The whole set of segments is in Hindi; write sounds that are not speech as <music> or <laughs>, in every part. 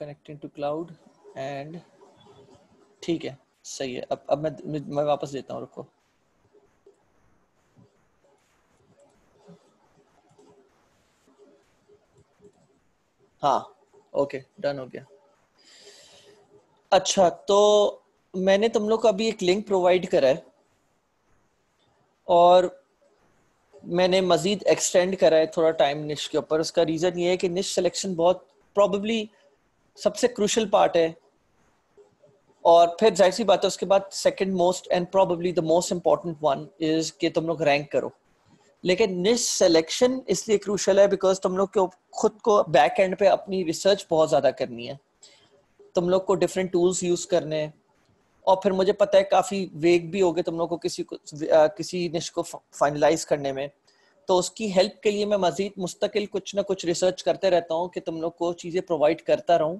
कनेक्टिंग टू क्लाउड एंड ठीक है सही है अब अब मैं मैं वापस देता हूँ रुको हाँ ओके डन हो गया अच्छा तो मैंने तुम लोग को अभी एक लिंक प्रोवाइड करा है और मैंने मजीद एक्सटेंड करा है थोड़ा टाइम निश के ऊपर उसका रीज़न ये है कि निश सिलेक्शन बहुत प्रॉबेबली सबसे क्रूशल पार्ट है और फिर जाहिर सी बात है उसके बाद second most and probably the most important one is कि तुम लोग रैंक करो लेकिन निश सेलेक्शन इसलिए क्रूशल है बिकॉज तुम लोग को खुद को बैक एंड पे अपनी रिसर्च बहुत ज़्यादा करनी है तुम लोग को डिफरेंट टूल्स यूज़ करने हैं और फिर मुझे पता है काफ़ी वेग भी हो गए तुम लोग को किसी को किसी निश को फाइनलाइज करने में तो उसकी हेल्प के लिए मैं मजीद मुस्तकिल कुछ ना कुछ रिसर्च करते रहता हूँ कि तुम लोग को चीज़ें प्रोवाइड करता रहूँ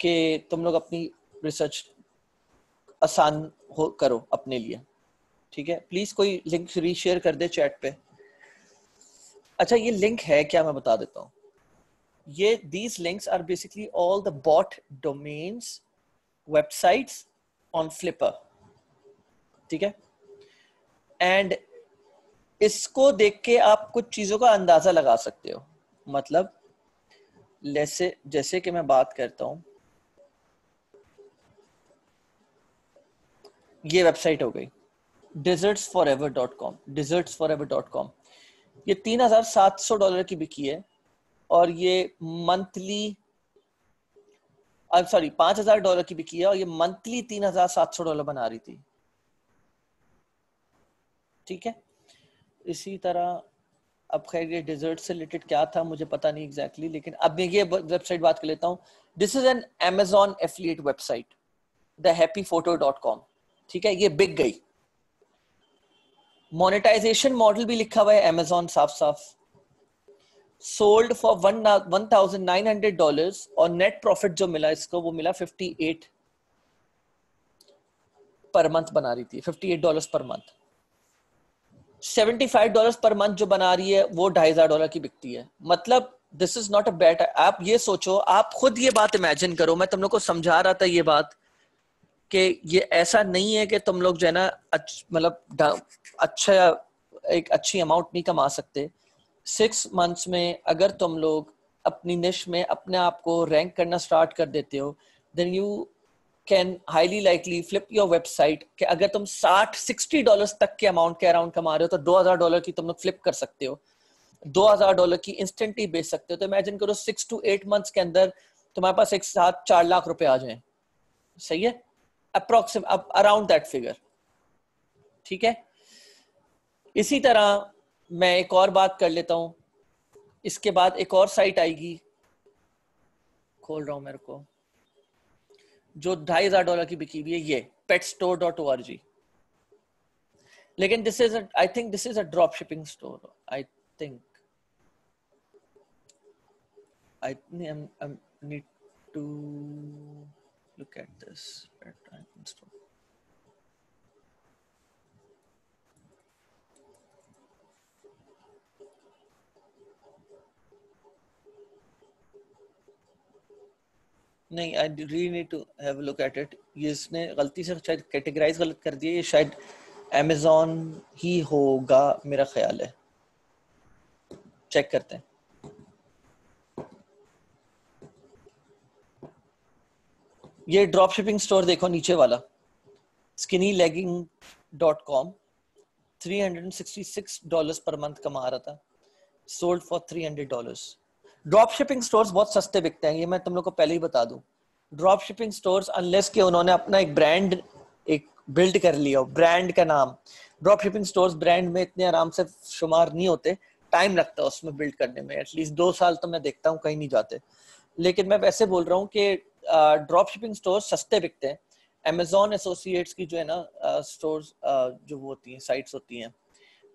कि तुम लोग अपनी रिसर्च आसान हो करो अपने लिए ठीक है प्लीज़ कोई लिंक रीशेयर कर दे चैट पे अच्छा ये लिंक है क्या मैं बता देता हूँ ये these links are basically all the bought domains websites on Flippa ठीक है एंड इसको देख के आप कुछ चीजों का अंदाजा लगा सकते हो मतलब जैसे जैसे कि मैं बात करता हूं ये वेबसाइट हो गई desserts forever dot com desserts forever dot com ये तीन हजार सात सौ डॉलर की बिकी है और ये मंथली सॉरी पांच हजार डॉलर की बिकी है और ये मंथली तीन हजार सात सौ डॉलर बना रही थी ठीक है इसी तरह अब खैर ये डिजर्ट से रिलेटेड क्या था मुझे पता नहीं एग्जैक्टली exactly, लेकिन अब मैं ये वेबसाइट बात कर लेता हूँ this is an Amazon affiliate website the happy photo dot com ठीक है ये बिक गई मोनेटाइजेशन मॉडल भी लिखा हुआ है एमेजॉन साफ साफ sold for one one thousand nine hundred dollar और नेट प्रॉफिट जो मिला इसको वो मिला फिफ्टी एट पर मंथ बना रही थी fifty eight dollar per month seventy five dollar per month जो बना रही है वो ढाई हजार डॉलर की बिकती है मतलब this is not a bet आप ये सोचो आप खुद ये बात इमेजिन करो मैं तुम लोग को समझा रहा था ये बात कि ये ऐसा नहीं है कि तुम लोग जो है ना मतलब अच्छा एक अच्छी अमाउंट नहीं कमा सकते सिक्स मंथ्स में अगर तुम लोग अपनी निश में अपने आप को रैंक करना स्टार्ट कर देते हो then you can highly likely flip your website कि अगर तुम 60 60 डॉलर तक के अमाउंट के अराउंड कमा रहे हो तो 2000 डॉलर की तुम लोग फ्लिप कर सकते हो 2000 डॉलर की इंस्टेंटली बेच सकते हो तो इमेजिन करो सिक्स टू एट मंथ्स के अंदर तुम्हारे पास एक साथ चार लाख रुपए आ जाए सही है अप्रोक्सीम अराउंड दैट फिगर ठीक है इसी तरह मैं एक और बात कर लेता हूं इसके बाद एक और साइट आएगी खोल रहा हूं मेरे को जो ढाई हजार डॉलर की बिकी हुई है ये pet store dot O R G लेकिन this is I think this is a drop shipping store I think I I need to look at store नहीं I really need to have look at it ये इसने गलती से शायद कैटेगराइज गलत कर दिया ये शायद Amazon ही होगा मेरा ख्याल है चेक करते हैं ये ड्रॉप शिपिंग स्टोर देखो नीचे वाला skinny legging dot com three hundred sixty six dollar per month कमा रहा था sold for three hundred dollar drop shipping stores बहुत सस्ते बिकते हैं ये मैं तुम लोग को पहले ही बता दूं ड्रॉप शिपिंग स्टोर्स अनलेस के उन्होंने अपना एक ब्रांड एक बिल्ड कर लिया हो ब्रांड का नाम ड्रॉप शिपिंग स्टोर्स ब्रांड में इतने आराम से शुमार नहीं होते टाइम लगता है उसमें बिल्ड करने में एटलीस्ट दो साल तो मैं देखता हूँ कहीं नहीं जाते लेकिन मैं वैसे बोल रहा हूँ कि ड्रॉप शिपिंग स्टोर सस्ते बिकते हैं अमेजोन एसोसिएट्स की जो है ना स्टोर uh, uh, जो वो होती हैं साइट्स होती हैं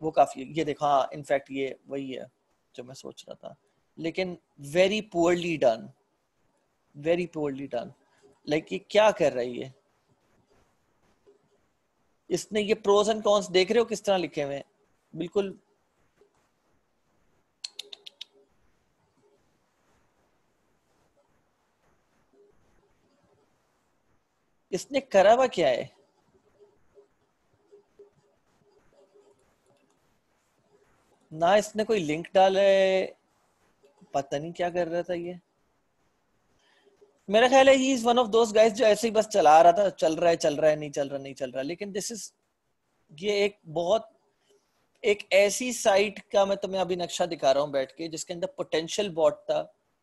वो काफ़ी ये देखा हाँ इनफैक्ट ये वही है जो मैं सोच रहा था लेकिन very poorly done very poorly done like ये क्या कर रही है इसने ये प्रोज एंड कॉन्स देख रहे हो किस तरह लिखे हुए बिल्कुल इसने करा हुआ क्या है ना इसने कोई लिंक डाला है पता नहीं क्या कर रहा था ये मेरा ख्याल है he is one of those guys जो ऐसे ही बस चला रहा था चल रहा है चल रहा है नहीं चल रहा नहीं चल रहा लेकिन दिस इज ये एक बहुत एक ऐसी साइट का मैं तुम्हें अभी नक्शा दिखा रहा हूं बैठ के जिसके अंदर पोटेंशियल बॉट था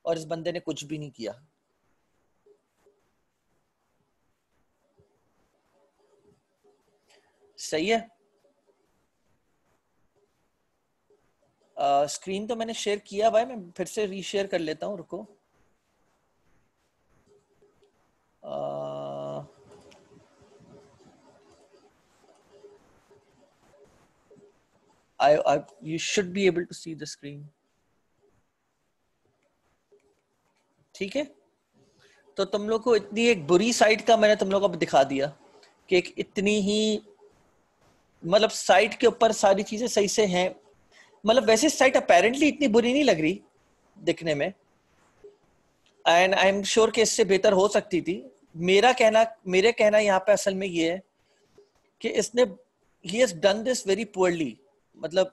और इस बंदे ने कुछ भी नहीं किया सही है स्क्रीन तो मैंने शेयर किया भाई मैं फिर से रीशेयर कर लेता हूँ रुको I I you should be able to see the screen ठीक है तो तुम लोग को इतनी एक बुरी साइट का मैंने तुम लोग को दिखा दिया कि एक इतनी ही मतलब साइट के ऊपर सारी चीजें सही से हैं मतलब वैसे साइट अपेरेंटली इतनी बुरी नहीं लग रही दिखने में एंड आई एम श्योर कि इससे बेहतर हो सकती थी मेरा कहना मेरे कहना यहाँ पे असल में ये है कि इसने he has done this very poorly मतलब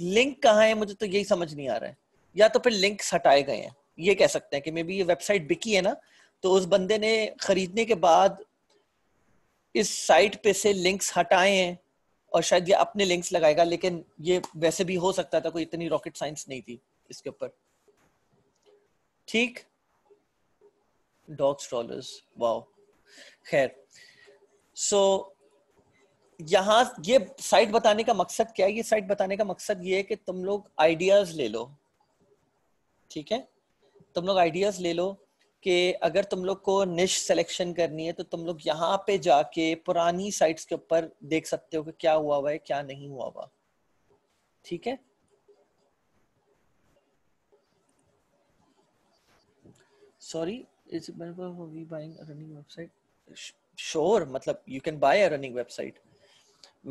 लिंक कहाँ है मुझे तो यही समझ नहीं आ रहा है या तो फिर लिंक्स हटाए गए हैं ये कह सकते हैं कि मे बी ये वेबसाइट बिकी है ना तो उस बंदे ने खरीदने के बाद इस साइट पे से लिंक्स हटाए हैं और शायद ये अपने लिंक्स लगाएगा लेकिन ये वैसे भी हो सकता था कोई इतनी रॉकेट साइंस नहीं थी इसके ऊपर ठीक डॉग स्ट्रॉलर्स वाओ खैर सो यहाँ ये साइट बताने का मकसद क्या है ये साइट बताने का मकसद ये है कि तुम लोग आइडियाज ले लो ठीक है तुम लोग आइडियाज ले लो कि अगर तुम लोग को निश सिलेक्शन करनी है तो तुम लोग यहाँ पे जाके पुरानी साइट्स के ऊपर देख सकते हो कि क्या हुआ हुआ है क्या नहीं हुआ हुआ ठीक है sorry is we buying running website sure मतलब you can buy a running website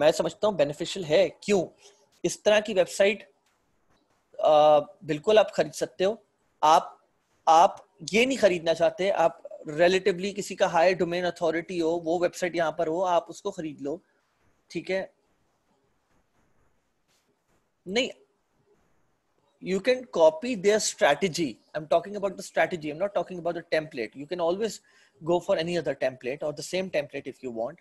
मैं समझता हूँ बेनिफिशियल है क्यों इस तरह की वेबसाइट बिल्कुल आप खरीद सकते हो आप आप ये नहीं खरीदना चाहते आप रिलेटिवली किसी का हायर डोमेन अथॉरिटी हो वो वेबसाइट यहाँ पर हो आप उसको खरीद लो ठीक है नहीं you can copy their strategy i'm talking about the strategy i'm not talking about the template you can always go for any other template or the same template if you want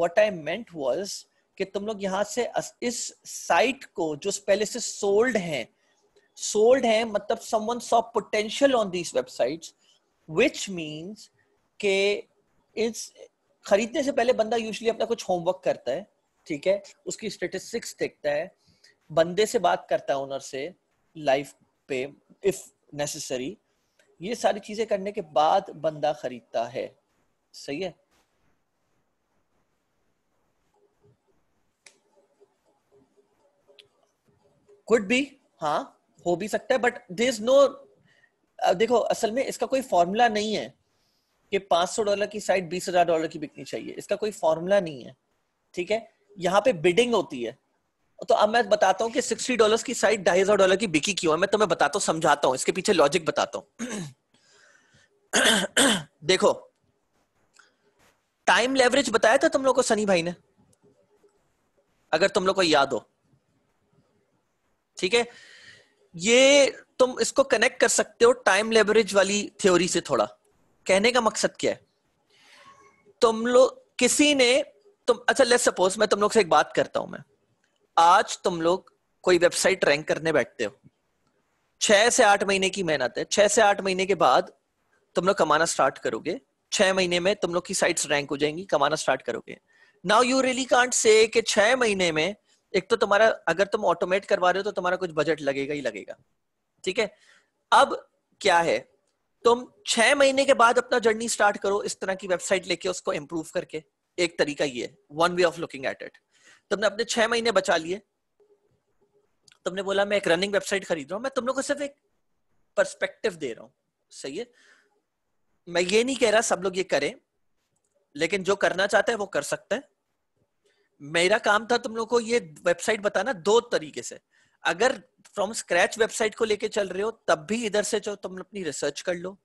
what i meant was कि तुम लोग यहाँ से इस साइट को जो पहले से सोल्ड हैं सोल्ड है मतलब someone saw potential on these website which means के इस खरीदने से पहले बंदा यूजली अपना कुछ होमवर्क करता है ठीक है उसकी स्टेटिस्टिक्स देखता है बंदे से बात करता है ओनर से लाइफ पे इफ नेसेसरी ये सारी चीजें करने के बाद बंदा खरीदता है सही है कुड बी हाँ हो भी सकता है बट दे इज नो देखो असल में इसका कोई फॉर्मूला नहीं है कि 500 डॉलर की साइट बीस हजार डॉलर की बिकनी चाहिए इसका कोई फॉर्मूला नहीं है ठीक है यहाँ पे बिडिंग होती है तो अब मैं बताता हूँ कि 60 डॉलर की साइट ढाई हजार डॉलर की बिकी क्यों है मैं तुम्हें तो बताता हूँ समझाता हूँ इसके पीछे लॉजिक बताता हूँ <clears throat> देखो टाइम लेवरेज बताया था तुम लोग को सनी भाई ने अगर तुम लोग को याद हो ठीक है ये तुम इसको कनेक्ट कर सकते हो टाइम लेवरेज वाली थ्योरी से थोड़ा कहने का मकसद क्या है तुम लोग किसी ने तुम अच्छा लेट्स सपोज मैं तुम लोग से एक बात करता हूं मैं आज तुम लोग कोई वेबसाइट रैंक करने बैठते हो छह से आठ महीने की मेहनत है छह से आठ महीने के बाद तुम लोग कमाना स्टार्ट करोगे छह महीने में तुम लोग की साइट्स रैंक हो जाएंगी कमाना स्टार्ट करोगे now you really can't say छह महीने में एक तो तुम्हारा अगर तुम ऑटोमेट करवा रहे हो तो तुम्हारा कुछ बजट लगेगा ही लगेगा ठीक है अब क्या है तुम छह महीने के बाद अपना जर्नी स्टार्ट करो इस तरह की वेबसाइट लेके उसको इम्प्रूव करके एक तरीका ये one way of looking at it तुमने अपने छह महीने बचा लिए तुमने बोला मैं एक रनिंग वेबसाइट खरीद रहा हूँ मैं तुम लोग को सिर्फ एक परस्पेक्टिव दे रहा हूँ सही है मैं ये नहीं कह रहा सब लोग ये करें लेकिन जो करना चाहते हैं वो कर सकते हैं मेरा काम था तुम लोग को ये वेबसाइट बताना दो तरीके से अगर फ्रॉम स्क्रैच वेबसाइट को लेके चल रहे हो तब भी इधर से जो तुम अपनी रिसर्च कर लो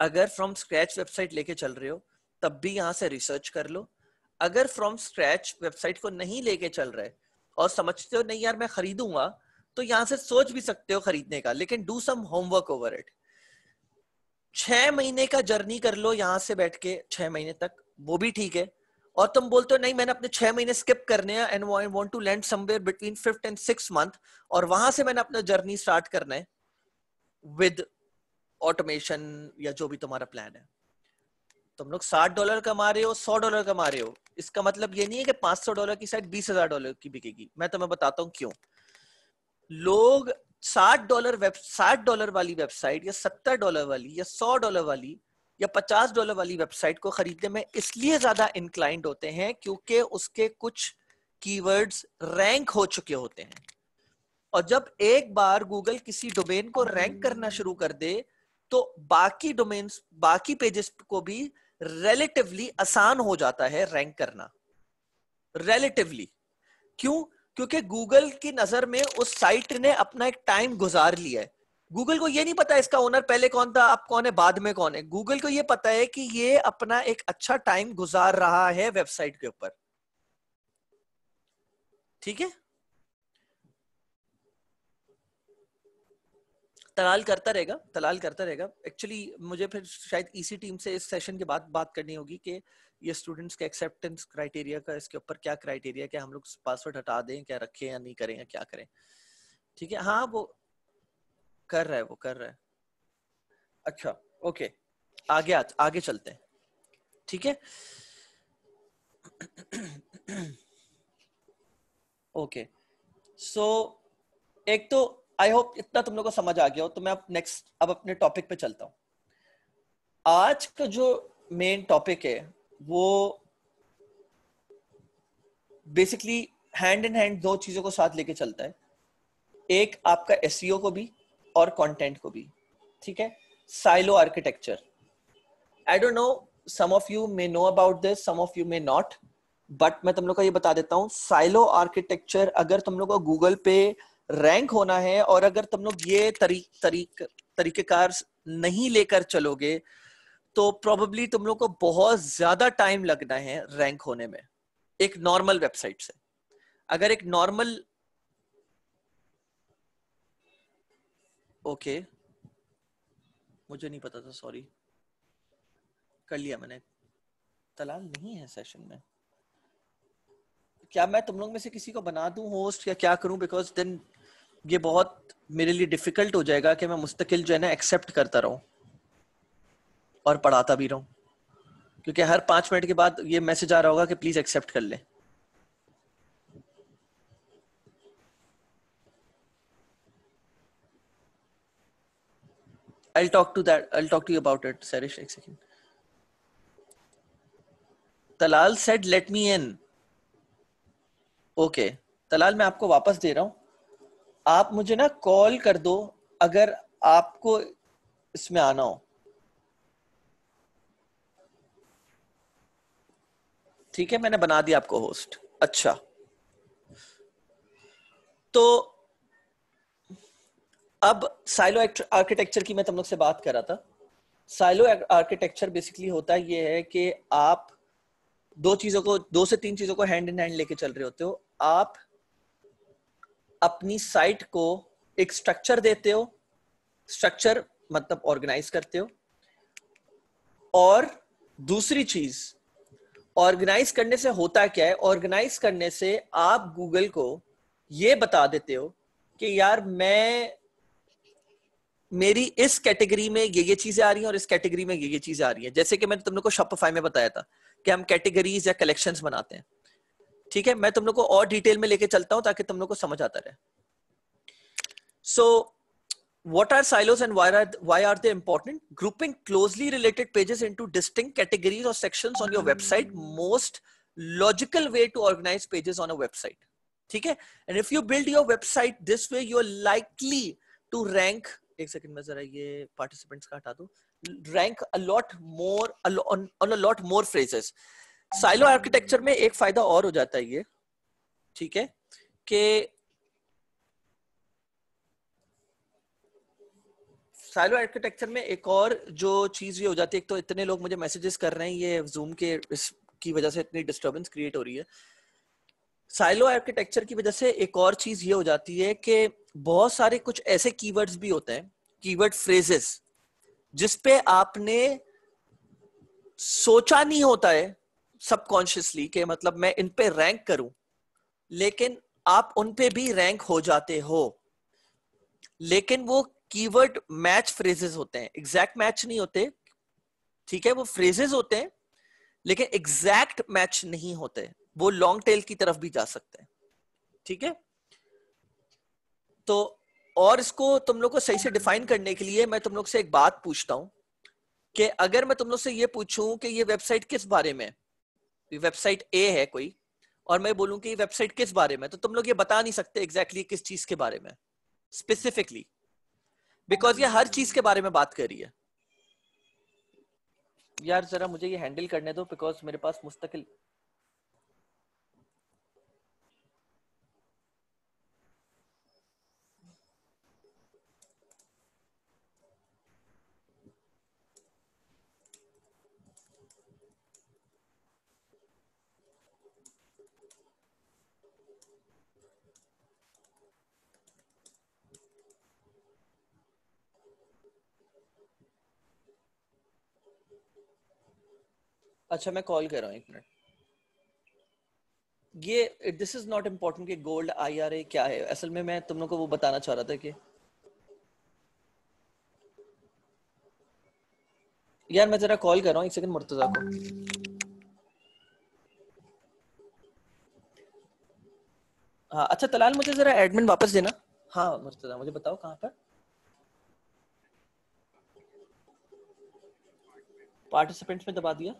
अगर फ्रॉम स्क्रैच वेबसाइट लेके चल रहे हो तब भी यहां से रिसर्च कर लो अगर फ्रॉम स्क्रैच वेबसाइट को नहीं लेके चल रहे और समझते हो नहीं यार मैं खरीदूंगा तो यहां से सोच भी सकते हो खरीदने का लेकिन do some homework over it छह महीने का जर्नी कर लो यहां से बैठ के छह महीने तक वो भी ठीक है और तुम बोलते हो नहीं मैंने अपने छह महीने स्किप करने हैं and I want to land somewhere between fifth and six month और वहां से मैंने अपना जर्नी स्टार्ट करना है विद ऑटोमेशन या जो भी तुम्हारा प्लान है तुम लोग साठ डॉलर कमा रहे हो सौ डॉलर कमा रहे हो इसका मतलब ये नहीं है कि पांच सौ डॉलर की साइड बीस हजार डॉलर की बिकेगी मैं तुम्हें बताता हूँ क्यों लोग साठ डॉलर वेब साठ डॉलर वाली वेबसाइट या सत्तर डॉलर वाली या सौ डॉलर वाली या पचास डॉलर वाली वेबसाइट को खरीदने में इसलिए ज्यादा इंक्लाइंड होते हैं क्योंकि उसके कुछ कीवर्ड्स रैंक हो चुके होते हैं और जब एक बार गूगल किसी डोमेन को रैंक करना शुरू कर दे तो बाकी डोमेन्स बाकी पेजेस को भी रिलेटिवली आसान हो जाता है रैंक करना रिलेटिवली क्यों क्योंकि गूगल की नजर में उस साइट ने अपना एक टाइम गुजार लिया है गूगल को ये नहीं पता इसका ओनर पहले कौन था अब कौन है बाद में कौन है गूगल को ये पता है कि ये अपना एक अच्छा टाइम गुजार रहा है वेबसाइट के ऊपर ठीक है तलाल करता रहेगा तलाल करता रहेगा एक्चुअली मुझे फिर शायद ईसी टीम से इस सेशन के बाद बात करनी होगी कि ये स्टूडेंट्स के एक्सेप्टेंस क्राइटेरिया का इसके ऊपर क्या क्राइटेरिया क्या हम लोग पासवर्ड हटा दें क्या रखें या नहीं करें या क्या करें ठीक है हाँ वो कर रहा है वो कर रहा है अच्छा ओके आगे आ, आगे चलते हैं ठीक है ओके सो so, एक तो आई होप इतना तुम लोग को समझ आ गया हो तो मैं अब नेक्स्ट अब अपने टॉपिक पे चलता हूँ आज का जो मेन टॉपिक है वो बेसिकली हैंड इन हैंड दो चीजों को साथ लेके चलता है एक आपका एस e को भी और कंटेंट को भी ठीक है silo architecture I don't know some of you may know about this some of you may not but मैं तुम लोग का ये बता देता हूँ साइलो आर्किटेक्चर अगर तुम लोग को गूगल पे रैंक होना है और अगर तुम लोग ये तरी, तरीक तरीकेकार नहीं लेकर चलोगे तो प्रोबेबली तुम लोग को बहुत ज्यादा टाइम लगना है रैंक होने में एक नॉर्मल वेबसाइट से अगर एक नॉर्मल ओके मुझे नहीं पता था सॉरी कर लिया मैंने तलाल नहीं है सेशन में क्या मैं तुम लोग में से किसी को बना दू होस्ट या क्या करूं बिकॉज देन ये बहुत मेरे लिए डिफिकल्ट हो जाएगा कि मैं मुस्तकिल जो है ना एक्सेप्ट करता रहूं और पढ़ाता भी रहूं क्योंकि हर पांच मिनट के बाद ये मैसेज आ रहा होगा कि प्लीज एक्सेप्ट कर ले I'll talk to that. I'll talk to you about it, Sarish. A second. Talal said, "Let me in." Okay. Talal, मैं आपको वापस दे रहा हूं आप मुझे ना कॉल कर दो अगर आपको इसमें आना हो ठीक है मैंने बना दिया आपको होस्ट अच्छा तो अब साइलो आर्किटेक्चर की मैं तुम लोग से बात कर रहा था साइलो आर्किटेक्चर बेसिकली होता ये है कि आप दो चीजों को दो से तीन चीजों को हैंड इन हैंड लेके चल रहे होते हो आप अपनी साइट को एक स्ट्रक्चर देते हो स्ट्रक्चर मतलब ऑर्गेनाइज करते हो और दूसरी चीज ऑर्गेनाइज करने से होता क्या है ऑर्गेनाइज करने से आप गूगल को ये बता देते हो कि यार मैं मेरी इस कैटेगरी में ये ये चीजें आ रही हैं और इस कैटेगरी में ये ये चीजें आ रही हैं जैसे कि मैंने तुम लोग को शॉपिफाई में बताया था कि हम कैटेगरीज या कलेक्शन बनाते हैं ठीक है मैं तुम लोग को और डिटेल में लेके चलता हूं ताकि तुम लोग को समझ आता रहे सो so, what are silos and why are, why are they important? Grouping closely related pages into distinct categories or sections on your website, most logical way to organize pages on a website. Okay? And if you build your website this way, you're likely to rank, एक में जरा ये participants का हटा rank a lot more, on, on a lot more phrases. Silo architecture में एक फायदा और हो जाता है ये, ठीक है, साइलो आर्किटेक्चर में एक और जो चीज ये हो जाती है तो इतने लोग मुझे मैसेजेस कर रहे हैं ये जूम के इस की वजह से इतनी डिस्टरबेंस क्रिएट हो रही है साइलो आर्किटेक्चर की वजह से एक और चीज ये हो जाती है कि बहुत सारे कुछ ऐसे कीवर्ड्स भी होते हैं कीवर्ड फ्रेजेस जिसपे आपने सोचा नहीं होता है सबकॉन्शियसली के मतलब मैं इन पे रैंक करूं लेकिन आप उन पे भी रैंक हो जाते हो लेकिन वो कीवर्ड मैच फ्रेजेस होते हैं एग्जैक्ट मैच नहीं होते ठीक है वो फ्रेजेस होते हैं लेकिन एग्जैक्ट मैच नहीं होते वो लॉन्ग टेल की तरफ भी जा सकते हैं ठीक है तो और इसको तुम लोग को सही से डिफाइन करने के लिए मैं तुम लोग से एक बात पूछता हूं कि अगर मैं तुम लोग से ये पूछूं कि ये वेबसाइट किस बारे में वेबसाइट ए है कोई और मैं बोलूं कि ये वेबसाइट किस बारे में तो तुम लोग ये बता नहीं सकते एग्जैक्टली exactly किस चीज के बारे में स्पेसिफिकली बिकॉज ये हर चीज के बारे में बात कर रही है यार जरा मुझे ये हैंडल करने दो बिकॉज मेरे पास मुस्तकिल अच्छा मैं कॉल कर रहा हूँ एक मिनट ये दिस इज नॉट इम्पोर्टेंट कि गोल्ड आई आर ए क्या है असल में मैं तुम लोग को वो बताना चाह रहा था कि यार मैं जरा कॉल कर रहा हूँ एक सेकंड मुर्तजा को हाँ अच्छा तलाल मुझे जरा एडमिन वापस देना हाँ मुर्तजा मुझे बताओ कहाँ पर पार्टिसिपेंट्स में दबा दिया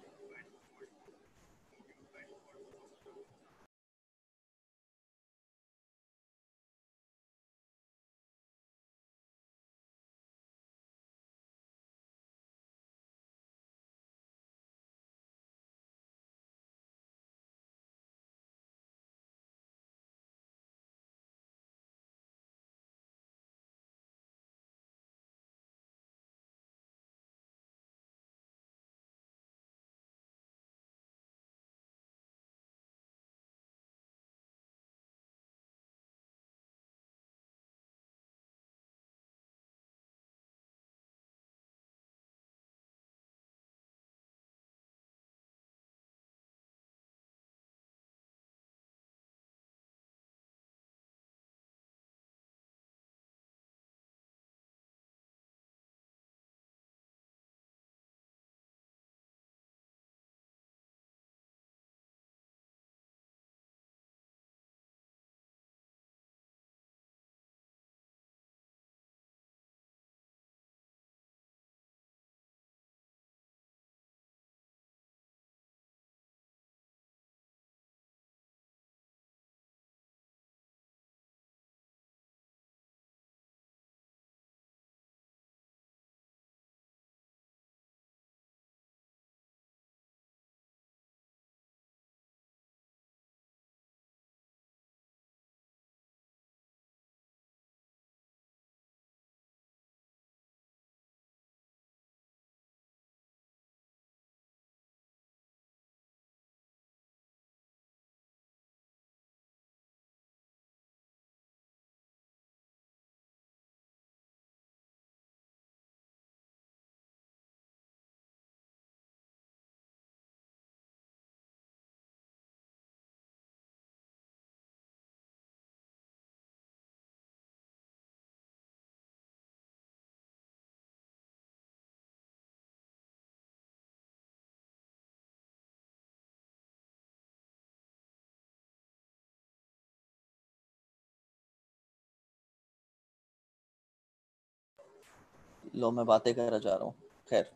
लो मैं बातें कर जा रहा हूँ खैर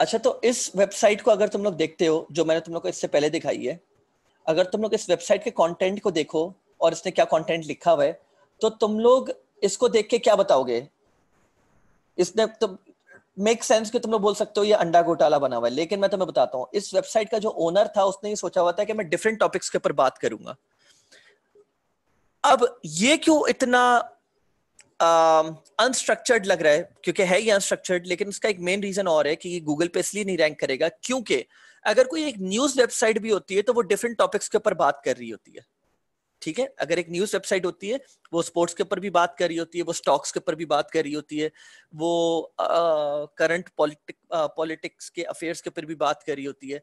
अच्छा तो इस वेबसाइट को अगर तुम लोग देखते हो जो मैंने तुम लोग को इससे पहले दिखाई है अगर तुम लोग इस वेबसाइट के कंटेंट को देखो और इसने क्या कंटेंट लिखा हुआ है तो तुम लोग इसको देख के क्या बताओगे इसने तो मेक सेंस कि तुम लोग बोल सकते हो ये अंडा घोटाला बना हुआ है लेकिन मैं तुम्हें बताता हूँ इस वेबसाइट का जो ओनर था उसने ये सोचा हुआ था कि मैं डिफरेंट टॉपिक्स के ऊपर बात करूंगा अब ये क्यों इतना अनस्ट्रक्चर्ड uh, लग रहा है क्योंकि है ही अनस्ट्रक्चर्ड लेकिन उसका एक मेन रीजन और है कि ये गूगल पे इसलिए नहीं रैंक करेगा क्योंकि अगर कोई एक न्यूज वेबसाइट भी होती है तो वो डिफरेंट टॉपिक्स के ऊपर बात कर रही होती है ठीक है अगर एक न्यूज वेबसाइट होती है वो स्पोर्ट्स के ऊपर भी बात कर रही होती है वो स्टॉक्स के ऊपर भी बात कर रही होती है वो करंट पॉलिटिक पॉलिटिक्स के अफेयर्स के ऊपर भी बात कर रही होती है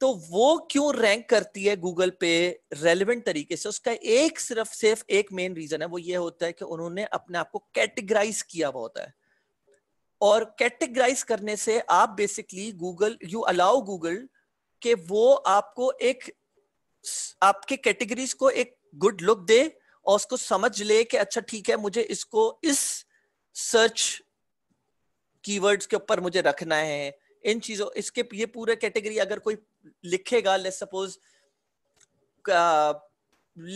तो वो क्यों रैंक करती है गूगल पे रेलिवेंट तरीके से उसका एक सिर्फ सिर्फ एक मेन रीजन है वो ये होता है कि उन्होंने अपने आप को कैटेगराइज किया हुआ होता है और कैटेगराइज करने से आप basically Google you allow Google के वो आपको एक आपके कैटेगरीज को एक गुड लुक दे और उसको समझ ले कि अच्छा ठीक है मुझे इसको इस सर्च कीवर्ड्स के ऊपर मुझे रखना है इन चीजों इसके ये पूरे कैटेगरी अगर कोई लिखेगा let's suppose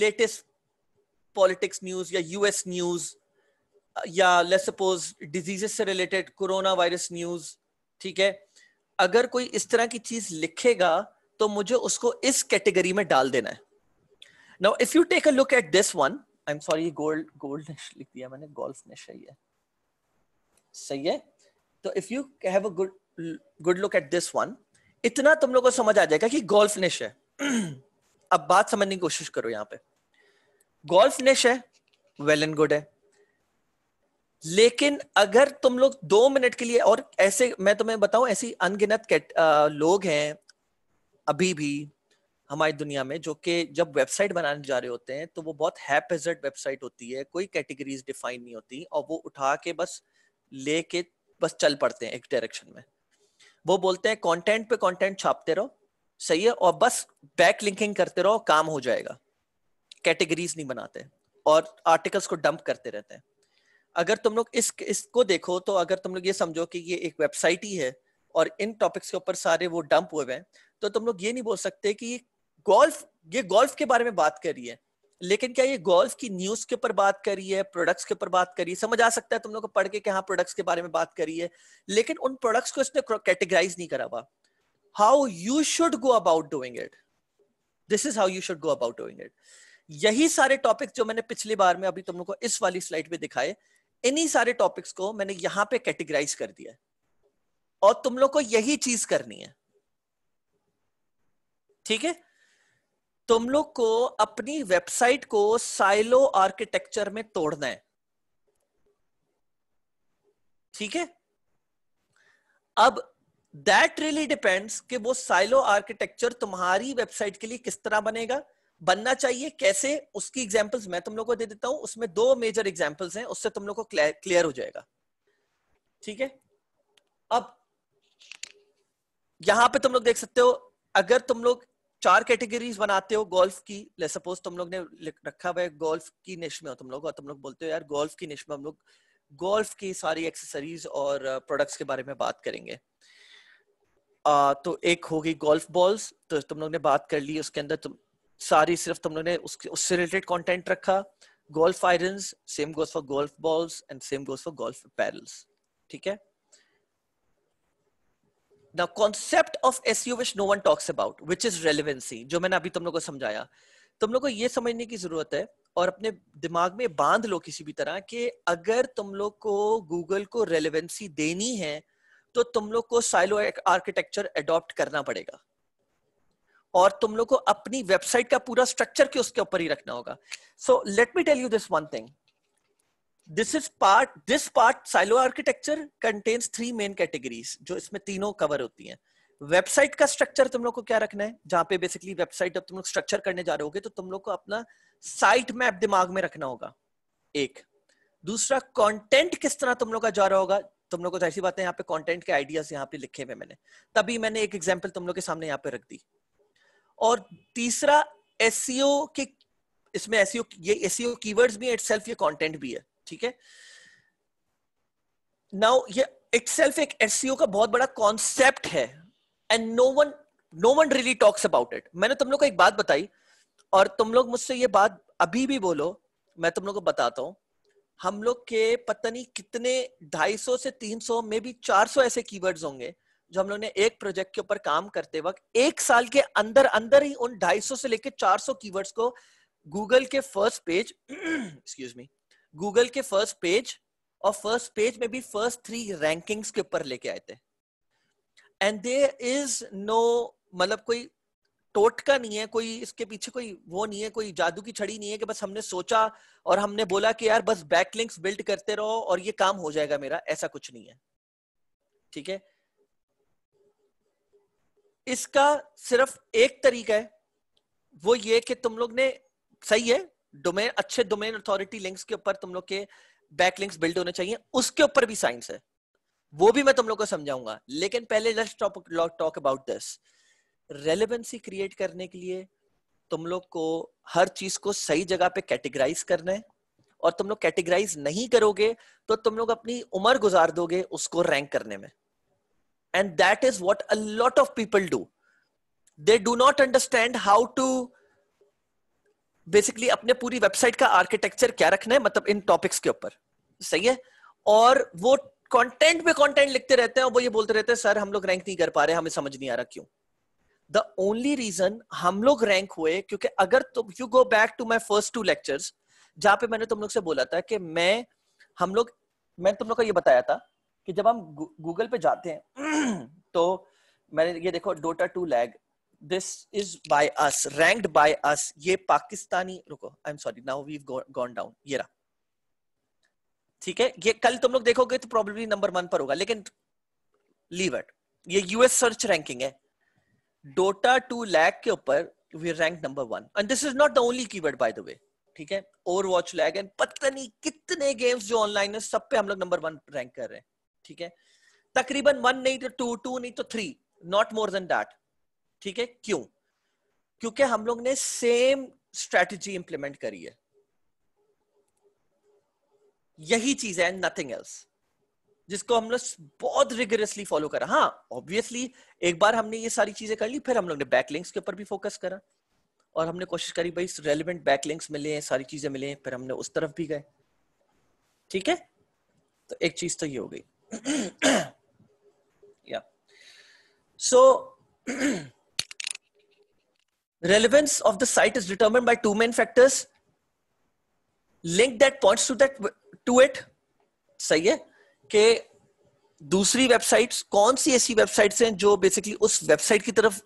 latest politics news या यूएस न्यूज uh, या लेट्स सपोज डिजीजेस से रिलेटेड कोरोना वायरस न्यूज ठीक है अगर कोई इस तरह की चीज लिखेगा तो मुझे उसको इस कैटेगरी में डाल देना है now if you take a look at this one I am sorry gold gold लिख दिया मैंने गोल्फ ने सही है सही है तो if you have a good good look at this one इतना तुम लोगों को समझ आ जाएगा कि गोल्फ निश है <clears throat> अब बात समझने की कोशिश करो यहां पे गोल्फ निश है वेल एंड गुड है लेकिन अगर तुम लोग दो मिनट के लिए और ऐसे मैं तुम्हें बताऊं ऐसी अनगिनत लोग हैं अभी भी हमारी दुनिया में जो कि जब वेबसाइट बनाने जा रहे होते हैं तो वो बहुत हैपेजर्ड वेबसाइट होती है कोई कैटेगरीज डिफाइन नहीं होती और वो उठा के बस लेके बस चल पड़ते हैं एक डायरेक्शन में वो बोलते हैं कंटेंट पे कंटेंट छापते रहो सही है और बस बैक लिंकिंग करते रहो काम हो जाएगा कैटेगरीज नहीं बनाते और आर्टिकल्स को डंप करते रहते हैं अगर तुम लोग इस इसको देखो तो अगर तुम लोग ये समझो कि ये एक वेबसाइट ही है और इन टॉपिक्स के ऊपर सारे वो डंप हुए हैं तो तुम लोग ये नहीं बोल सकते कि गोल्फ ये गोल्फ के बारे में बात कर रही है लेकिन क्या ये गोल्फ की न्यूज के ऊपर बात करी है प्रोडक्ट्स के ऊपर बात करी है समझ आ सकता है तुम लोग को पढ़ के हाँ प्रोडक्ट्स के बारे में बात करी है लेकिन उन प्रोडक्ट्स को इसने कैटेगराइज नहीं करा हुआ how you should go about doing it this is how you should go about doing it यही सारे टॉपिक जो मैंने पिछली बार में अभी तुम लोग को इस वाली स्लाइड में दिखाए इन्हीं सारे टॉपिक्स को मैंने यहां पे कैटेगराइज कर दिया और तुम लोग को यही चीज करनी है ठीक है तुम लोग को अपनी वेबसाइट को साइलो आर्किटेक्चर में तोड़ना है ठीक है अब दैट रियली डिपेंड्स कि वो साइलो आर्किटेक्चर तुम्हारी वेबसाइट के लिए किस तरह बनेगा बनना चाहिए कैसे उसकी एग्जांपल्स मैं तुम लोग को दे देता हूं उसमें दो मेजर एग्जांपल्स हैं उससे तुम लोग को क्लियर हो जाएगा ठीक है अब यहां पे तुम लोग देख सकते हो अगर तुम लोग चार कैटेगरीज बनाते हो गोल्फ की सपोज तुम लोग ने रखा हुआ है गोल्फ की निश में हो तुम लोग और तुम लोग बोलते हो यार गोल्फ की निश में हम लोग गोल्फ की सारी एक्सेसरीज और प्रोडक्ट्स uh, के बारे में बात करेंगे आ, uh, तो एक होगी गोल्फ बॉल्स तो तुम लोग ने बात कर ली उसके अंदर तुम सारी सिर्फ तुम लोग ने उसके उससे रिलेटेड कॉन्टेंट रखा golf iron same goes for golf balls and same goes for golf apparels ठीक है the concept of S U which no one talks about which is relevancy जो मैंने अभी तुम लोग को समझाया तुम लोग को ये समझने की जरूरत है और अपने दिमाग में बांध लो किसी भी तरह कि अगर तुम लोग को गूगल को रेलिवेंसी देनी है तो तुम लोग को साइलो आर्किटेक्चर एडॉप्ट करना पड़ेगा और तुम लोग को अपनी वेबसाइट का पूरा स्ट्रक्चर के उसके ऊपर ही रखना होगा so let me tell you this one thing this is part this part silo architecture contains three main categories जो इसमें तीनों कवर होती है वेबसाइट का स्ट्रक्चर तुम लोग को क्या रखना है जहां पे बेसिकली वेबसाइट जब तुम लोग स्ट्रक्चर करने जा रहे होगे तो तुम लोग को अपना साइट मैप दिमाग में रखना होगा एक दूसरा कंटेंट किस तरह तुम लोग का जा रहा होगा तुम लोग को ऐसी बात है यहाँ पे कंटेंट के आइडियाज यहाँ पे लिखे हुए मैंने तभी मैंने एक एग्जाम्पल तुम लोग के सामने यहाँ पे रख दी और तीसरा एस e के इसमें एस e ये एस की कीवर्ड्स भी है इट ये कंटेंट भी है ठीक है नाउ ये इटसेल्फ एक एससीओ का बहुत बड़ा कॉन्सेप्ट है and no one no one really talks about it मैंने तुम लोग को एक बात बताई और तुम लोग मुझसे ये बात अभी भी बोलो मैं तुम लोग को बताता हूं हम लोग के पता नहीं कितने 250 से 300 में भी 400 ऐसे कीवर्ड्स होंगे जो हम लोग ने एक प्रोजेक्ट के ऊपर काम करते वक्त एक साल के अंदर अंदर ही उन 250 से लेकर 400 कीवर्ड्स को गूगल के first page excuse me Google के फर्स्ट पेज और फर्स्ट पेज में भी फर्स्ट थ्री रैंकिंग्स के ऊपर लेके आए थे एंड देर इज नो मतलब कोई टोटका नहीं है कोई इसके पीछे कोई वो नहीं है कोई जादू की छड़ी नहीं है कि बस हमने सोचा और हमने बोला कि यार बस बैकलिंक्स बिल्ड करते रहो और ये काम हो जाएगा मेरा ऐसा कुछ नहीं है ठीक है इसका सिर्फ एक तरीका है वो ये कि तुम लोग ने सही है डोमेन अच्छे डोमेन अथॉरिटी लिंक्स के ऊपर तुम लोग के बैक लिंक्स बिल्ड होने चाहिए उसके ऊपर भी साइंस है वो भी मैं तुम लोग को समझाऊंगा लेकिन पहले let's talk talk about this relevancy create करने के लिए तुम लोग को हर चीज को सही जगह पे कैटेगराइज करना है और तुम लोग कैटेगराइज नहीं करोगे तो तुम लोग अपनी उम्र गुजार दोगे उसको रैंक करने में and that is what a lot of people do they do not understand how to basically अपने पूरी वेबसाइट का आर्किटेक्चर क्या रखना है मतलब इन टॉपिक्स के ऊपर सही है और वो कंटेंट पे कंटेंट लिखते रहते हैं और वो ये बोलते रहते हैं सर हम लोग रैंक नहीं कर पा रहे हमें समझ नहीं आ रहा क्यों द ओनली रीजन हम लोग रैंक हुए क्योंकि अगर तुम you go back to my first two lecture जहां पे मैंने तुम लोग से बोला था कि मैं हम लोग मैंने तुम लोग को ये बताया था कि जब हम गूगल पे जाते हैं <clears throat> तो मैंने ये देखो Dota two lag this is by us ranked by us ये पाकिस्तानी रुको I am sorry now we gone down ये रहा ठीक है ये कल तुम लोग देखोगे तो प्रॉब्लली नंबर वन पर होगा लेकिन लीव इट ये यूएस सर्च रैंकिंग है डोटा टू लैक के ऊपर we rank number one and this is not the only keyword by the way ठीक है ओवर वॉच लैग एंड पता नहीं कितने गेम्स जो ऑनलाइन है सब पे हम लोग नंबर वन रैंक कर रहे हैं ठीक है तकरीबन वन नहीं तो टू टू नहीं तो three not more than that ठीक है क्यों क्योंकि हम लोग ने सेम स्ट्रेटजी इंप्लीमेंट करी है यही चीज है नथिंग एल्स जिसको हम लोग बहुत रिगरसली फॉलो करा हाँ ऑब्वियसली एक बार हमने ये सारी चीजें कर ली फिर हम लोग ने बैकलिंक्स के ऊपर भी फोकस करा और हमने कोशिश करी भाई रेलिवेंट बैकलिंक्स मिले सारी चीजें मिले फिर हमने उस तरफ भी गए ठीक है तो एक चीज तो ये हो गई या <clears throat> so so, <clears throat> relevance of the site is determined by two main factors link that points to that to it sahi hai ke dusri websites kaun si aisi websites hain jo basically us website ki taraf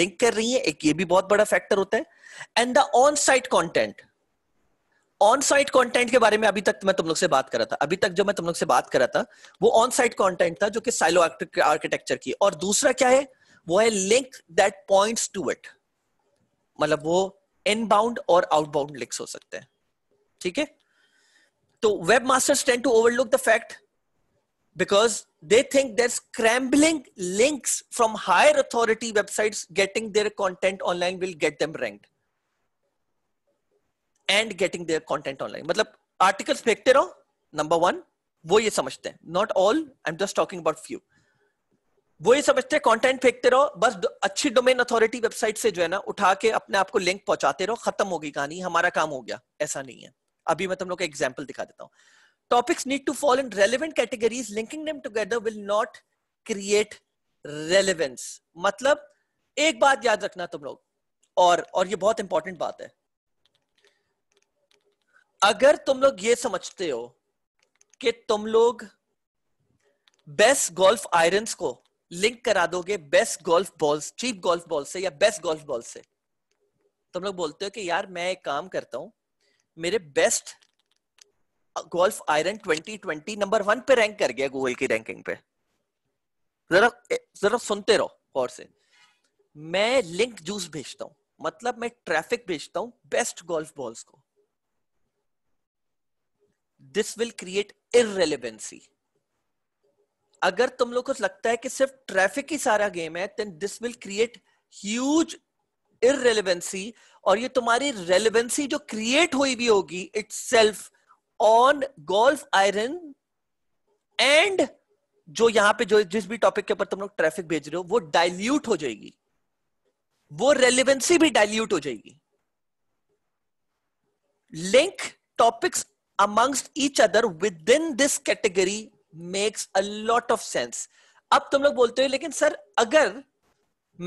link kar rahi हैं ek ye bhi bahut bada factor hota hai and the on site content on site content के बारे में अभी तक मैं तुम लोग से बात कर रहा था अभी तक जो मैं तुम लोग से बात कर रहा था वो ऑन साइट कंटेंट था जो कि साइलो आर्किटेक्चर की और दूसरा क्या है वो है link that points to it मतलब वो इनबाउंड और आउटबाउंड लिंक्स हो सकते हैं ठीक है तो webmasters tend to overlook the fact because they think their scrambling links from higher authority website getting their content online will get them rank and getting their content online मतलब आर्टिकल्स फेंकते रहो नंबर वन वो ये समझते हैं not all I am just talking about few वो ये समझते कंटेंट फेंकते रहो बस अच्छी डोमेन अथॉरिटी वेबसाइट से जो है ना उठा के अपने आप को लिंक पहुंचाते रहो खत्म होगी कहानी हमारा काम हो गया ऐसा नहीं है अभी मैं तुम लोग एग्जाम्पल दिखा देता हूँ topics need to follow in relevant categories linking name together will not create relevance मतलब एक बात याद रखना तुम लोग और और ये बहुत इंपॉर्टेंट बात है अगर तुम लोग ये समझते हो कि तुम लोग बेस्ट गोल्फ आयरन्स को लिंक करा दोगे best golf balls cheap golf ball से या बेस्ट गोल्फ बॉल से तुम लोग बोलते हो कि यार मैं एक काम करता हूं मेरे best golf iron 2020 number one पे रैंक कर गया गूगल की रैंकिंग पे जरा जरा सुनते रहो और से मैं लिंक जूस भेजता हूं मतलब मैं ट्रैफिक भेजता हूं बेस्ट गोल्फ बॉल्स को दिस विल क्रिएट इनरेलीवेंसी अगर तुम लोग को लगता है कि सिर्फ ट्रैफिक ही सारा गेम है then this will create huge irrelevancy और ये तुम्हारी रेलिवेंसी जो क्रिएट हुई भी होगी itself on golf iron and जो यहां पे जो जिस भी टॉपिक के ऊपर तुम लोग ट्रैफिक भेज रहे हो वो डाइल्यूट हो जाएगी वो रेलिवेंसी भी डाइल्यूट हो जाएगी link topics amongst each other within this category makes a lot of sense अब तुम लोग बोलते हो लेकिन सर अगर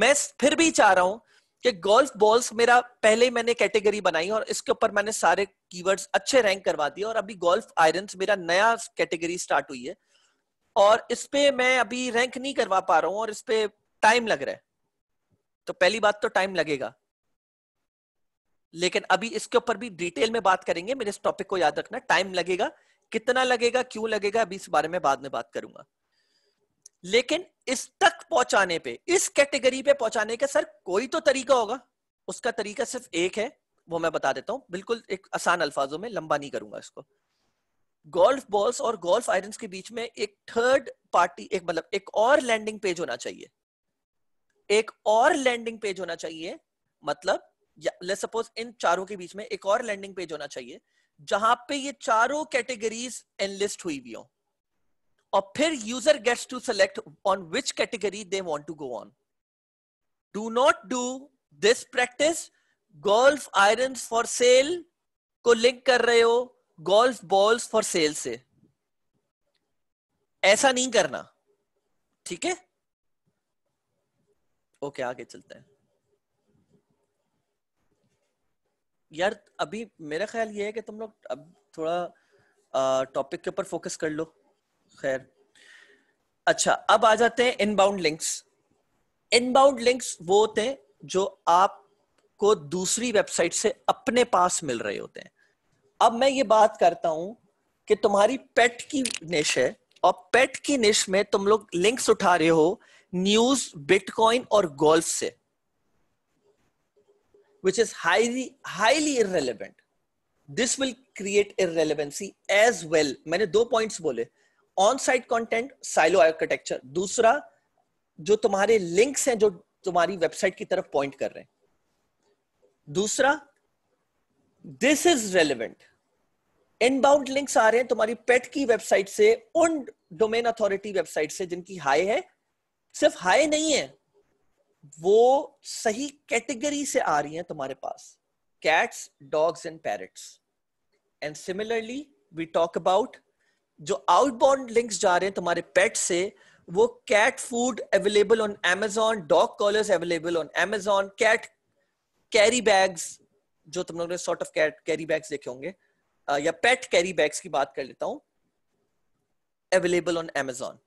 मैं फिर भी चाह रहा हूं कि गोल्फ बॉल्स मेरा पहले ही मैंने कैटेगरी बनाई और इसके ऊपर मैंने सारे कीवर्ड्स अच्छे रैंक करवा दिए और अभी गोल्फ आयरन मेरा नया कैटेगरी स्टार्ट हुई है और इस पे मैं अभी रैंक नहीं करवा पा रहा हूं और इस पे टाइम लग रहा है तो पहली बात तो टाइम लगेगा लेकिन अभी इसके ऊपर भी डिटेल में बात करेंगे मेरे इस टॉपिक को याद रखना टाइम लगेगा कितना लगेगा क्यों लगेगा अभी इस बारे में बाद में बात करूंगा लेकिन इस तक पहुंचाने पे इस कैटेगरी पे पहुंचाने का सर कोई तो तरीका होगा उसका तरीका सिर्फ एक है वो मैं बता देता हूं बिल्कुल एक आसान अल्फाजों में लंबा नहीं करूंगा इसको गोल्फ बॉल्स और गोल्फ आयरन के बीच में एक थर्ड पार्टी एक मतलब एक और लैंडिंग पेज होना चाहिए एक और लैंडिंग पेज होना चाहिए मतलब सपोज इन चारों के बीच में एक और लैंडिंग पेज होना चाहिए जहां पे ये चारों कैटेगरीज एनलिस्ट हुई हुई हो और फिर user gets to select on which category they want to go on do not do this practice golf iron for sale को लिंक कर रहे हो गोल्फ बॉल्स फॉर सेल से ऐसा नहीं करना ठीक है ओके आगे चलते हैं यार अभी मेरा ख्याल ये है कि तुम लोग अब थोड़ा टॉपिक के ऊपर फोकस कर लो खैर अच्छा अब आ जाते हैं इनबाउंड लिंक्स इनबाउंड लिंक्स वो होते हैं जो आपको दूसरी वेबसाइट से अपने पास मिल रहे होते हैं अब मैं ये बात करता हूं कि तुम्हारी पेट की निश है और पेट की निश में तुम लोग लिंक्स उठा रहे हो न्यूज बिटकॉइन और गोल्फ से which is highly highly irrelevant this will create irrelevancy as well maine do points bole on site content silo architecture dusra jo tumhare links hain jo tumhari website ki taraf point kar rahe hain dusra this is relevant inbound links आ रहे हैं तुम्हारी पेट की वेबसाइट से उन डोमेन अथॉरिटी वेबसाइट से जिनकी हाई है सिर्फ हाई नहीं है वो सही कैटेगरी से आ रही हैं तुम्हारे पास cats dogs and parrots and similarly we talk about जो आउटबॉर्न लिंक्स जा रहे हैं तुम्हारे पेट से वो cat food available on Amazon dog collars available on Amazon cat carry bags जो तुम लोगों ने sort of cat carry bags देखे होंगे या पेट कैरी बैग्स की बात कर लेता हूं available on Amazon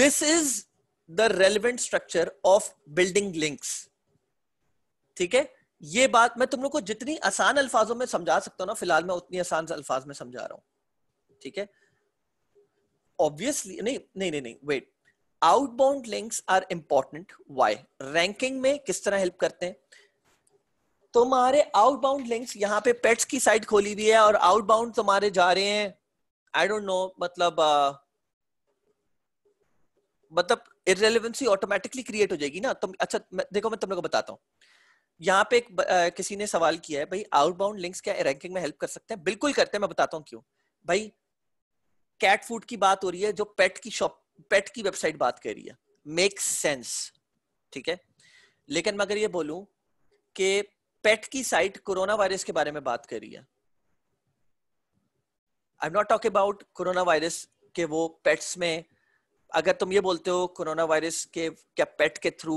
this is the relevant structure of building links ठीक है ये बात मैं तुम लोग को जितनी आसान अल्फाजों में समझा सकता हूँ ना फिलहाल मैं उतनी आसान अल्फाज में समझा रहा हूं ठीक है ऑब्वियसली नहीं नहीं नहीं नहीं wait outbound links are important why ranking में किस तरह हेल्प करते हैं तुम्हारे आउटबाउंड लिंक्स यहाँ पे पेट्स की साइट खोली हुई है और आउटबाउंड तुम्हारे जा रहे हैं आई डोंट नो मतलब आ, uh, मतलब इरेलीवेंसी ऑटोमेटिकली क्रिएट हो जाएगी ना तुम तो अच्छा मैं, देखो मैं तुम लोग को बताता हूँ यहाँ पे एक आ, किसी ने सवाल किया है भाई आउटबाउंड लिंक्स क्या रैंकिंग में हेल्प कर सकते हैं बिल्कुल करते हैं मैं बताता हूँ क्यों भाई कैट फूड की बात हो रही है जो पेट की शॉप पेट की वेबसाइट बात कर रही है मेक सेंस ठीक है लेकिन मैं अगर ये बोलूं कि पेट की साइट कोरोना वायरस के बारे में बात कर रही है I am not talk about corona virus के वो पेट्स में अगर तुम ये बोलते हो कोरोना वायरस के क्या पेट के थ्रू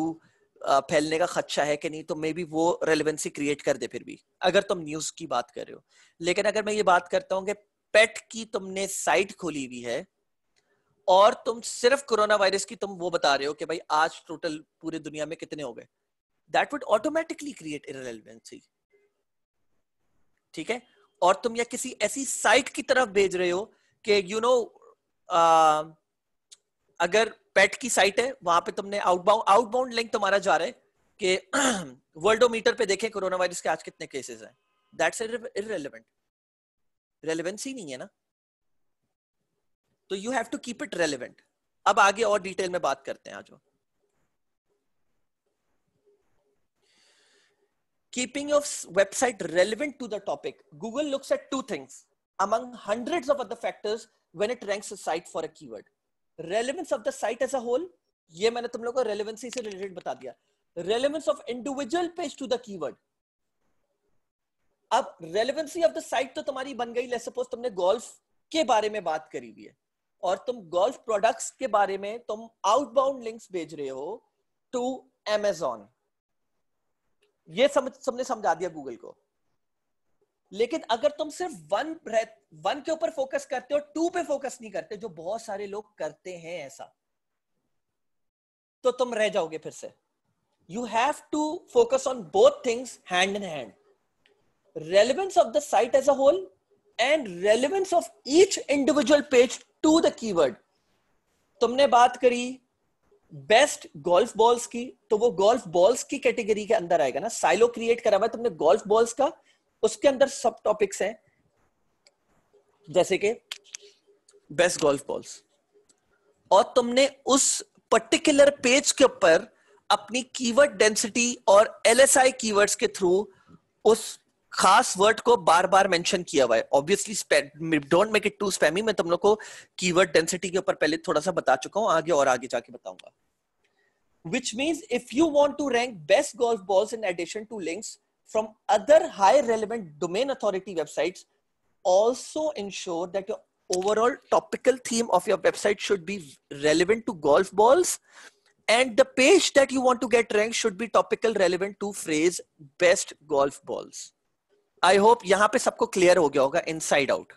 फैलने का खदशा है कि नहीं तो मे बी वो रेलिवेंसी क्रिएट कर दे फिर भी अगर तुम न्यूज की बात कर रहे हो लेकिन अगर मैं ये बात करता हूँ कि पेट की तुमने साइट खोली हुई है और तुम सिर्फ कोरोना वायरस की तुम वो बता रहे हो कि भाई आज टोटल पूरे दुनिया में कितने हो गए that would automatically create irrelevancy ठीक है और तुम या किसी ऐसी साइट की तरफ भेज रहे हो कि यू नो अगर पेट की साइट है वहां पे तुमने आउटबाउंड आउटबाउंड लिंक तुम्हारा जा रहा है कि वर्ल्डोमीटर <clears throat> पे देखें कोरोना वायरस के आज कितने केसेस हैं दैट्स इरेलीवेंट रेलिवेंस ही नहीं है ना तो you have to keep it relevant अब आगे और डिटेल में बात करते हैं आज keeping your website relevant to the topic Google looks at two things among hundreds of other factors when it ranks a site for a keyword relevance of the site as a whole ये मैंने तुम लोग को रेलिवेंसी से रिलेटेड बता दिया relevance of individual page to the keyword अब रेलिवेंसी ऑफ द साइट तो तुम्हारी बन गई सपोज तुमने गोल्फ के बारे में बात करी हुई है और तुम गोल्फ प्रोडक्ट्स के बारे में तुम आउटबाउंड लिंक्स भेज रहे हो टू एमेजॉन ये समझ सबने समझा दिया गूगल को लेकिन अगर तुम सिर्फ वन ब्रेथ वन के ऊपर फोकस करते हो टू पे फोकस नहीं करते जो बहुत सारे लोग करते हैं ऐसा तो तुम रह जाओगे फिर से you have to focus on both things hand in hand relevance of the site as a whole and relevance of each individual page to the keyword तुमने बात करी बेस्ट गोल्फ बॉल्स की तो वो गोल्फ बॉल्स की कैटेगरी के अंदर आएगा ना साइलो क्रिएट करा हुआ है तुमने गोल्फ बॉल्स का उसके अंदर सब टॉपिक्स हैं जैसे कि बेस्ट गोल्फ बॉल्स और तुमने उस पर्टिकुलर पेज के ऊपर अपनी कीवर्ड डेंसिटी और एलएसआई कीवर्ड्स के थ्रू उस खास वर्ड को बार बार मेंशन किया हुआ है obviously don't make it too spammy मैं तुम लोग को कीवर्ड डेंसिटी के ऊपर पहले थोड़ा सा बता चुका हूं आगे और आगे जाके बताऊंगा which means if you want to rank best golf balls in addition to links from other high relevant domain authority websites also ensure that your overall topical theme of your website should be relevant to golf balls and the page that you want to get ranked should be topical relevant to phrase best golf balls i hope yahan pe sabko clear ho gaya hoga inside out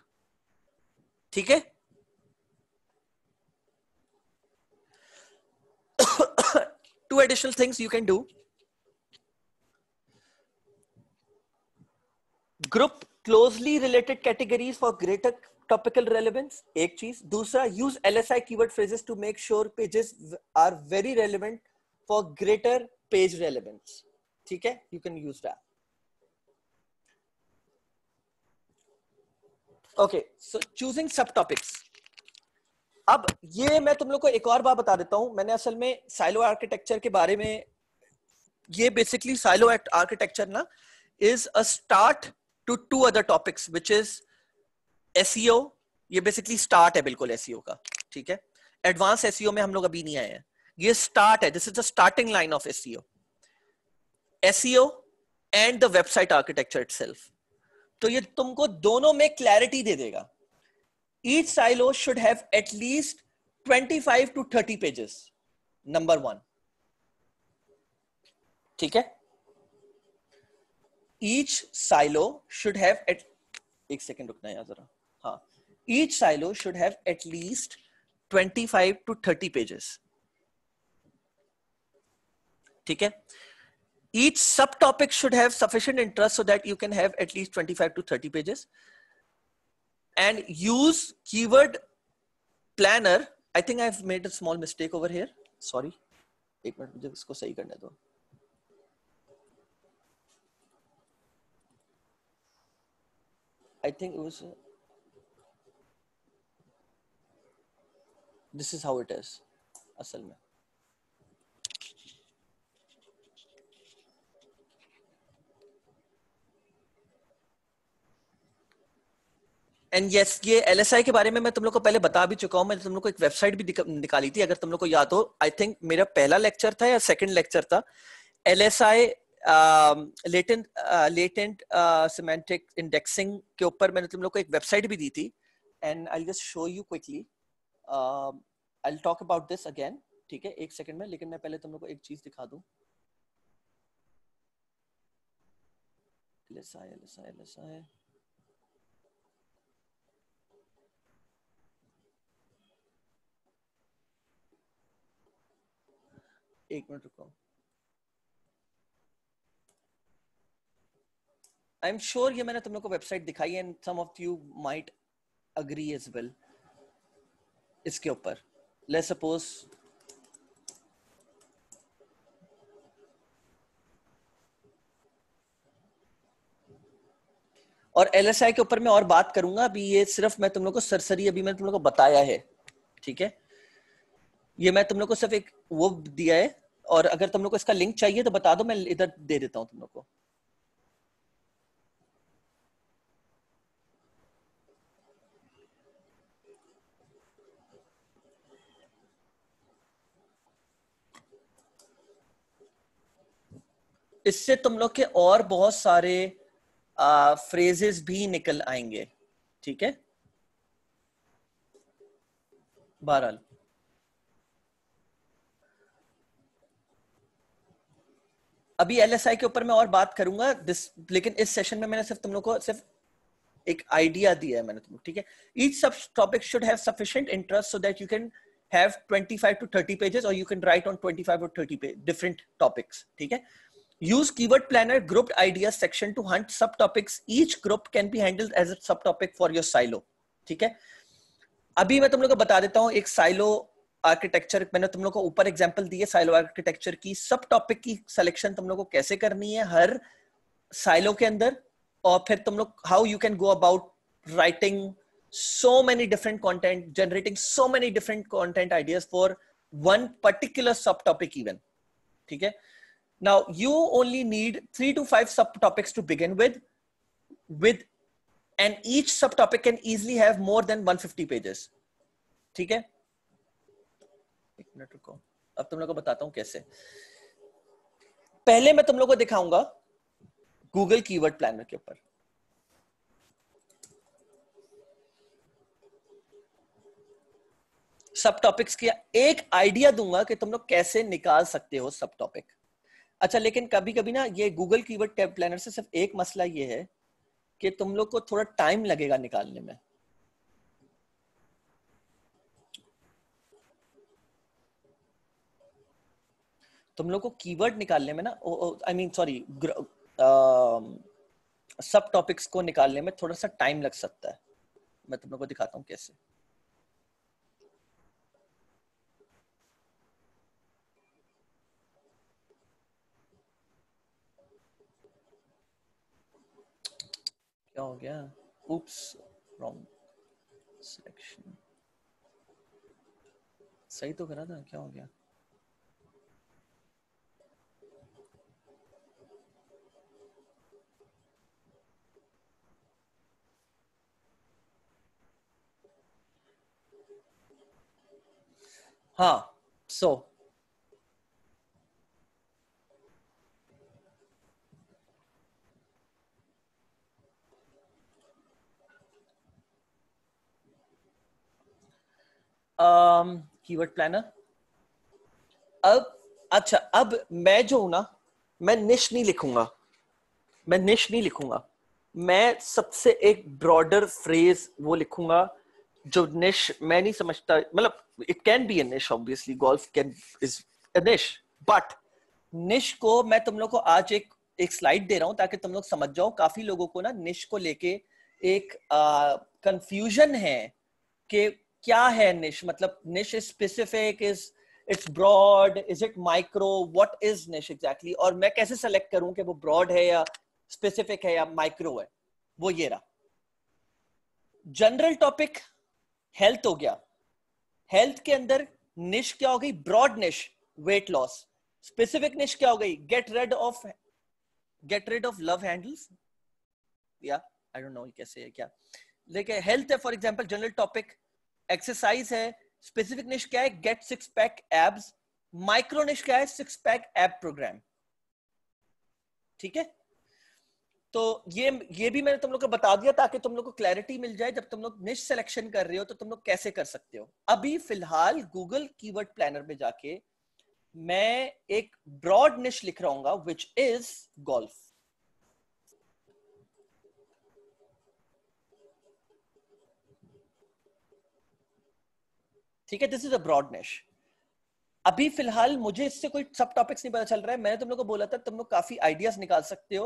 theek hai two additional things you can do group closely related categories for greater topical relevance एक चीज दूसरा use L S I keyword pages are very relevant for greater page relevance ठीक है you can use that okay so choosing sub topics अब ये मैं तुम लोग को एक और बात बता देता हूं मैंने असल में साइलो आर्किटेक्चर के बारे में ये बेसिकली साइलो आर्किटेक्चर ना is a start to two other topics, which is SEO. ye basically start hai bilkul SEO ka theek hai Advanced SEO mein hum log abhi nahi aaye hain ye start hai This is the starting line of SEO. SEO and the website architecture itself. to ye tumko dono mein clarity de dega Each silo should have at least 25 to 30 pages. Number 1 ठीक है each silo should have at एक second रुकना है जरा हाँ each silo should have at least 25 to 30 pages ठीक है each subtopic should have sufficient interest so that you can have at least 25 to 30 pages and use keyword planner i think i've made a small mistake over here sorry एक मिनट मुझे इसको सही I think it was. This is how it is, असल में. एंड यस ये एल के बारे में मैं तुम लोग को पहले बता भी चुका हूँ मैं तुम लोग को एक वेबसाइट भी निकाली थी अगर तुम लोग को याद हो आई थिंक मेरा पहला लेक्चर था या सेकंड लेक्चर था L um, latent uh, latent uh, semantic indexing के ऊपर मैंने तुम लोग को एक वेबसाइट भी दी थी and I just show you quickly I talk about this again ठीक है एक सेकेंड में लेकिन मैं पहले तुम लोग को एक चीज दिखा दूं let's say, let's say, let's say. एक मिनट रुको आई एम श्योर ये मैंने तुम लोग को वेबसाइट दिखाई and some of you might agree as well इसके ऊपर ले सपोज और एल के ऊपर मैं और बात करूंगा अभी ये सिर्फ मैं तुम लोग को सरसरी अभी मैंने तुम लोग को बताया है ठीक है ये मैं तुम लोग को सिर्फ एक वो दिया है और अगर तुम लोग को इसका लिंक चाहिए तो बता दो मैं इधर दे देता हूं तुम लोग को इससे तुम लोग के और बहुत सारे फ्रेजेस भी निकल आएंगे ठीक है बहरहाल अभी एलएसआई के ऊपर मैं और बात करूंगा दिस लेकिन इस सेशन में मैंने सिर्फ तुम लोग को सिर्फ एक आइडिया दिया है मैंने तुमको ठीक है each sub topic should have sufficient interest so that you can have 25 to 30 pages और यू कैन राइट ऑन 25 और 30 पे डिफरेंट टॉपिक्स ठीक है Use keyword planner grouped ideas section to hunt subtopics. Each group can be handled as a subtopic for your silo. ठीक है अभी मैं तुम लोग को बता देता हूँ एक साइलो आर्किटेक्चर मैंने तुम लोग को ऊपर एग्जाम्पल दी है साइलो आर्किटेक्चर की सब टॉपिक की सिलेक्शन तुम लोग को कैसे करनी है हर साइलो के अंदर और फिर तुम लोग how you can go about writing so many different content generating so many different content ideas for one particular subtopic even ठीक है Now you only need 3 to five subtopics to begin with, with, and each subtopic can easily have more than 150 pages. theek hai ek minute ruko ab tum logo ko batata hu kaise pehle main tum logo ko dikhaunga google keyword planner ke upar sub topics की एक आइडिया दूंगा कि तुम लोग कैसे निकाल सकते हो सब टॉपिक अच्छा लेकिन कभी कभी ना ये गूगल की टैब प्लानर से सिर्फ एक मसला ये है कि तुम लोग को थोड़ा टाइम लगेगा निकालने में तुम लोग को कीवर्ड निकालने में ना I mean sorry sub topics को निकालने में थोड़ा सा टाइम लग सकता है मैं तुम लोग को दिखाता हूँ कैसे क्या हो गया oops wrong selection सही तो करा था क्या हो गया हाँ सो so, um, keyword planner. अब अच्छा अब मैं जो हूं ना मैं निश नहीं लिखूंगा मैं निश नहीं लिखूंगा मैं सबसे एक ब्रॉडर फ्रेज वो लिखूंगा जो निश मैं नहीं समझता मतलब it can be a niche obviously golf can is a niche but निश को मैं तुम लोग को आज एक एक स्लाइड दे रहा हूं ताकि तुम लोग समझ जाओ काफी लोगों को ना निश को लेके एक कंफ्यूजन है कि क्या है निश मतलब niche is specific is it's broad is it micro what is niche exactly और मैं कैसे सेलेक्ट करूं कि वो ब्रॉड है या स्पेसिफिक है या माइक्रो है वो ये रहा जनरल टॉपिक हेल्थ हो गया हेल्थ के अंदर निश क्या हो गई ब्रॉड निश वेट लॉस स्पेसिफिक निश क्या हो गई get rid of get rid of love handles या आई डोंट नो कैसे है क्या देखिए हेल्थ है for example general topic exercise है स्पेसिफिक निश क्या है get six pack abs micro niche क्या है सिक्स पैक एब प्रोग्राम ठीक है तो ये ये भी मैंने तुम लोग को बता दिया ताकि तुम लोग को क्लैरिटी मिल जाए जब तुम लोग निश सिलेक्शन कर रहे हो तो तुम लोग कैसे कर सकते हो अभी फिलहाल गूगल कीवर्ड प्लानर में जाके मैं एक ब्रॉड निश लिख रहा हूंगा विच इज गोल्फ ठीक है दिस इज अ ब्रॉड निश अभी फिलहाल मुझे इससे कोई सब टॉपिक्स नहीं पता चल रहा है मैंने तुम लोग को बोला था तुम लोग काफी आइडियाज निकाल सकते हो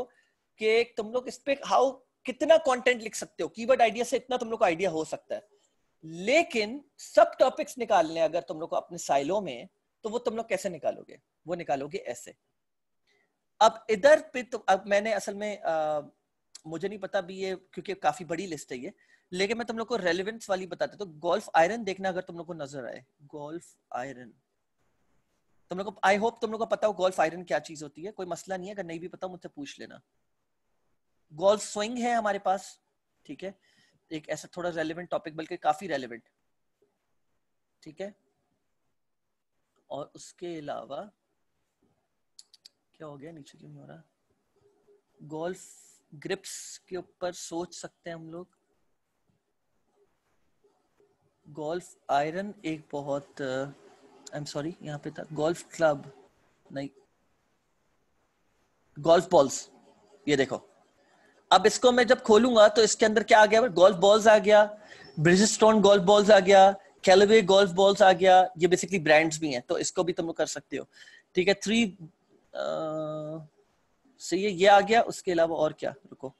कि तुम लोग इस पे हाउ कितना कंटेंट लिख सकते हो कीवर्ड आइडिया से इतना तुम लोग को आइडिया हो सकता है लेकिन सब टॉपिक्स निकालने अगर तुम लोग को अपने साइलो में तो वो तुम लोग कैसे निकालोगे वो निकालोगे ऐसे अब इधर पे तो अब मैंने असल में आ, मुझे नहीं पता भी ये क्योंकि काफी बड़ी लिस्ट है ये लेकिन मैं तुम लोग को रेलिवेंस वाली बताते तो गोल्फ आयरन देखना अगर तुम लोग को नजर आए गोल्फ आयरन तुम लोग को आई होप तुम लोग को पता हो गोल्फ आयरन क्या चीज होती है कोई मसला नहीं है अगर नहीं भी पता मुझसे पूछ लेना गोल्फ स्विंग है हमारे पास ठीक है एक ऐसा थोड़ा रेलिवेंट टॉपिक बल्कि काफी रेलिवेंट ठीक है और उसके अलावा क्या हो गया नीचे क्यों नहीं हो रहा गोल्फ ग्रिप्स के ऊपर सोच सकते हैं हम लोग गोल्फ आयरन एक बहुत आई एम सॉरी यहाँ पे था गोल्फ क्लब नहीं गोल्फ बॉल्स ये देखो अब इसको मैं जब खोलूंगा तो इसके अंदर क्या आ गया गोल्फ बॉल्स आ गया स्टोन गोल्फ बॉल्स आ गया कैलवे गोल्फ बॉल्स आ गया ये बेसिकली ब्रांड्स भी हैं तो इसको भी तुम लोग कर सकते हो ठीक है थ्री uh, सही है ये आ गया उसके अलावा और क्या रुको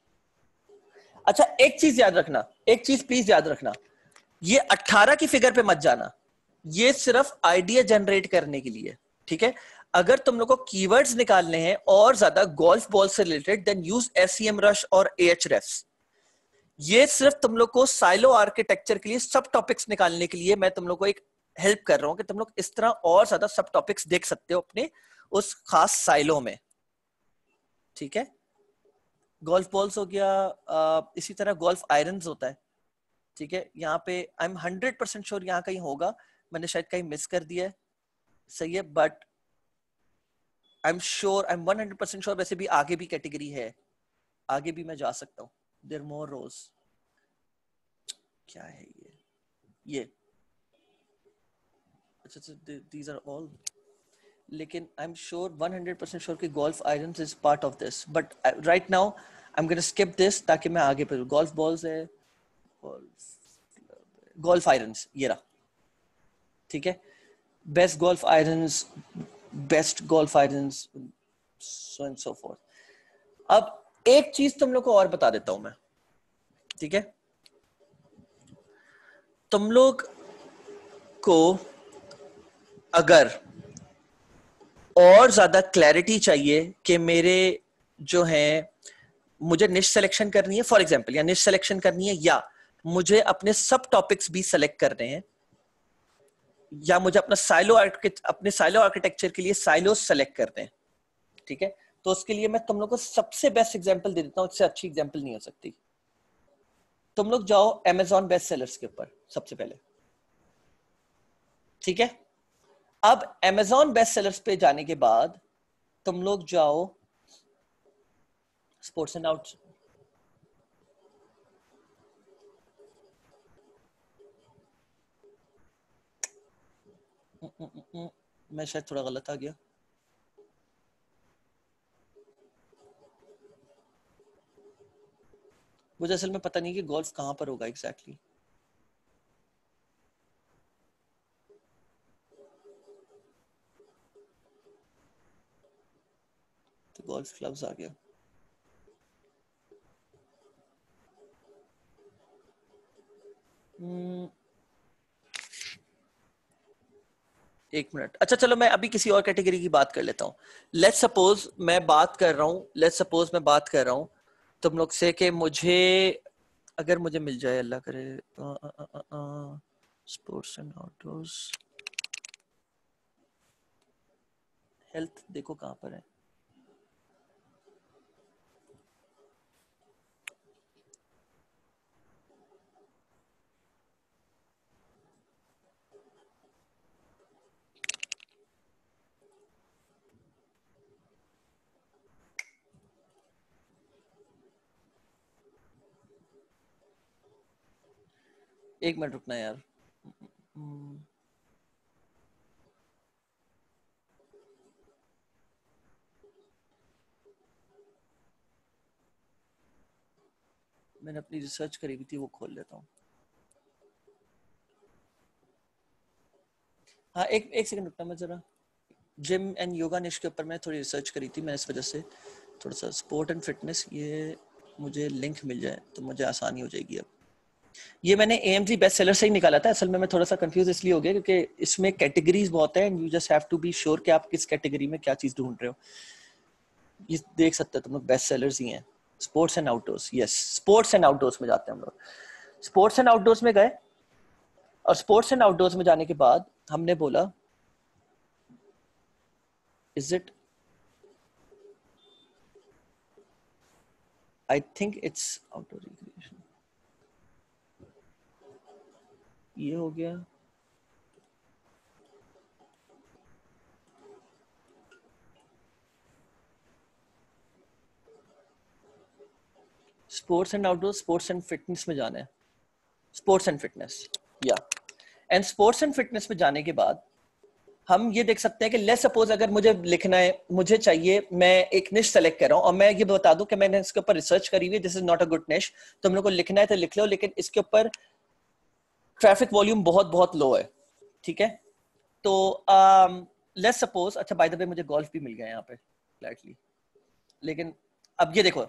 अच्छा एक चीज याद रखना एक चीज प्लीज याद रखना ये 18 की फिगर पे मत जाना ये सिर्फ आइडिया जनरेट करने के लिए ठीक है अगर तुम लोग को कीवर्ड्स निकालने हैं और ज्यादा गोल्फ बॉल से related then use SEMrush और एच रेफ्स ये सिर्फ तुम लोग को साइलो आर्किटेक्चर के लिए सब टॉपिक्स निकालने के लिए मैं तुम लोग को एक हेल्प कर रहा हूँ कि तुम लोग इस तरह और ज्यादा सब टॉपिक्स देख सकते हो अपने उस खास साइलो में ठीक है गोल्फ बॉल्स हो गया इसी तरह गोल्फ आयरन होता है ठीक है यहाँ पे I am hundred percent sure यहाँ कहीं होगा मैंने शायद कहीं मिस कर दिया है सही है but I am sure I am one hundred percent sure वैसे भी आगे भी कैटेगरी है आगे भी मैं जा सकता हूँ देर मोर रोज क्या है ये ये अच्छा दीज आर ऑल लेकिन I am sure one hundred percent sure की golf iron is part of this but right now I am gonna skip this ताकि मैं आगे पर गोल्फ बॉल्स है गोल्फ आयरन्स आयरन ये रहा ठीक है best golf iron best golf iron so and so forth अब एक चीज तुम लोग को और बता देता हूं मैं ठीक है तुम लोग को अगर और ज्यादा क्लैरिटी चाहिए कि मेरे जो है मुझे निश सेलेक्शन करनी है फॉर एग्जाम्पल या निश सेलेक्शन करनी है या मुझे अपने सब टॉपिक्स भी सेलेक्ट करने हैं या मुझे अपना साइलो अपने साइलो आर्किटेक्चर के लिए साइलो सेलेक्ट करने हैं ठीक है तो उसके लिए मैं तुम लोग को सबसे बेस्ट एग्जाम्पल दे देता हूँ उससे अच्छी एग्जाम्पल नहीं हो सकती तुम लोग जाओ एमेजॉन बेस्ट सेलर्स के ऊपर सबसे पहले ठीक है अब एमेजॉन बेस्ट सेलर्स पे जाने के बाद तुम लोग जाओ स्पोर्ट्स एंड आउट मैं शायद थोड़ा गलत आ गया मुझे असल में पता नहीं कि गोल्फ कहां पर होगा एग्जैक्टली exactly. तो गोल्फ क्लब्स आ गया mm. एक मिनट अच्छा चलो मैं अभी किसी और कैटेगरी की बात कर लेता हूँ लेट सपोज मैं बात कर रहा हूँ लेट सपोज मैं बात कर रहा हूँ तुम तो लोग से कि मुझे अगर मुझे मिल जाए अल्लाह करे स्पोर्ट्स एंड आउटडोर्स हेल्थ देखो कहाँ पर है एक मिनट रुकना यार मैंने अपनी रिसर्च करी हुई थी वो खोल लेता हूँ हाँ एक एक सेकंड रुकना मैं जरा जिम एंड योगा निश के ऊपर मैं थोड़ी रिसर्च करी थी मैं इस वजह से थोड़ा सा स्पोर्ट एंड फिटनेस ये मुझे लिंक मिल जाए तो मुझे आसानी हो जाएगी अब ये मैंने A M G best seller से ही निकाला था असल में मैं थोड़ा सा कंफ्यूज इसलिए हो गया क्योंकि इसमें कैटेगरीज बहुत है and you just have to be sure कि आप किस कैटेगरी में क्या चीज ढूंढ रहे हो ये देख सकते हो तुम लोग बेस्ट सेलर्स ही हैं sports and outdoors yes sports and outdoors में जाते हैं हम लोग स्पोर्ट्स एंड आउटडोर्स में गए और स्पोर्ट्स एंड आउटडोर्स में जाने के बाद हमने बोला is it I think it's outdoor ये हो गया sports and outdoor sports and fitness में जाना है स्पोर्ट्स एंड फिटनेस या एंड स्पोर्ट्स एंड फिटनेस में जाने के बाद हम ये देख सकते हैं कि लेस सपोज अगर मुझे लिखना है मुझे चाहिए मैं एक निश सेलेक्ट कर रहा हूं और मैं ये बता दूं कि मैंने इसके ऊपर रिसर्च करी हुई this is not a good niche तुम लोग को लिखना है तो लिख लो लेकिन इसके ऊपर ट्रैफिक वॉल्यूम बहुत बहुत लो है ठीक है तो लेट um, सपोज अच्छा बाय द वे मुझे गोल्फ भी मिल गया यहाँ पे फ्लैटली लेकिन अब ये देखो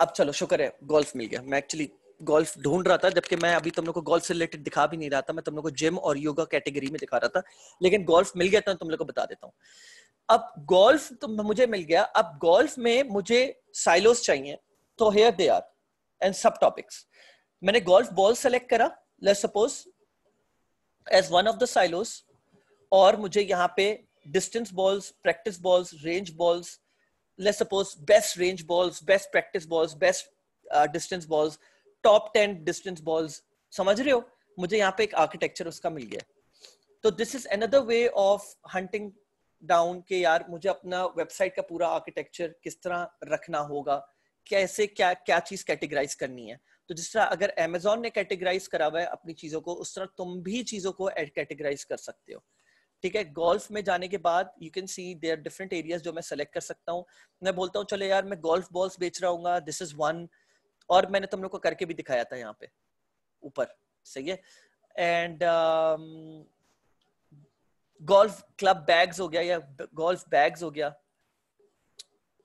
अब चलो शुक्र है गोल्फ मिल गया मैं एक्चुअली गोल्फ ढूंढ रहा था जबकि मैं अभी तुम लोग को गोल्फ से रिलेटेड दिखा भी नहीं रहा था मैं तुम लोग को जिम और योगा कैटेगरी में दिखा रहा था लेकिन गोल्फ मिल गया था तो तुम लोग को बता देता हूँ अब गोल्फ तो मुझे मिल गया अब गोल्फ में मुझे साइलोस चाहिए तो here they are and sub topics मैंने गोल्फ बॉल सेलेक्ट करा let's suppose as one of the silos और मुझे यहाँ पे distance balls, practice balls, range balls, let's suppose best range balls, best practice balls, best uh, distance balls, top 10 distance balls, समझ रहे हो मुझे यहाँ पे एक आर्किटेक्चर उसका मिल गया तो this is another way of hunting down के यार मुझे अपना वेबसाइट का पूरा आर्किटेक्चर किस तरह रखना होगा कैसे क्या क्या चीज कैटेगराइज करनी है तो जिस तरह अगर अमेजोन ने कैटेगराइज करा हुआ है अपनी चीजों को उस तरह तुम भी चीजों को कैटेगराइज कर सकते हो ठीक है गोल्फ में जाने के बाद you can see there different areas जो मैं सेलेक्ट कर सकता हूँ मैं बोलता हूँ चलो यार मैं गोल्फ बॉल्स बेच रहा हूँ दिस इज वन और मैंने तुम लोग को करके भी दिखाया था यहाँ पे ऊपर सही है एंड गोल्फ क्लब बैग्स हो गया या गोल्फ बैग्स हो गया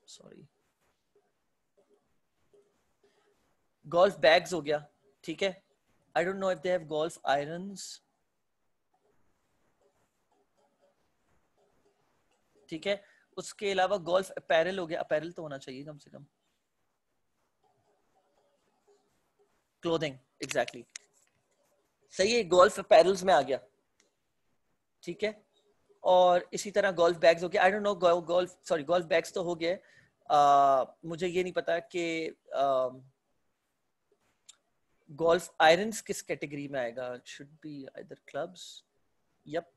सॉरी गोल्फ बैग्स हो गया ठीक है I don't know if they have golf irons ठीक है उसके अलावा गोल्फ अपैरल हो गया अपैरल तो होना चाहिए कम से कम क्लोथिंग एग्जैक्टली सही है गोल्फ अपैरल्स में आ गया ठीक है और इसी तरह गोल्फ बैग्स हो गया I don't know golf sorry golf bags तो हो गए मुझे ये नहीं पता कि uh, गोल्फ आयरन्स किस कैटेगरी में आएगा should be either clubs yup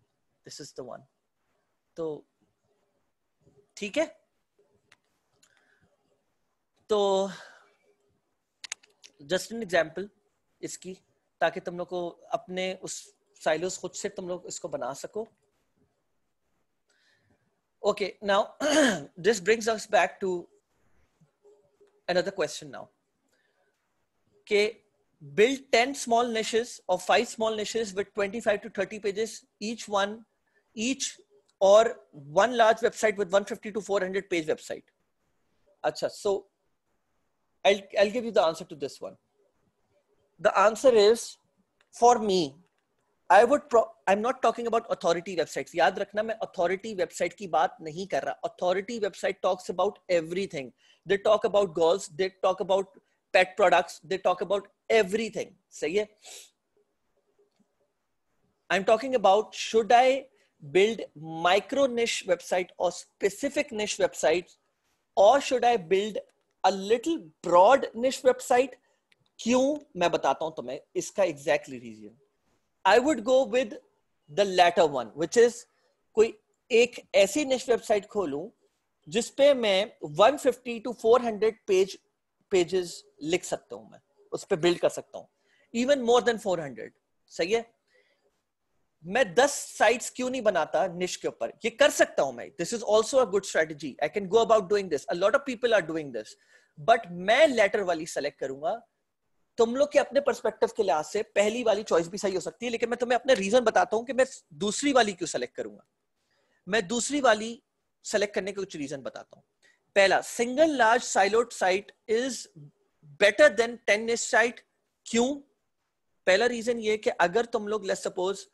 this is the one तो ठीक है तो जस्ट एन एग्जाम्पल इसकी ताकि तुम लोग को अपने उस साइलोस खुद से तुम लोग इसको बना सको okay now this brings us back to another question now के build 10 small niches or five small niches with 25 to 30 pages each one each or one large website with 150 to 400 page website acha so i'll i'll give you the answer to this one the answer is for me i would i'm not talking about authority websites yaad rakhna main authority website ki baat nahi kar authority website talks about everything they talk about goals they talk about pet products they talk about everything सही है I'm talking about should I build micro niche website or specific niche websites or should I build a little broad niche website kyun main batata hu tumhe iska exactly reason i would go with the latter one which is koi ek aisi niche website kholu जिसपे मैं 150 टू 400 पेज पेजेस लिख सकता हूं मैं उस पर बिल्ड कर सकता हूं even more than four hundred सही है मैं दस साइट्स क्यों नहीं बनाता निश के ऊपर ये कर सकता हूं मैं this is also a good strategy I can go about doing this a lot of people are doing this but मैं लेटर वाली सेलेक्ट करूंगा तुम लोग के अपने पर्सपेक्टिव के लिहाज से पहली वाली चॉइस भी सही हो सकती है लेकिन मैं तुम्हें अपने रीजन बताता हूं कि मैं दूसरी वाली क्यों सेलेक्ट करूंगा मैं दूसरी वाली सेलेक्ट करने के कुछ रीजन बताता हूं पहला single large siloed site is better than ten site क्यों पहला रीजन ये कि अगर तुम लोग लेट सपोज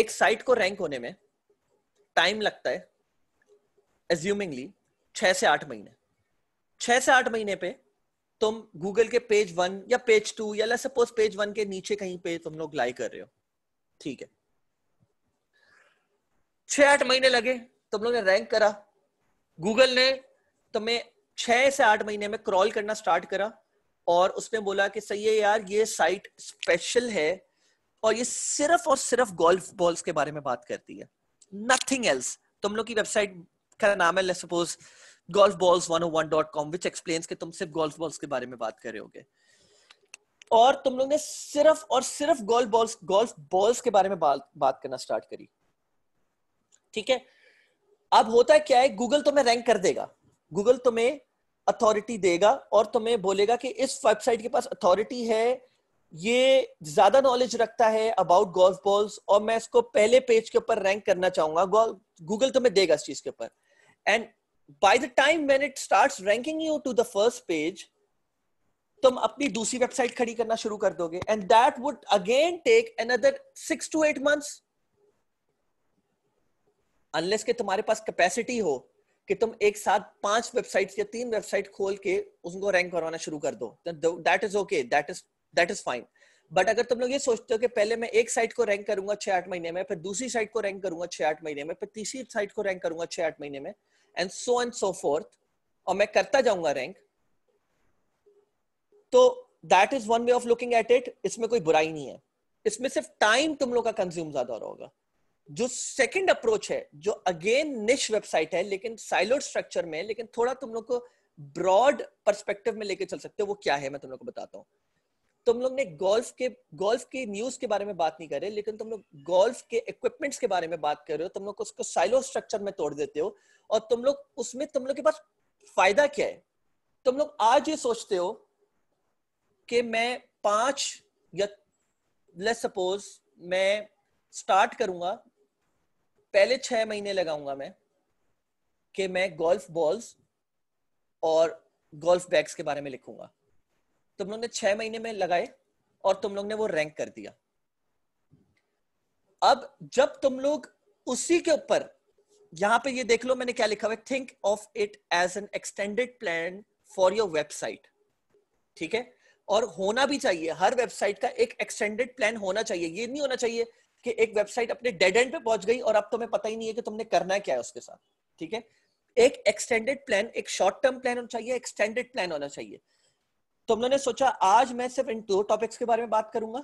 एक साइट को रैंक होने में टाइम लगता है एज्यूमिंगली छह से आठ महीने छह से आठ महीने पे तुम गूगल के पेज वन या पेज टू या लेट सपोज पेज वन के नीचे कहीं पे तुम लोग लाई कर रहे हो ठीक है छह आठ महीने लगे तुम लोग ने रैंक करा गूगल ने तो मैं छह से आठ महीने में क्रॉल करना स्टार्ट करा और उसने बोला कि सही है यार ये साइट स्पेशल है और ये सिर्फ और सिर्फ गोल्फ बॉल्स के बारे में बात करती है नथिंग एल्स तुम लोग की वेबसाइट का नाम है suppose golf balls one one dot com which explain के तुम सिर्फ गोल्फ बॉल्स के बारे में बात कर रहे होगे और तुम लोग ने सिर्फ और सिर्फ गोल्फ बॉल्स गोल्फ बॉल्स के बारे में बात बात करना स्टार्ट करी ठीक है अब होता है क्या है गूगल तुम्हें रैंक कर देगा गूगल तुम्हें अथॉरिटी देगा और तुम्हें बोलेगा कि इस वेबसाइट के पास अथॉरिटी है ये ज्यादा नॉलेज रखता है अबाउट गोल्फ बॉल्स और मैं इसको पहले पेज के ऊपर रैंक करना चाहूंगा गूगल तुम्हें देगा इस चीज के ऊपर and by the time when it starts ranking you to the first page तुम अपनी दूसरी वेबसाइट खड़ी करना शुरू कर दोगे and that would again take another six to eight months unless के तुम्हारे पास कैपेसिटी हो कि तुम एक साथ पांच वेबसाइट या तीन वेबसाइट खोल के उसको रैंक करवाना शुरू कर दो that is okay that is that is fine but अगर तुम लोग ये सोचते हो कि पहले मैं एक साइट को रैंक करूंगा छह आठ महीने में फिर दूसरी साइट को रैंक करूंगा छह आठ महीने में फिर तीसरी साइट को रैंक करूंगा छह आठ महीने में and so and so forth और मैं करता जाऊंगा रैंक तो that is one way of looking at it इसमें कोई बुराई नहीं है इसमें सिर्फ टाइम तुम लोग का कंज्यूम ज्यादा हो रहा होगा जो सेकंड अप्रोच है जो अगेन निश वेबसाइट है लेकिन साइलोड स्ट्रक्चर में लेकिन थोड़ा तुम लोग को ब्रॉड परस्पेक्टिव में लेके चल सकते हो वो क्या है मैं तुम लोग को बताता हूँ तुम लोग ने गोल्फ के गोल्फ के न्यूज के बारे में बात नहीं कर रहे लेकिन तुम लोग गोल्फ के इक्विपमेंट्स के बारे में बात कर रहे हो तुम लोग उसको साइलो स्ट्रक्चर में तोड़ देते हो और तुम लोग उसमें तुम लोग के पास फायदा क्या है तुम लोग आज ये सोचते हो कि मैं पांच या लेट सपोज मैं स्टार्ट करूंगा पहले छह महीने लगाऊंगा मैं कि मैं गोल्फ बॉल्स और गोल्फ बैग्स के बारे में लिखूंगा तुम लोग ने छह महीने में लगाए और तुम लोग ने वो रैंक कर दिया अब जब तुम लोग उसी के ऊपर यहां पे ये देख लो मैंने क्या लिखा हुआ think of it as an extended plan for your website ठीक है और होना भी चाहिए हर वेबसाइट का एक एक्सटेंडेड प्लान होना चाहिए ये नहीं होना चाहिए कि एक वेबसाइट अपने डेड एंड पे पहुंच गई और अब तुम्हें पता ही नहीं है कि तुमने करना है क्या है उसके साथ ठीक है एक एक्सटेंडेड प्लान एक शॉर्ट टर्म प्लान होना चाहिए एक्सटेंडेड प्लान होना चाहिए तुम लोगों ने सोचा आज मैं सिर्फ इन दो टॉपिक्स के बारे में बात करूंगा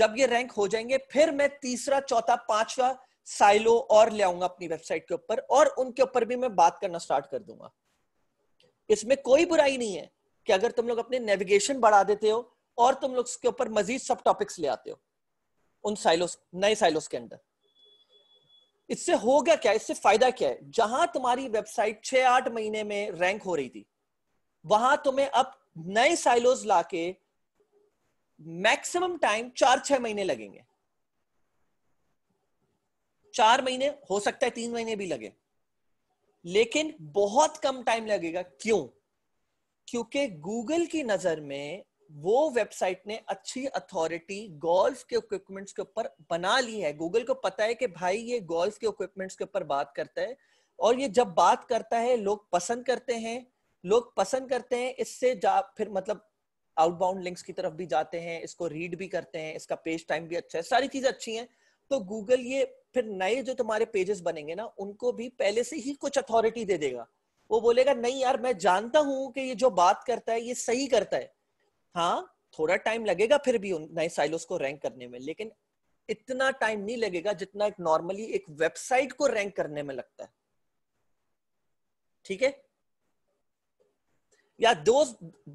जब ये रैंक हो जाएंगे फिर मैं तीसरा चौथा पांचवा साइलो और ले आऊंगा अपनी वेबसाइट के ऊपर और उनके ऊपर भी मैं बात करना स्टार्ट कर दूंगा इसमें कोई बुराई नहीं है कि अगर तुम लोग अपने नेविगेशन बढ़ा देते हो और तुम लोग उसके ऊपर मजीद सब टॉपिक्स ले आते हो उन साइलोस नए साइलोस के अंदर इससे हो गया क्या इससे फायदा क्या है जहां तुम्हारी वेबसाइट छह आठ महीने में रैंक हो रही थी वहां तुम्हें अब नए साइलोज लाके मैक्सिमम टाइम चार छह महीने लगेंगे चार महीने हो सकता है तीन महीने भी लगे लेकिन बहुत कम टाइम लगेगा क्यों क्योंकि गूगल की नजर में वो वेबसाइट ने अच्छी अथॉरिटी गोल्फ के इक्विपमेंट्स के ऊपर बना ली है गूगल को पता है कि भाई ये गोल्फ के इक्विपमेंट्स के ऊपर बात करता है और ये जब बात करता है लोग पसंद करते हैं लोग पसंद करते हैं इससे जा फिर मतलब आउटबाउंड लिंक्स की तरफ भी जाते हैं इसको रीड भी करते हैं इसका पेज टाइम भी अच्छा है सारी चीजें अच्छी हैं तो गूगल ये फिर नए जो तुम्हारे पेजेस बनेंगे ना उनको भी पहले से ही कुछ अथॉरिटी दे देगा वो बोलेगा नहीं यार मैं जानता हूं कि ये जो बात करता है ये सही करता है हाँ थोड़ा टाइम लगेगा फिर भी उन नए साइलोस को रैंक करने में लेकिन इतना टाइम नहीं लगेगा जितना एक नॉर्मली एक वेबसाइट को रैंक करने में लगता है ठीक है या दो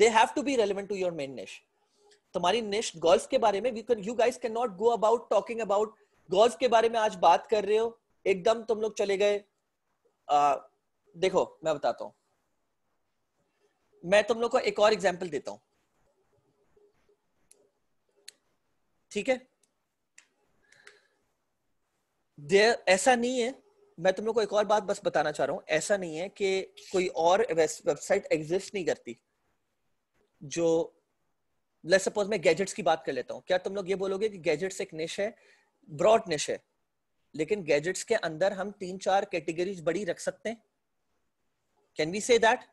they have to be relevant to your main niche तुम्हारी निश गोल्फ के बारे में you guys can not go about talking about golf के बारे में आज बात कर रहे हो एकदम तुम लोग चले गए आ, देखो मैं बताता हूं मैं तुम लोग को एक और एग्जाम्पल देता हूं ठीक है ऐसा नहीं है मैं तुम लोग को एक और बात बस बताना चाह रहा हूं ऐसा नहीं है कि कोई और वेबसाइट एग्जिस्ट नहीं करती जो लेट्स सपोज मैं गैजेट्स की बात कर लेता हूं क्या तुम लोग ये बोलोगे कि गैजेट्स एक निश है ब्रॉड निश है लेकिन गैजेट्स के अंदर हम तीन चार कैटेगरीज बड़ी रख सकते हैं कैन वी से दैट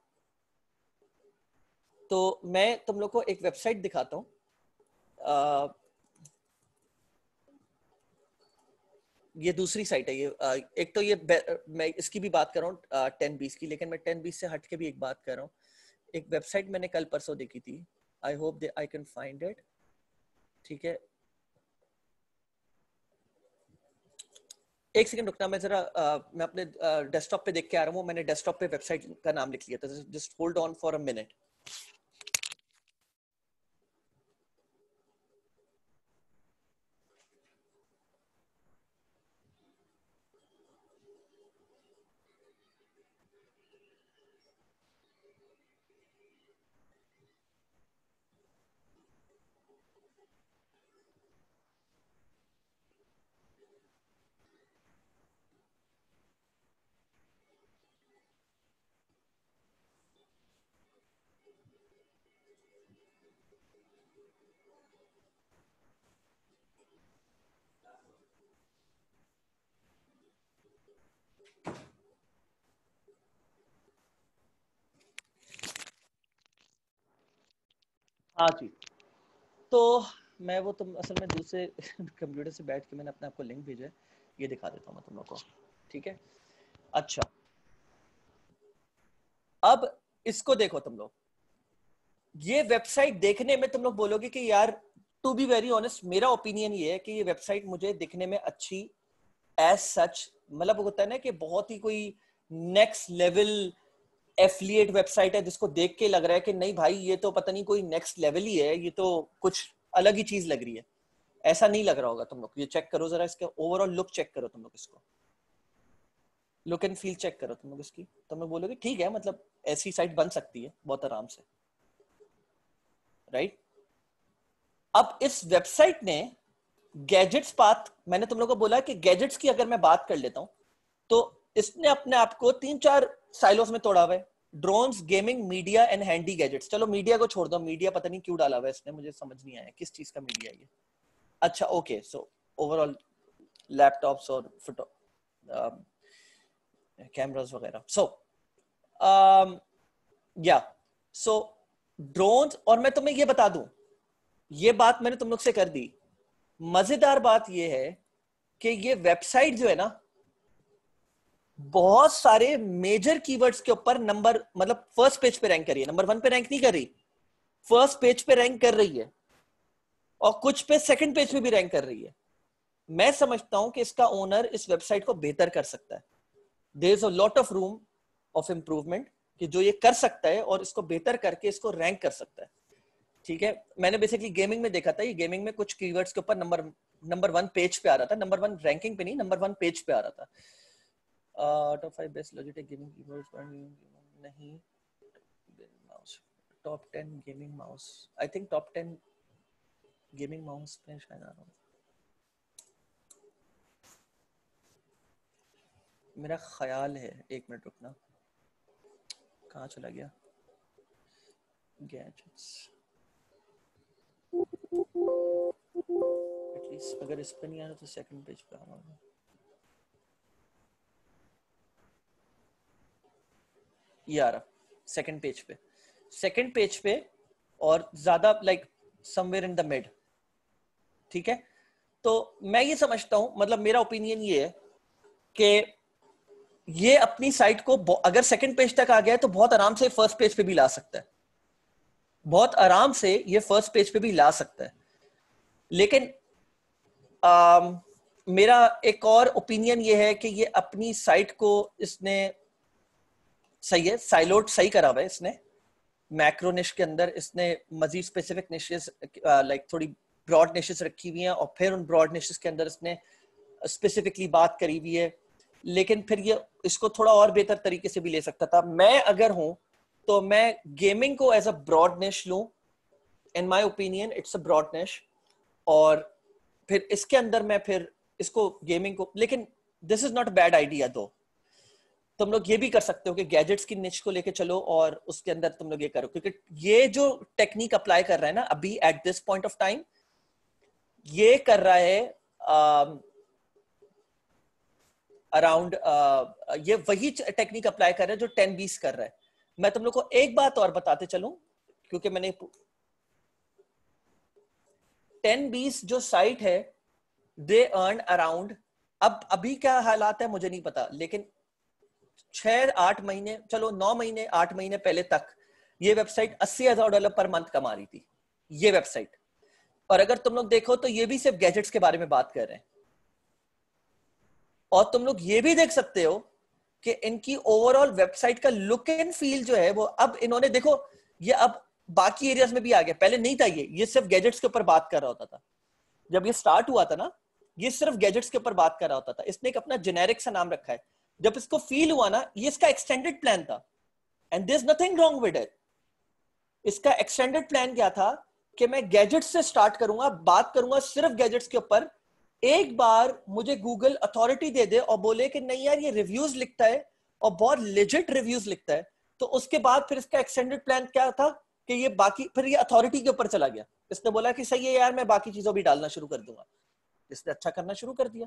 तो मैं तुम लोग को एक वेबसाइट दिखाता हूँ ये दूसरी साइट है ये एक तो ये मैं इसकी भी बात कर रहा हूँ टेन बीस की लेकिन मैं टेन बीस से हट के भी एक बात कर रहा हूँ एक वेबसाइट मैंने कल परसों देखी थी I hope they I can find it ठीक है एक सेकंड रुकना मैं जरा मैं अपने डेस्कटॉप पे देख के आ रहा हूँ मैंने डेस्कटॉप पे वेबसाइट का नाम लिख लिया था just hold on for a minute हाँ जी तो मैं वो तुम असल में दूसरे कंप्यूटर <laughs> से बैठ के मैंने अपने आपको लिंक भेजा है ये दिखा देता हूँ मैं तुम लोग को ठीक है अच्छा अब इसको देखो तुम लोग ये वेबसाइट देखने में तुम लोग बोलोगे कि यार टू बी वेरी ऑनेस्ट मेरा ओपिनियन ये है कि ये वेबसाइट मुझे दिखने में अच्छी एज सच मतलब होता है ना कि बहुत ही कोई नेक्स्ट लेवल एफिलिएट वेबसाइट है जिसको देख के लग रहा है कि नहीं भाई ये तो पता नहीं कोई नेक्स्ट लेवल ही है ये तो कुछ अलग ही चीज लग रही है ऐसा नहीं लग रहा होगा तुम लोग ये चेक करो जरा इसके ओवरऑल लुक चेक करो तुम लोग इसको लुक एंड फील चेक करो तुम लोग इसकी तुम तो लोग बोलोगे ठीक है मतलब ऐसी साइट बन सकती है बहुत आराम से राइट right? अब इस वेबसाइट ने गैजेट्स पाथ मैंने तुम लोग को बोला कि गैजेट्स की अगर मैं बात कर लेता हूं तो इसने अपने आप को तीन चार साइलोस में तोड़ा हुआ है drones gaming media and handy gadgets चलो मीडिया को छोड़ दो मीडिया पता नहीं क्यों डाला हुआ है इसने मुझे समझ नहीं आया किस चीज का मीडिया ये अच्छा ओके सो ओवरऑल लैपटॉप्स और फोटो कैमराज um, वगैरह सो या सो ड्रोन्स और मैं तुम्हें ये बता दूं ये बात मैंने तुम लोग से कर दी मजेदार बात यह है कि ये वेबसाइट जो है ना बहुत सारे मेजर कीवर्ड्स के ऊपर नंबर मतलब फर्स्ट पेज पे रैंक रही है नंबर वन पे रैंक नहीं कर रही फर्स्ट पेज पे रैंक कर रही है और कुछ पे सेकंड पेज पे भी रैंक कर रही है मैं समझता हूं कि इसका ओनर इस वेबसाइट को बेहतर कर सकता है there is a lot of room of improvement कि जो ये कर सकता है और इसको बेहतर करके इसको रैंक कर सकता है ठीक है मैंने बेसिकली गेमिंग में देखा था ये गेमिंग में कुछ कीवर्ड्स के ऊपर नंबर नंबर वन पेज पे आ रहा था नंबर वन रैंकिंग पे नहीं नंबर वन पेज पे आ रहा था top five best Logitech gaming keyboard नहीं mouse top ten gaming mouse I think top ten gaming mouse में शायद आ रहा हूँ मेरा ख्याल है एक मिनट रुकना कहाँ चला गया गैजेट्स एटलीस्ट अगर इस पर नहीं आया तो सेकंड पेज पे आऊंगा ये आ रहा सेकंड पेज पे सेकंड पेज पे और ज्यादा like somewhere in the mid ठीक है तो मैं ये समझता हूं मतलब मेरा ओपिनियन ये है कि ये अपनी साइट को अगर सेकंड पेज तक आ गया है तो बहुत आराम से फर्स्ट पेज पे भी ला सकता है बहुत आराम से ये फर्स्ट पेज पे भी ला सकता है लेकिन आ, मेरा एक और ओपिनियन ये है कि ये अपनी साइट को इसने सही है साइलोट सही करा हुआ है इसने मैक्रो निश के अंदर इसने मजीद स्पेसिफिक निशेज लाइक थोड़ी ब्रॉड निशेज रखी हुई हैं और फिर उन ब्रॉड निशेज के अंदर इसने स्पेसिफिकली बात करी हुई है लेकिन फिर ये इसको थोड़ा और बेहतर तरीके से भी ले सकता था मैं अगर हूँ तो मैं गेमिंग को एज अ ब्रॉड निश लू in my opinion it's a broad niche और फिर इसके अंदर मैं फिर इसको गेमिंग को लेकिन this is not a bad idea though तुम लोग ये भी कर सकते हो कि गैजेट्स की निच को लेके चलो और उसके अंदर तुम लोग ये करो क्योंकि ये जो टेक्निक अप्लाई कर रहा है ना अभी at this point of time ये कर रहा है अराउंड uh, uh, ये वही टेक्निक अप्लाई कर रहा है जो टेन बीस कर रहा है मैं तुम लोग को एक बात और बताते चलू क्योंकि मैंने टेन बीस जो साइट है दे अर्न अराउंड अब अभी क्या हालात है मुझे नहीं पता लेकिन छह आठ महीने चलो नौ महीने आठ महीने पहले तक ये वेबसाइट अस्सी हजार डॉलर पर मंथ कमा रही थी ये वेबसाइट और अगर तुम लोग देखो तो ये भी सिर्फ गैजेट्स के बारे में बात कर रहे हैं और तुम लोग ये भी देख सकते हो कि इनकी ओवरऑल वेबसाइट का लुक एंड फील जो है वो अब इन्होंने देखो ये अब बाकी एरियाज में भी आ गया पहले नहीं था ये ये सिर्फ गैजेट्स के ऊपर बात कर रहा होता था जब ये स्टार्ट हुआ था ना ये सिर्फ गैजेट्स के ऊपर बात कर रहा होता था इसने एक अपना जेनेरिक सा नाम रखा है जब इसको फील हुआ ना ये इसका एक्सटेंडेड प्लान था and there is nothing wrong with it इसका एक्सटेंडेड प्लान क्या था कि मैं गैजेट से स्टार्ट करूंगा बात करूंगा सिर्फ गैजेट्स के ऊपर एक बार मुझे गूगल अथॉरिटी दे दे और बोले कि नहीं यार ये रिव्यूज लिखता है और बहुत लिजिट रिव्यूज लिखता है तो उसके बाद फिर इसका एक्सटेंडेड प्लान क्या था कि ये बाकी फिर ये अथॉरिटी के ऊपर चला गया इसने बोला कि सही है यार मैं बाकी चीजों भी डालना शुरू कर दूंगा इसने अच्छा करना शुरू कर दिया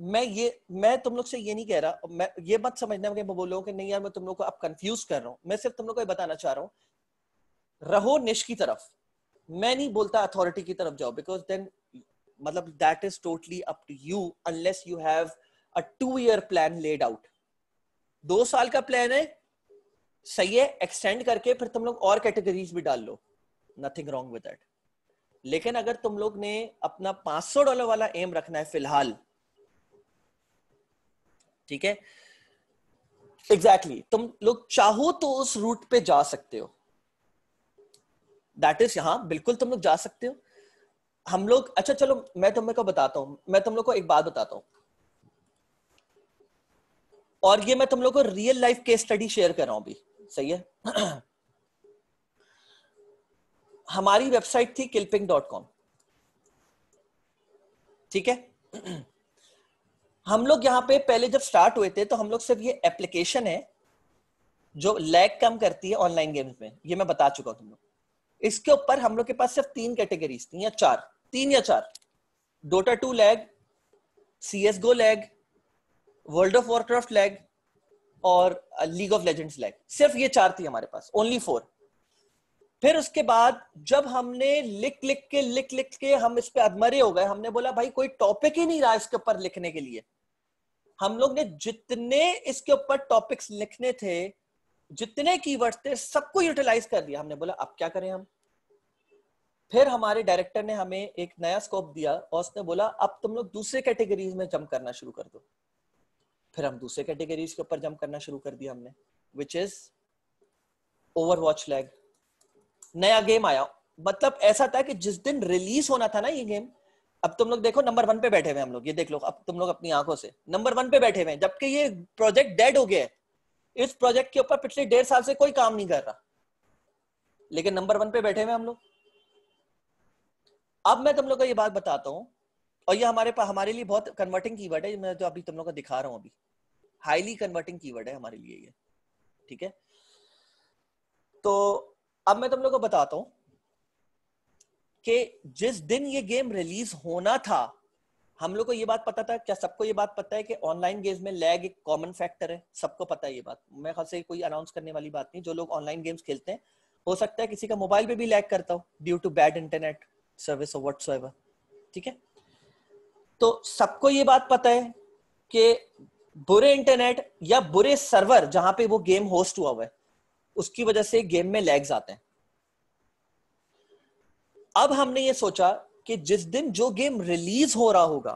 मैं ये मैं तुम लोग से ये नहीं कह रहा मैं ये मत समझना कि मैं बोलूँ कि नहीं यार मैं तुम लोग को अब कंफ्यूज कर रहा हूँ मैं सिर्फ तुम लोग को ये बताना चाह रहा हूँ रहो निश की तरफ मैं नहीं बोलता अथॉरिटी की तरफ जाओ बिकॉज देन मतलब that is totally up to you unless you have a two year plan laid out दो साल का प्लान है सही है एक्सटेंड करके फिर तुम लोग और कैटेगरीज भी डाल लो नथिंग रॉन्ग विद दैट लेकिन अगर तुम लोग ने अपना 500 डॉलर वाला एम रखना है फिलहाल ठीक है एग्जैक्टली exactly. तुम लोग चाहो तो उस रूट पे जा सकते हो दैट इज यहां बिल्कुल तुम लोग जा सकते हो हम लोग अच्छा चलो मैं तुम्हें को बताता हूं मैं तुम लोग को एक बात बताता हूं और ये मैं तुम लोग को real life case study share कर रहा हूं अभी सही है <clears throat> हमारी वेबसाइट थी किल्पिंग डॉट कॉम ठीक है <clears throat> हम लोग यहाँ पे पहले जब स्टार्ट हुए थे तो हम लोग सिर्फ ये एप्लीकेशन है जो लैग कम करती है ऑनलाइन गेम्स में ये मैं बता चुका हूँ तुम लोग इसके ऊपर हम लोग के पास सिर्फ तीन कैटेगरीज थी या चार तीन या चार Dota two lag C S GO lag World of Warcraft lag और लीग ऑफ लेजेंड्स लैग सिर्फ ये चार थी हमारे पास ओनली फोर फिर उसके बाद जब हमने लिख लिख के लिख लिख के हम इस पर अधमरे हो गए हमने बोला भाई कोई टॉपिक ही नहीं रहा इसके ऊपर लिखने के लिए हम लोग ने जितने इसके ऊपर टॉपिक्स लिखने थे जितने कीवर्ड्स थे सबको यूटिलाइज कर लिया हमने बोला अब क्या करें हम फिर हमारे डायरेक्टर ने हमें एक नया स्कोप दिया और उसने बोला अब तुम लोग दूसरे कैटेगरीज में जम्प करना शुरू कर दो फिर हम दूसरे कैटेगरीज के ऊपर जम करना शुरू कर दिया हमने which is Overwatch lag नया गेम आया मतलब ऐसा था कि जिस दिन रिलीज होना था ना ये गेम अब तुम लोग देखो नंबर वन पे बैठे हुए हम लोग ये देख लो अब तुम लोग अपनी आंखों से नंबर वन पे बैठे हुए जबकि ये प्रोजेक्ट डेड हो गया है इस प्रोजेक्ट के ऊपर पिछले डेढ़ साल से कोई काम नहीं कर रहा लेकिन नंबर वन पे बैठे हुए हम लोग अब मैं तुम लोग को ये बात बताता हूँ और ये हमारे पास हमारे लिए बहुत कन्वर्टिंग कीवर्ड है मैं जो अभी तुम लोग को दिखा रहा हूँ अभी हाईली कन्वर्टिंग कीवर्ड है हमारे लिए ये ठीक है तो अब मैं तुम लोग को बताता हूँ कि जिस दिन ये गेम रिलीज होना था हम लोग को ये बात पता था क्या सबको ये बात पता है कि ऑनलाइन गेम्स में लैग एक कॉमन फैक्टर है सबको पता है ये बात मैं खास से कोई अनाउंस करने वाली बात नहीं जो लोग ऑनलाइन गेम्स खेलते हैं हो सकता है किसी का मोबाइल पे भी लैग करता हो due to bad internet service और वट्स ठीक है तो सबको ये बात पता है कि बुरे इंटरनेट या बुरे सर्वर जहां पे वो गेम होस्ट हुआ हुआ है उसकी वजह से गेम में लैग्स आते हैं अब हमने ये सोचा कि जिस दिन जो गेम रिलीज हो रहा होगा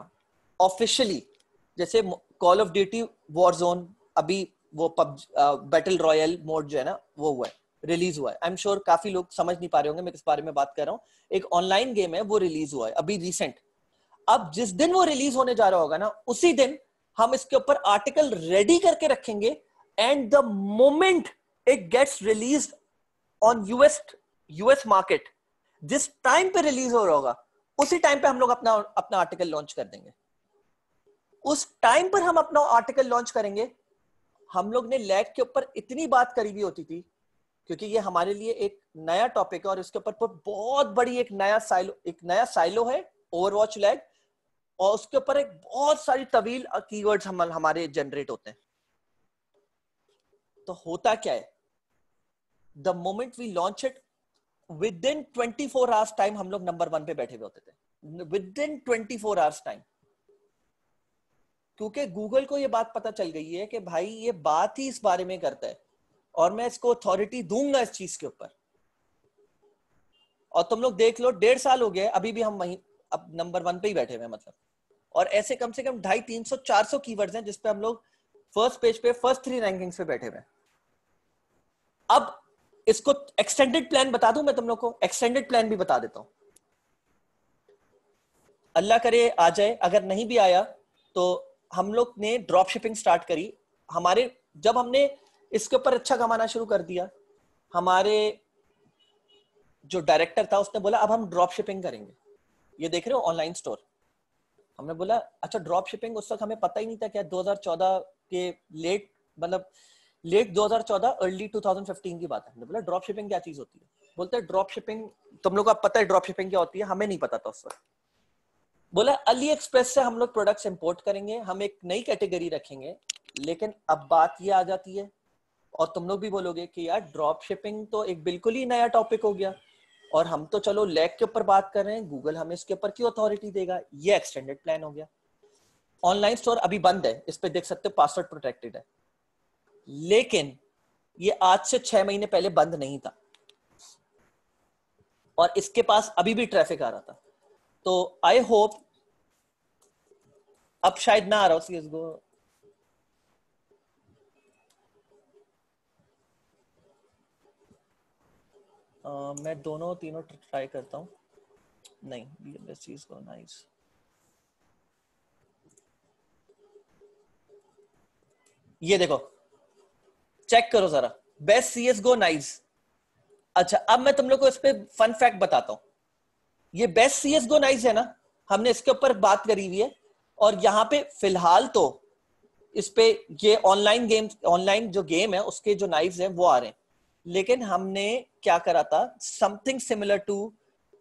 ऑफिशियली जैसे Call of Duty Warzone अभी वो पब बैटल रॉयल मोड जो है ना वो हुआ है रिलीज हुआ है आई एम श्योर काफी लोग समझ नहीं पा रहे होंगे मैं किस बारे में बात कर रहा हूँ एक ऑनलाइन गेम है वो रिलीज हुआ है अभी रिसेंट अब जिस दिन वो रिलीज होने जा रहा होगा ना उसी दिन हम इसके ऊपर आर्टिकल रेडी करके रखेंगे and the moment it gets release on US US market जिस टाइम पे रिलीज हो रहा होगा उसी टाइम पे हम लोग अपना अपना आर्टिकल लॉन्च कर देंगे उस टाइम पर हम अपना आर्टिकल लॉन्च करेंगे हम लोग ने लैग के ऊपर इतनी बात करी भी होती थी क्योंकि ये हमारे लिए एक नया टॉपिक है और इसके ऊपर बहुत बड़ी एक नया साइलो एक नया साइलो है ओवरवॉच लैग और उसके ऊपर एक बहुत सारी तवील कीवर्ड्स हम हमारे जनरेट होते हैं तो होता क्या है the moment we launch it within twenty four hours time हम लोग नंबर वन पे बैठे हुए होते थे within twenty four hours time क्योंकि गूगल को ये बात पता चल गई है कि भाई ये बात ही इस बारे में करता है और मैं इसको अथॉरिटी दूंगा इस चीज के ऊपर और तुम लोग देख लो डेढ़ साल हो गया अभी भी हम वहीं अब नंबर वन पे ही बैठे हुए मतलब और ऐसे कम से कम ढाई तीन सौ चार सौ की वर्ड है जिसपे हम लोग फर्स्ट पेज पे फर्स्ट थ्री रैंकिंग्स पे बैठे हुए अब इसको एक्सटेंडेड प्लान बता दू मैं तुम लोग को एक्सटेंडेड प्लान भी बता देता हूं अल्लाह करे आ जाए अगर नहीं भी आया तो हम लोग ने ड्रॉप शिपिंग स्टार्ट करी हमारे जब हमने इसके ऊपर अच्छा कमाना शुरू कर दिया हमारे जो डायरेक्टर था उसने बोला अब हम ड्रॉप शिपिंग करेंगे ये देख रहे हो ऑनलाइन स्टोर हमने बोला अच्छा ड्रॉप शिपिंग उस वक्त हमें पता ही नहीं था क्या 2014 के लेट मतलब लेट 2014 अर्ली 2015 की बात है हमने बोला ड्रॉप शिपिंग क्या चीज होती है बोलते हैं ड्रॉप शिपिंग तुम लोग को पता है ड्रॉप शिपिंग क्या होती है हमें नहीं पता था उस वक्त बोला अली एक्सप्रेस से हम लोग प्रोडक्ट्स इंपोर्ट करेंगे हम एक नई कैटेगरी रखेंगे लेकिन अब बात ये आ जाती है और तुम लोग भी बोलोगे कि यार ड्रॉप शिपिंग तो एक बिल्कुल ही नया टॉपिक हो गया और हम तो चलो लैग के ऊपर बात कर रहे हैं गूगल हमें इसके ऊपर क्यों अथॉरिटी देगा ये एक्सटेंडेड प्लान हो गया ऑनलाइन स्टोर अभी बंद है इस पर देख सकते हो पासवर्ड प्रोटेक्टेड है लेकिन ये आज से छह महीने पहले बंद नहीं था और इसके पास अभी भी ट्रैफिक आ रहा था तो आई होप अब शायद ना आ रहा हो इसको Uh, मैं दोनों तीनों ट्राई करता हूं नहीं चीज को नाइस ये देखो चेक करो जरा best C S GO knives अच्छा अब मैं तुम लोग को इस पर फन फैक्ट बताता हूँ ये best C S GO knives है ना हमने इसके ऊपर बात करी हुई है और यहाँ पे फिलहाल तो इस पे ये ऑनलाइन गेम ऑनलाइन जो गेम है उसके जो नाइव्स हैं वो आ रहे हैं लेकिन हमने क्या करा था समथिंग सिमिलर टू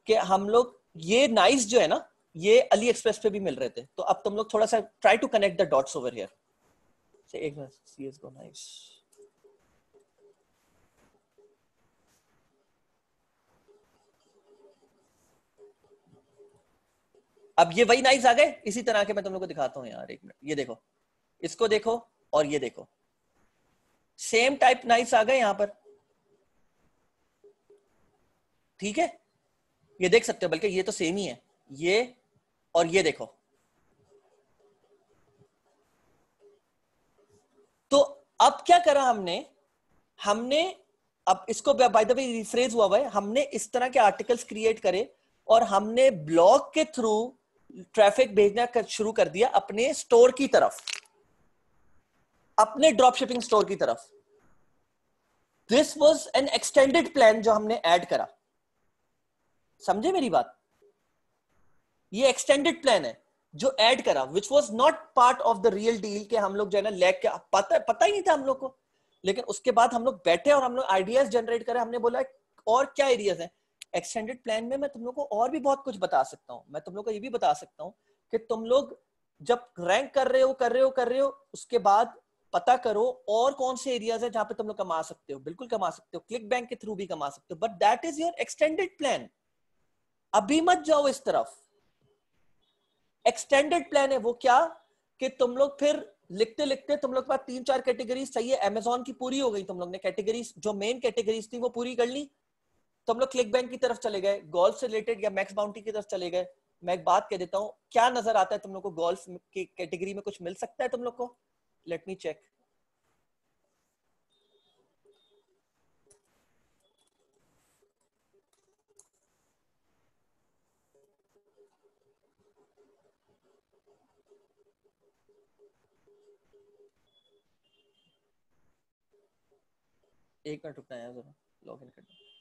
कि हम लोग ये नाइव्स जो है ना ये अली एक्सप्रेस पे भी मिल रहे थे तो अब तुम लोग थोड़ा सा try to connect the dots over here एक minute C S GO knives अब ये वही नाइफ आ गए इसी तरह के मैं तुम लोग को दिखाता हूँ यार एक मिनट ये देखो इसको देखो और ये देखो सेम टाइप नाइफ आ गए यहां पर ठीक है ये देख सकते हो बल्कि ये तो सेम ही है ये और ये देखो तो अब क्या करा हमने हमने अब इसको बाय द वे रिफ्रेज हुआ हुआ है हमने इस तरह के आर्टिकल्स क्रिएट करे और हमने ब्लॉग के थ्रू ट्रैफिक भेजना कर, शुरू कर दिया अपने स्टोर की तरफ अपने ड्रॉप शिपिंग स्टोर की तरफ this was an extended plan जो हमने एड करा समझे मेरी बात ये एक्सटेंडेड प्लान है जो एड करा which was not part of the real deal के हम लोग जो है ना लैग पता पता ही नहीं था हम लोग को लेकिन उसके बाद हम लोग बैठे और हम लोग आइडियाज जनरेट करे हमने बोला और क्या एरियाज हैं एक्सटेंडेड प्लान में मैं तुम लोग को और भी बहुत कुछ बता सकता हूँ मैं तुम लोग को ये भी बता सकता हूँ कि तुम लोग जब रैंक कर रहे हो कर रहे हो कर रहे हो उसके बाद पता करो और कौन से एरियाज हैं जहां पे तुम लोग कमा सकते हो बिल्कुल कमा सकते हो क्लिक बैंक के थ्रू भी कमा सकते हो but that is your extended plan अभी मत जाओ इस तरफ एक्सटेंडेड प्लान है वो क्या कि तुम लोग फिर लिखते लिखते तुम लोग के पास तीन चार कैटेगरीज चाहिए अमेजोन की पूरी हो गई तुम लोग ने कैटेगरीज जो मेन कैटेगरीज थी वो पूरी कर ली तो हम लोग क्लिक बैंक की तरफ चले गए गोल्फ से रिलेटेड या मैक्स बाउंटी की तरफ चले गए मैं एक बात कह देता हूँ क्या नजर आता है तुम लोग को गोल्फ की कैटेगरी में कुछ मिल सकता है तुम लोग को लेट मी चेक एक मिनट रुकना है जरा लॉग इन करना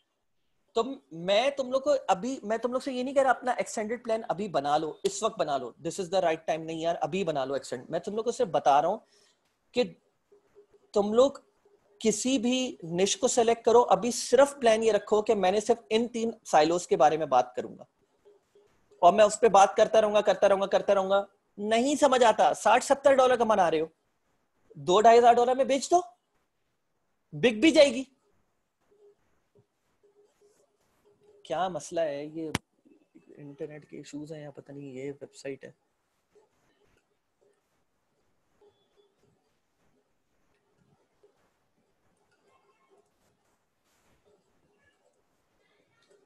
तो मैं तुम लोग को अभी मैं तुम लोग से ये नहीं कह रहा अपना एक्सटेंडेड प्लान अभी बना लो इस वक्त बना लो this is the right time नहीं यार अभी बना लो एक्सटेंड मैं तुम लोग को सिर्फ बता रहा हूँ कि तुम लोग किसी भी निश को सेलेक्ट करो अभी सिर्फ प्लान ये रखो कि मैंने सिर्फ इन तीन साइलोस के बारे में बात करूंगा और मैं उस पर बात करता रहूंगा करता रहूंगा करता रहूंगा नहीं समझ आता साठ सत्तर डॉलर मना रहे हो दो ढाई हजार डॉलर में बेच दो बिक भी जाएगी क्या मसला है ये इंटरनेट के इश्यूज हैं या पता नहीं ये वेबसाइट है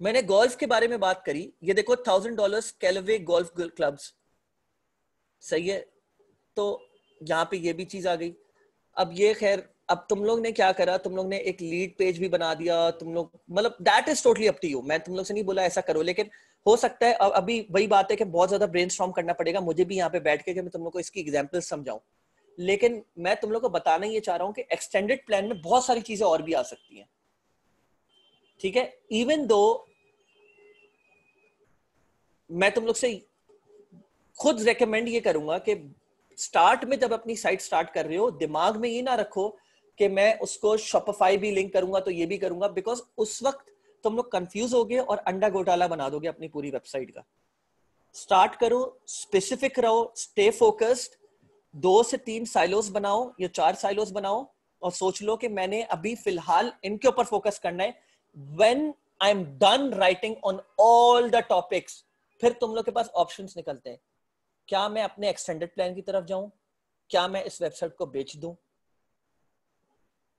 मैंने गोल्फ के बारे में बात करी ये देखो thousand dollar Callaway golf clubs सही है तो यहाँ पे ये भी चीज आ गई अब ये खैर अब तुम लोग ने क्या करा तुम लोग ने एक लीड पेज भी बना दिया तुम लोग मतलब that is totally up to you मैं तुम लोग से नहीं बोला ऐसा करो लेकिन हो सकता है अब अभी वही बात है कि बहुत ज्यादा ब्रेन करना पड़ेगा मुझे भी यहाँ पे बैठ के कि मैं तुम लोग को इसकी एग्जाम्पल समझाऊं लेकिन मैं तुम लोग को बताना ये चाह रहा हूँ कि एक्सटेंडेड प्लान में बहुत सारी चीजें और भी आ सकती हैं ठीक है इवन दो मैं तुम लोग से खुद रेकमेंड ये करूंगा कि स्टार्ट में जब अपनी साइट स्टार्ट कर रहे हो दिमाग में ये ना रखो कि मैं उसको शॉपिफाई भी लिंक करूंगा तो ये भी करूंगा बिकॉज उस वक्त तुम लोग कंफ्यूज हो गए और अंडा घोटाला बना दोगे अपनी पूरी वेबसाइट का स्टार्ट करो स्पेसिफिक रहो स्टे फोकस्ड दो से तीन साइलोस बनाओ या चार साइलोस बनाओ और सोच लो कि मैंने अभी फिलहाल इनके ऊपर फोकस करना है when I am done writing on all the topics फिर तुम लोग के पास ऑप्शन निकलते हैं क्या मैं अपने एक्सटेंडेड प्लान की तरफ जाऊं क्या मैं इस वेबसाइट को बेच दूं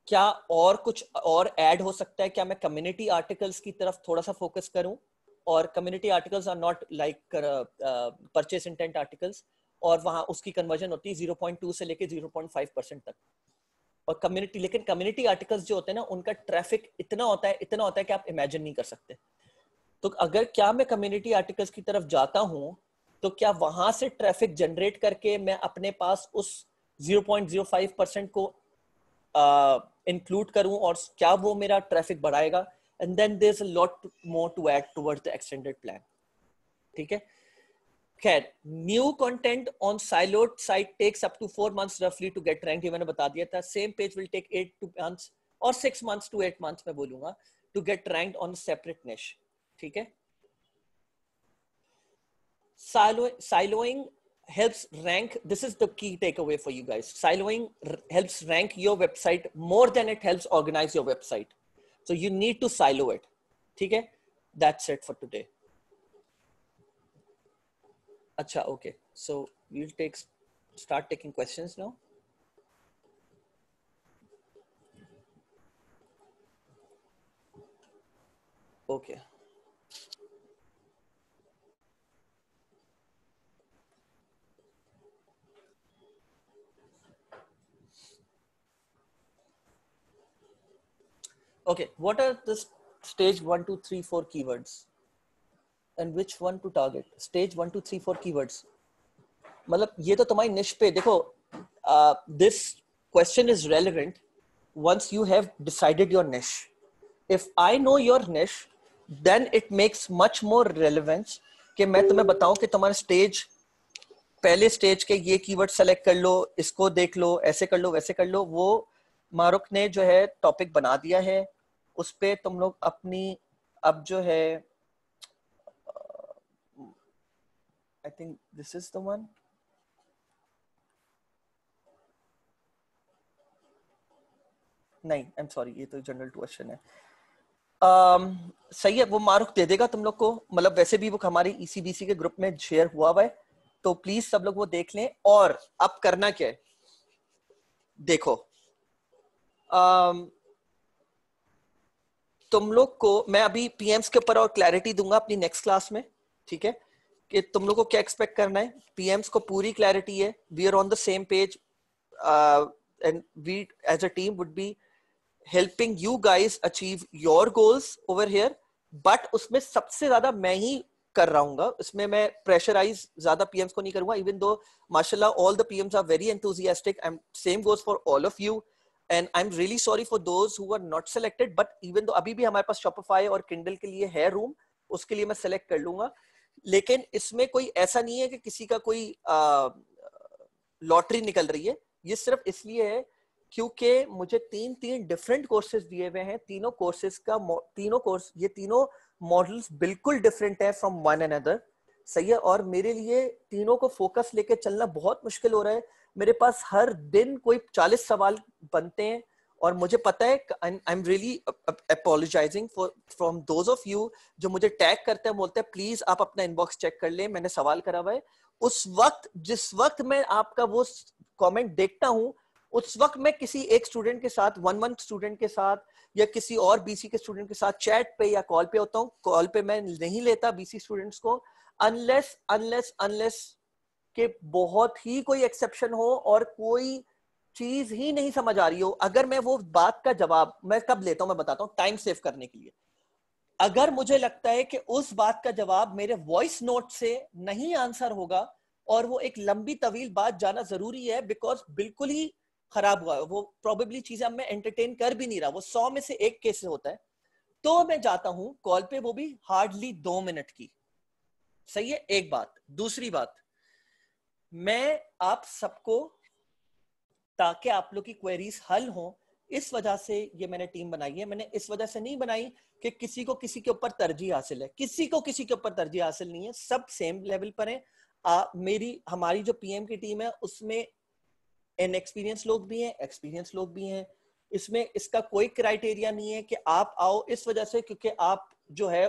क्या और कुछ और ऐड हो सकता है क्या मैं कम्युनिटी आर्टिकल्स की तरफ थोड़ा सा फोकस करूं और community articles are not like purchase intent articles और वहां उसकी कन्वर्जन होती है जीरो पॉइंट टू से लेके जीरो पॉइंट फाइव परसेंट तक और कम्युनिटी लेकिन कम्युनिटी आर्टिकल्स जो होते हैं ना उनका ट्रैफिक इतना होता है इतना होता है कि आप इमेजिन नहीं कर सकते तो अगर क्या मैं कम्युनिटी आर्टिकल्स की तरफ जाता हूँ तो क्या वहां से ट्रैफिक जनरेट करके मैं अपने पास उस 0.05 परसेंट को इंक्लूड uh, करूं और क्या वो मेरा ट्रैफिक बढ़ाएगा and then there lot more to add toward the extended plan ठीक है खैर new content on siloed site takes up to four months रफली टू गेट रैंक ये मैंने बता दिया था same page will take eight to months और six months to eight months मैं बोलूंगा to get rank on separate niche ठीक है साइलोइंग helps rank this is the key takeaway for you guys siloing helps rank your website more than it helps organize your website so you need to silo it okay that's it for today acha okay so we'll take start taking questions now okay okay what are the stage 1 2 3 4 keywords and which one to target stage 1 2 3 4 keywords matlab ye to tumhari niche pe dekho this question is relevant once you have decided your niche. If I know your niche, then it makes much more relevance ke main tumhe batau कि तुम्हारे stage pehle stage ke ye keyword select kar lo isko dekh lo aise kar lo waise kar lo wo मारुक ne jo hai topic bana diya hai उस पर तुम लोग अपनी अब जो है I think this is the one नहीं आई एम सॉरी ये तो जनरल क्वेश्चन है um, सही है वो मार्क दे देगा तुम लोग को मतलब वैसे भी वो हमारी ईसीबीसी e के ग्रुप में शेयर हुआ हुआ है तो प्लीज सब लोग वो देख लें और अब करना क्या है देखो um, तुम लोग को मैं अभी पीएम्स के ऊपर और क्लैरिटी दूंगा अपनी नेक्स्ट क्लास में ठीक है कि तुम लोग को क्या एक्सपेक्ट करना है पीएम्स को पूरी क्लैरिटी है we are on the same page and we as a team would be helping you guys achieve your goals over here but उसमें सबसे ज्यादा मैं ही कर रहा उसमें मैं प्रेशराइज ज्यादा पीएम्स को नहीं करूंगा इवन दो माशाल्लाह all the PMs are very enthusiastic and same goes for all of you and I am really sorry for those who are not selected but even though अभी भी हमारे पास शॉपिफाई और किंडल के लिए है रूम उसके लिए मैं सेलेक्ट कर लूंगा लेकिन इसमें कोई ऐसा नहीं है कि किसी का कोई लॉटरी निकल रही है ये सिर्फ इसलिए है क्योंकि मुझे तीन तीन डिफरेंट कोर्सेज दिए हुए हैं तीनों कोर्सेज का तीनों कोर्स ये तीनों मॉडल्स बिल्कुल डिफरेंट है फ्रॉम वन अदर सही है और मेरे लिए तीनों को फोकस लेके चलना बहुत मुश्किल हो रहा है मेरे पास हर दिन कोई चालीस सवाल बनते हैं और मुझे पता है I am really apologising from those of you जो मुझे टैग करते हैं बोलते हैं प्लीज आप अपना इनबॉक्स चेक कर ले मैंने सवाल करा हुआ है उस वक्त जिस वक्त मैं आपका वो कमेंट देखता हूँ उस वक्त मैं किसी एक स्टूडेंट के साथ वन मंथ स्टूडेंट के साथ या किसी और बीसी के स्टूडेंट के साथ चैट पे या कॉल पे होता हूँ कॉल पे मैं नहीं लेता बीसी स्टूडेंट्स को अनलेस अनलेस अनलेस कि बहुत ही कोई एक्सेप्शन हो और कोई चीज ही नहीं समझ आ रही हो अगर मैं वो बात का जवाब मैं कब लेता हूं मैं बताता हूँ टाइम सेव करने के लिए अगर मुझे लगता है कि उस बात का जवाब मेरे वॉइस नोट से नहीं आंसर होगा और वो एक लंबी तवील बात जाना जरूरी है बिकॉज बिल्कुल ही खराब हुआ वो प्रॉबेबली चीजें अब मैं एंटरटेन कर भी नहीं रहा वो सौ में से एक केस होता है तो मैं जाता हूं कॉल पे वो भी हार्डली दो मिनट की सही है एक बात दूसरी बात मैं आप सबको ताकि आप लोग की क्वेरीज हल हो इस वजह से ये मैंने टीम बनाई है मैंने इस वजह से नहीं बनाई कि किसी को किसी के ऊपर तरजीह हासिल है किसी को किसी के ऊपर तरजीह हासिल नहीं है सब सेम लेवल पर है आ, मेरी हमारी जो पीएम की टीम है उसमें इनएक्सपीरियंस लोग भी हैं एक्सपीरियंस लोग भी हैं इसमें इसका कोई क्राइटेरिया नहीं है कि आप आओ इस वजह से क्योंकि आप जो है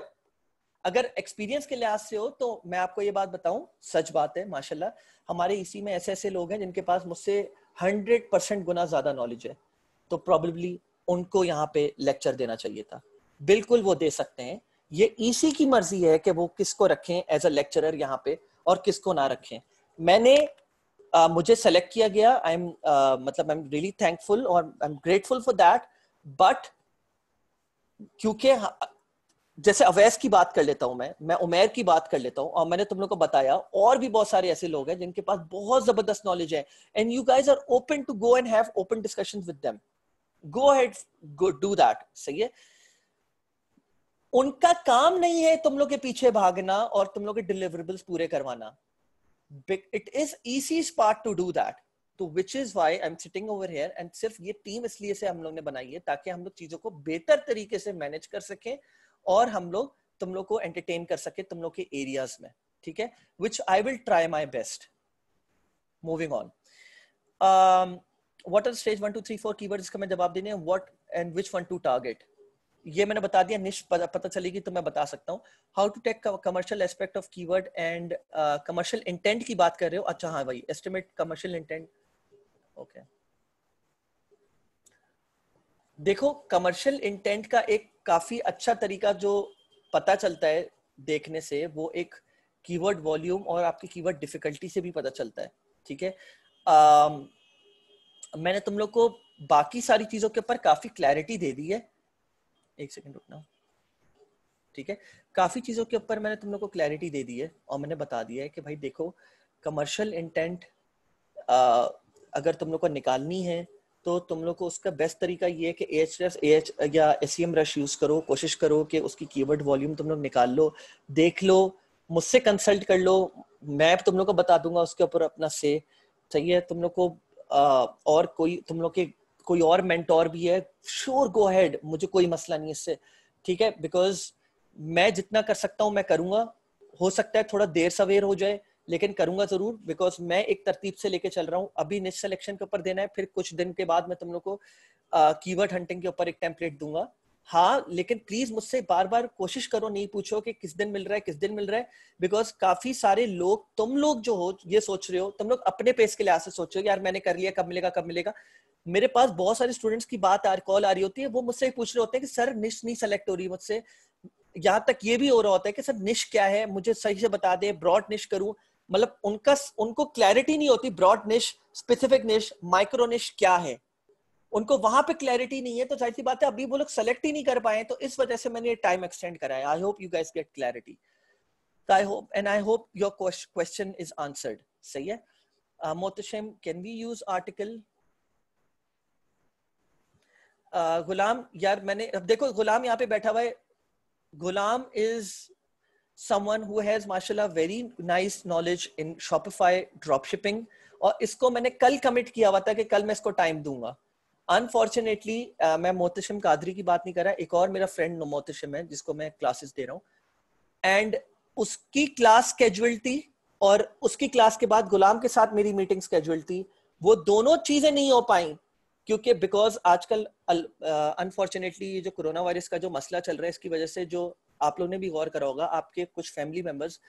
अगर एक्सपीरियंस के लिहाज से हो तो मैं आपको ये बात बताऊं सच बात है माशाल्लाह हमारे इसी में ऐसे ऐसे लोग हैं जिनके पास मुझसे हंड्रेड परसेंट गुना ज्यादा नॉलेज है तो प्रॉबेबली उनको यहाँ पे लेक्चर देना चाहिए था बिल्कुल वो दे सकते हैं ये इसी की मर्जी है कि वो किसको रखें एज अ लेक्चरर यहाँ पे और किसको ना रखें मैंने आ, मुझे सेलेक्ट किया गया आई एम मतलब आई एम रियली थैंकफुल और I am grateful for that but क्योंकि जैसे अवैस की बात कर लेता हूं मैं मैं उमेर की बात कर लेता हूं और मैंने तुम लोग को बताया और भी बहुत सारे ऐसे लोग हैं जिनके पास बहुत जबरदस्त नॉलेज है and you guys are open to go and have open discussion with them go head go do that सही है उनका काम नहीं है तुम लोग के पीछे भागना और तुम लोग के डिलीवरेबल्स पूरे करवाना it is easy part to do that तो which is why I am sitting over here and सिर्फ ये टीम इसलिए से हम लोग ने बनाई है ताकि हम लोग चीजों को बेहतर तरीके से मैनेज कर सकें और हम लोग तुम लोग को एंटरटेन कर सके तुम लोग के एरियाज में ठीक है which I will try my best moving on what are stage one two three four keyword मैं जवाब देने what and which one to target ये मैंने बता दिया निश पता चलेगी तो मैं बता सकता हूँ how to take commercial aspect of keyword and commercial intent की बात कर रहे हो अच्छा हाँ भाई एस्टिमेट कमर्शियल इंटेंट ओके देखो कमर्शियल इंटेंट का एक काफी अच्छा तरीका जो पता चलता है देखने से वो एक कीवर्ड वॉल्यूम और आपकी कीवर्ड डिफिकल्टी से भी पता चलता है ठीक है मैंने तुम लोग को बाकी सारी चीजों के ऊपर काफी क्लैरिटी दे दी है एक सेकेंड रुकना ठीक है काफी चीजों के ऊपर मैंने तुम लोग को क्लैरिटी दे दी है और मैंने बता दिया है कि भाई देखो कमर्शियल इंटेंट अगर तुम लोग को निकालनी है तो तुम लोग को उसका बेस्ट तरीका ये है कि एच रश एच या S C M rush use करो कोशिश करो कि उसकी कीवर्ड वॉल्यूम तुम लोग निकाल लो देख लो मुझसे कंसल्ट कर लो मैं तुम लोग को बता दूंगा उसके ऊपर अपना से सही है तुम लोग को आ, और कोई तुम लोग के कोई और मेंटोर भी है श्योर गो हैड मुझे कोई मसला नहीं इससे ठीक है बिकॉज मैं जितना कर सकता हूँ मैं करूँगा हो सकता है थोड़ा देर सवेर हो जाए लेकिन करूंगा जरूर बिकॉज मैं एक तरतीब से लेके चल रहा हूँ अभी निश सिलेक्शन के ऊपर देना है फिर कुछ दिन के बाद मैं तुम लोग को कीवर्ड हंटिंग के ऊपर एक टेम्पलेट दूंगा हाँ लेकिन प्लीज मुझसे बार बार कोशिश करो नहीं पूछो कि किस दिन मिल रहा है किस दिन मिल रहा है बिकॉज काफी सारे लोग तुम लोग जो हो ये सोच रहे हो तुम लोग अपने पेस के लिहाज से सोच रहे हो यार मैंने कर लिया कब मिलेगा कब मिलेगा मेरे पास बहुत सारे स्टूडेंट्स की बात कॉल आ रही होती है वो मुझसे पूछ रहे होते हैं कि सर निश नहीं सेलेक्ट हो रही मुझसे यहाँ तक ये भी हो रहा होता है कि सर निश क्या है मुझे सही से बता दे ब्रॉड निश करूँ मतलब उनका उनको क्लैरिटी नहीं होती ब्रॉड निश स्पेसिफिक निश माइक्रो निश क्या है उनको वहां पे क्लैरिटी नहीं है तो जाहिर सी बात है अभी वो लोग सेलेक्ट ही नहीं कर पाए तो इस वजह से मैंने ये टाइम एक्सटेंड कराया I hope you guys get clarity तो I hope and I hope your question is answered सही है मोतशेम can we use article Ghulam यार मैंने अब देखो गुलाम यहाँ पे बैठा हुआ है Ghulam is someone who has mashallah very nice knowledge in Shopify dropshipping और इसको मैंने कल कमिट किया हुआ था कि कल मैं इसको टाइम दूंगा अनफॉर्चुनेटली uh, मैं मोहतशिम कादरी की बात नहीं कर रहा एक और मेरा फ्रेंड मोहतशिम है जिसको मैं क्लासेस दे रहा हूँ एंड उसकी क्लास स्केजुअल थी और उसकी क्लास के बाद गुलाम के साथ मेरी मीटिंग स्केजुअल थी वो दोनों चीजें नहीं हो पाई क्योंकि बिकॉज आजकल अनफॉर्चुनेटली ये जो कोरोना वायरस का जो मसला चल रहा है इसकी वजह से जो आप लोग ने भी गौर करा होगा आपके कुछ फैमिली मेंबर्स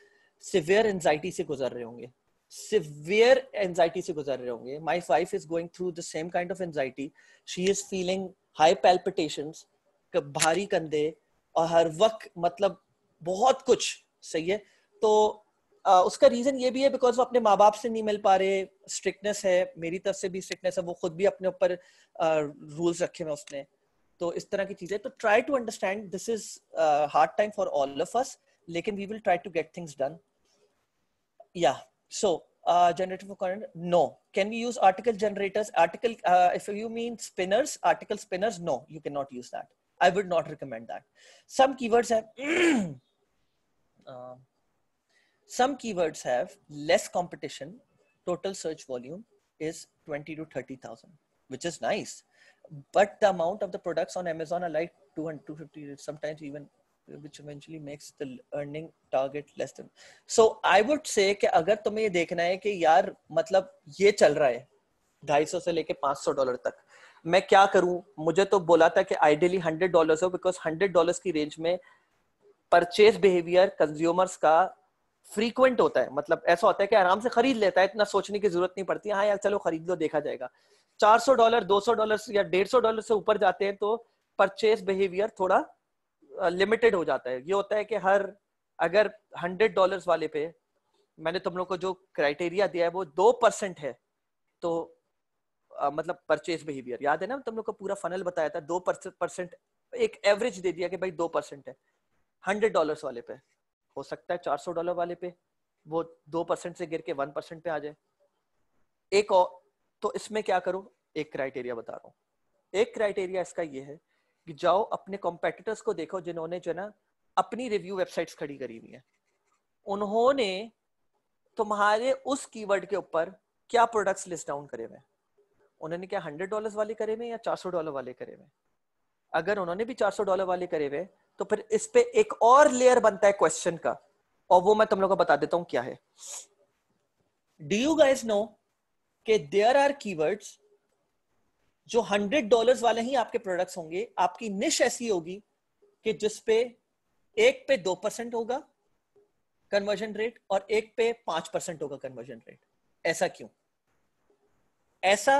सिवियर एंजाइटी से गुजर रहे होंगे सिवियर एंजाइटी से गुजर रहे होंगे my wife is going through the same kind of anxiety she is feeling high palpitation भारी कंधे और हर वक्त मतलब बहुत कुछ सही है तो आ, उसका रीजन ये भी है बिकॉज वो अपने माँ बाप से नहीं मिल पा रहे स्ट्रिक्टनेस है मेरी तरफ से भी स्ट्रिक्टनेस है वो खुद भी अपने ऊपर रूल्स रखे हुए उसने तो इस तरह की चीजें तो try to understand this is hard time for all of us लेकिन we will try to get things done या so generative for current no can we use article generators article uh, if you mean spinners article spinners no you cannot use that i would not recommend that some keywords have <clears throat> um, some keywords have less competition total search volume is 20 to 30000 which is nice but the amount of the products on Amazon are like 200, 250, sometimes even which eventually makes the earning target less than. So I would say कि agar tumhe ye dekhna hai कि yaar matlab ye chal raha hai 250 से लेके 500 डॉलर तक मैं क्या करूं मुझे तो बोला था कि आइडियली 100 डॉलर्स हो बिकॉज 100 डॉलर्स की रेंज में परचेज बिहेवियर कंज्यूमर्स का फ्रीक्वेंट होता है मतलब ऐसा होता है कि आराम से खरीद लेता है इतना सोचने की जरूरत नहीं पड़ती हाँ यार चलो खरीद लो देखा जाएगा 400 डॉलर 200 डॉलर या 150 डॉलर से ऊपर जाते हैं तो परचेज बिहेवियर थोड़ा लिमिटेड हो जाता है ये होता है कि हर अगर 100 डॉलर्स वाले पे मैंने तुम लोग को जो क्राइटेरिया दिया है वो दो परसेंट है तो आ, मतलब परचेज बिहेवियर याद है ना तुम लोग को पूरा फनल बताया था दो परसेंट एक एवरेज दे दिया कि भाई दो परसेंट है हंड्रेड डॉलर्स वाले पे हो सकता है चार सौ डॉलर वाले पे वो दो परसेंट से गिर के वन परसेंट पे आ जाए एक और तो इसमें क्या करो एक क्राइटेरिया बता रहा हूँ एक क्राइटेरिया इसका ये है कि जाओ अपने कॉम्पिटिटर्स को देखो जिन्होंने जो है ना अपनी रिव्यू वेबसाइट्स खड़ी करी हुई है उन्होंने तुम्हारे उस कीवर्ड के ऊपर क्या प्रोडक्ट्स लिस्ट डाउन करे हुए उन्होंने क्या हंड्रेड डॉलर वाले करे हुए या चार सौ डॉलर वाले करे हुए अगर उन्होंने भी चार सौ डॉलर वाले करे हुए तो फिर इस पे एक और लेयर बनता है क्वेश्चन का और वो मैं तुम लोग को बता देता हूं क्या है डू यू गाइज नो कि देयर आर कीवर्ड्स जो हंड्रेड डॉलर्स वाले ही आपके प्रोडक्ट्स होंगे आपकी निश ऐसी होगी कि पे एक पे दो परसेंट होगा कन्वर्जन रेट और एक पे पांच परसेंट होगा कन्वर्जन रेट ऐसा क्यों ऐसा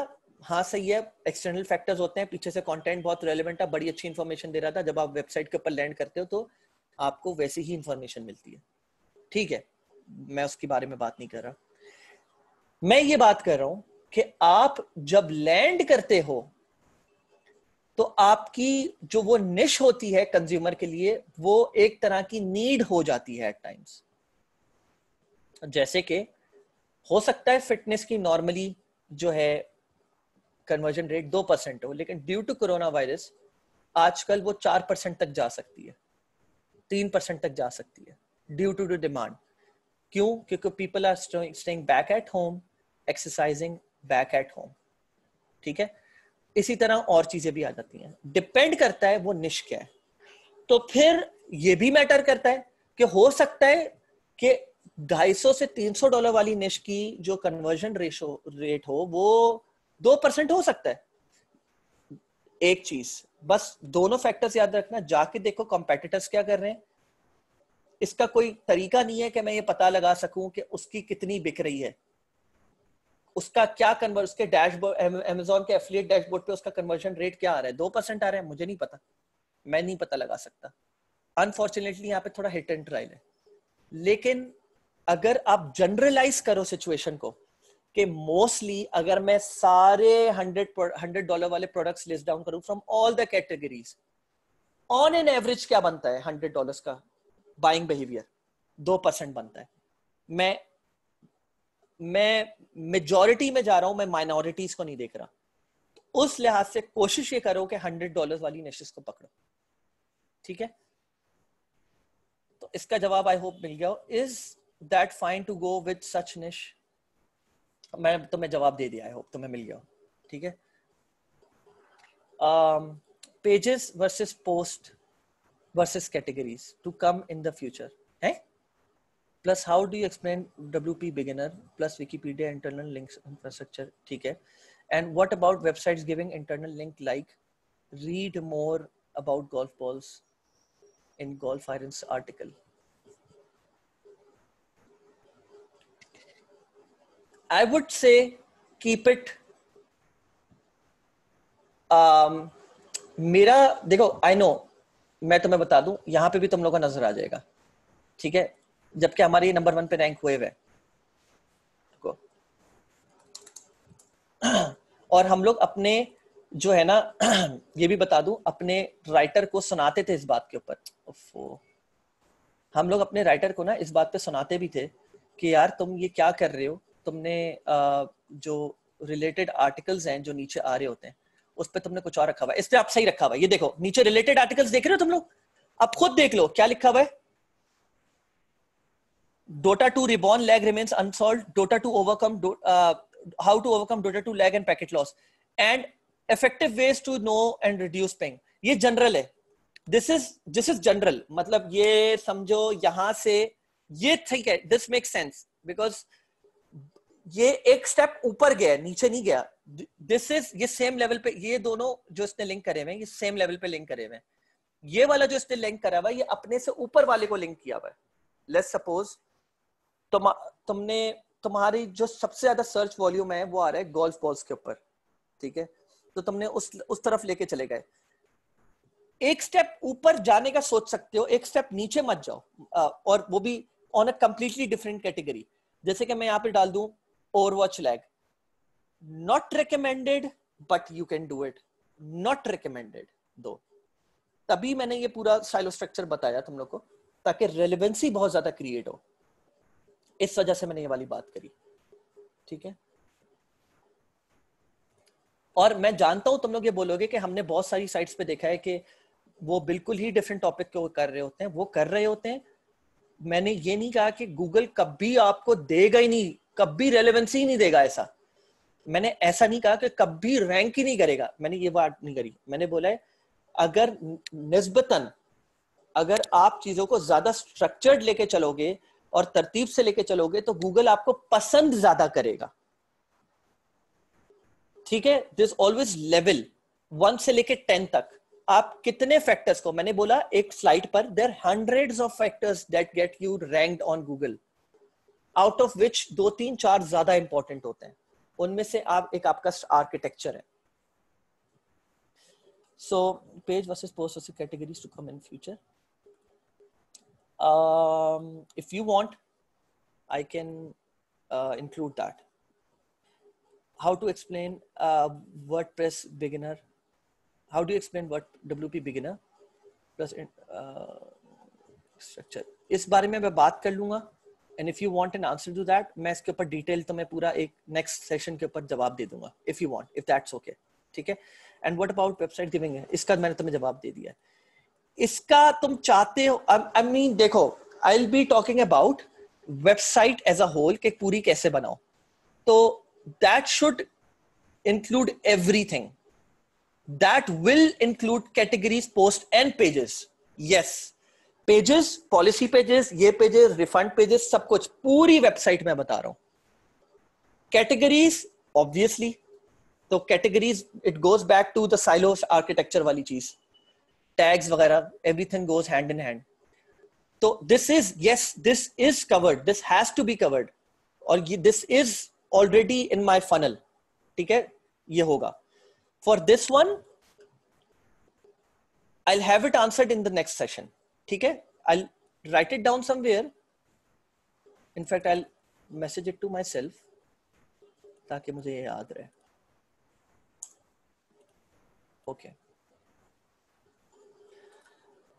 हाँ सही है एक्सटर्नल फैक्टर्स होते हैं पीछे से कंटेंट बहुत रेलिवेंट है बड़ी अच्छी इन्फॉर्मेशन दे रहा था जब आप वेबसाइट के ऊपर लैंड करते हो तो आपको वैसी ही इंफॉर्मेशन मिलती है ठीक है मैं उसके बारे में बात नहीं कर रहा मैं ये बात कर रहा हूं कि आप जब लैंड करते हो तो आपकी जो वो निश होती है कंज्यूमर के लिए वो एक तरह की नीड हो जाती है एट टाइम्स जैसे कि हो सकता है फिटनेस की नॉर्मली जो है कन्वर्जन रेट दो परसेंट हो लेकिन ड्यू टू कोरोना वायरस आजकल वो चार परसेंट तक जा सकती है तीन परसेंट तक जा सकती है ड्यू टू डू डिमांड क्यों क्योंकि people are staying back at home exercising back at home ठीक है इसी तरह और चीजें भी आ जाती हैं डिपेंड करता है वो निश क्या है तो फिर ये भी मैटर करता है कि हो सकता है कि 250 से 300 डॉलर वाली निश की जो कन्वर्जन रेशो रेट हो वो दो परसेंट हो सकता है एक चीज बस दोनों फैक्टर्स याद रखना जाके देखो कॉम्पिटिटर्स क्या कर रहे हैं इसका कोई तरीका नहीं है कि मैं ये पता लगा सकूं कि उसकी कितनी बिक रही है उसका क्या कन्वर्ट उसके डैशबोर्ड एमेजोन के एफिलियट डैशबोर्ड पे उसका कन्वर्जन रेट क्या आ रहा है दो परसेंट आ रहा है मुझे नहीं पता मैं नहीं पता लगा सकता अनफॉर्चुनेटली यहाँ पे थोड़ा हिट एंड ट्रायल है लेकिन अगर आप जनरलाइज करो सिचुएशन को कि मोस्टली अगर मैं सारे हंड्रेड हंड्रेड डॉलर वाले प्रोडक्ट्स लिस्ट डाउन करूं from all the categories on an average क्या बनता है हंड्रेड डॉलर का बाइंग बिहेवियर दो परसेंट बनता है मैं मैं मेजोरिटी में जा रहा हूं मैं माइनॉरिटीज को नहीं देख रहा तो उस लिहाज से कोशिश ये करो कि हंड्रेड डॉलर वाली नशिस को पकड़ो ठीक है तो इसका जवाब आई होप मिल गया is that fine to go with such niche मैं तुम्हें तो जवाब दे दिया आई होप तुम्हें मिल गया ठीक है pages versus post versus categories to come in the future plus how do you explain W P beginner plus Wikipedia internal link infrastructure ठीक है and what about website giving internal link like read more about golf balls in golf irons article I would say keep it. Um, मेरा देखो आई नो मैं तुम्हें बता दू यहां पर भी तुम लोग का नजर आ जाएगा ठीक है जबकि हमारे नंबर वन पे रैंक हुए हुए और हम लोग अपने जो है ना ये भी बता दूं अपने राइटर को सुनाते थे इस बात के ऊपर हम लोग अपने राइटर को ना इस बात पे सुनाते भी थे कि यार तुम ये क्या कर रहे हो तुमने जो रिलेटेड आर्टिकल्स हैं जो नीचे आ रहे होते हैं उस पर तुमने कुछ और रखा हुआ है इस पर आप सही रखा हुआ है ये देखो नीचे रिलेटेड आर्टिकल्स देख रहे हो तुम लोग आप खुद देख लो क्या लिखा हुआ है Dota 2 Reborn lag remains unsolved. Dota 2 overcome do, uh, how to overcome Dota 2 lag and packet loss, and effective ways to know and reduce ping. ये general है This is this is general. मतलब ये समझो यहाँ से ये ठीक है This makes sense because ये एक step ऊपर गया नीचे नहीं गया This is ये same level पे ये दोनों जो इसने link करे हुए हैं ये same level पे link करे हुए हैं ये वाला जो इसने link करा हुआ है ये अपने से ऊपर वाले को link किया हुआ है Let's suppose तुमने तुम्हारी जो सबसे ज्यादा सर्च वॉल्यूम है वो आ रहा है गोल्फ बॉल्स के ऊपर ठीक है तो तुमने उस उस तरफ लेके चले गए एक स्टेप ऊपर जाने का सोच सकते हो एक स्टेप नीचे मत जाओ और वो भी on a completely different category जैसे कि मैं यहाँ पे डाल दू Overwatch lag not recommended but you can do it not recommended though तभी मैंने ये पूरा स्टाइलो स्ट्रक्चर बताया तुम लोग को ताकि रेलिवेंसी बहुत ज्यादा क्रिएट हो इस वजह से मैंने ये वाली बात करी ठीक है और मैं जानता हूं तुम लोग ये बोलोगे कि हमने बहुत सारी साइट्स पे देखा है कि वो बिल्कुल ही डिफरेंट टॉपिक को कर रहे होते हैं वो कर रहे होते हैं मैंने ये नहीं कहा कि गूगल कभी आपको देगा ही नहीं कभी रेलेवेंसी ही नहीं देगा ऐसा मैंने ऐसा नहीं कहा कि कभी रैंक ही नहीं करेगा मैंने ये बात नहीं करी मैंने बोला है अगर नस्बतन अगर आप चीजों को ज्यादा स्ट्रक्चर्ड लेके चलोगे और तरतीब से लेके चलोगे तो गूगल आपको पसंद ज्यादा करेगा ठीक है दिस ऑलवेज लेवल वन से लेके टेन तक आप कितने फैक्टर्स को मैंने बोला एक स्लाइड पर there hundred of factors that get you rank on Google out of which दो तीन चार ज्यादा इंपॉर्टेंट होते हैं उनमें से आप एक आपका आर्किटेक्चर है so page versus post versus categories to come in future um, if you want i can uh, include that how to explain uh, wordpress beginner how do you explain what wp beginner plus structure uh, इस बारे में मैं बात कर लूंगा and if you want an answer to that मैं इसके ऊपर डिटेल तो मैं पूरा एक नेक्स्ट सेशन के ऊपर जवाब दे दूंगा if you want if that's okay ठीक है and what about website giving है इसका मैंने तुम्हें जवाब दे दिया है इसका तुम चाहते हो आई मीन देखो I will be talking about website as a whole के पूरी कैसे बनाओ तो that should include everything that will include categories post and pages yes pages policy pages ये पेजेस रिफंड पेजेस सब कुछ पूरी वेबसाइट में बता रहा हूं कैटेगरीज ऑब्वियसली तो categories it goes back to the silos architecture वाली चीज़ tags वगैरह everything goes hand in hand तो this is yes this is covered this has to be covered और ये this is already in my funnel ठीक है ये होगा for this one I'll have it answered in the next session ठीक है I'll write it down somewhere in fact I'll message it to myself ताकि मुझे ये याद रहे okay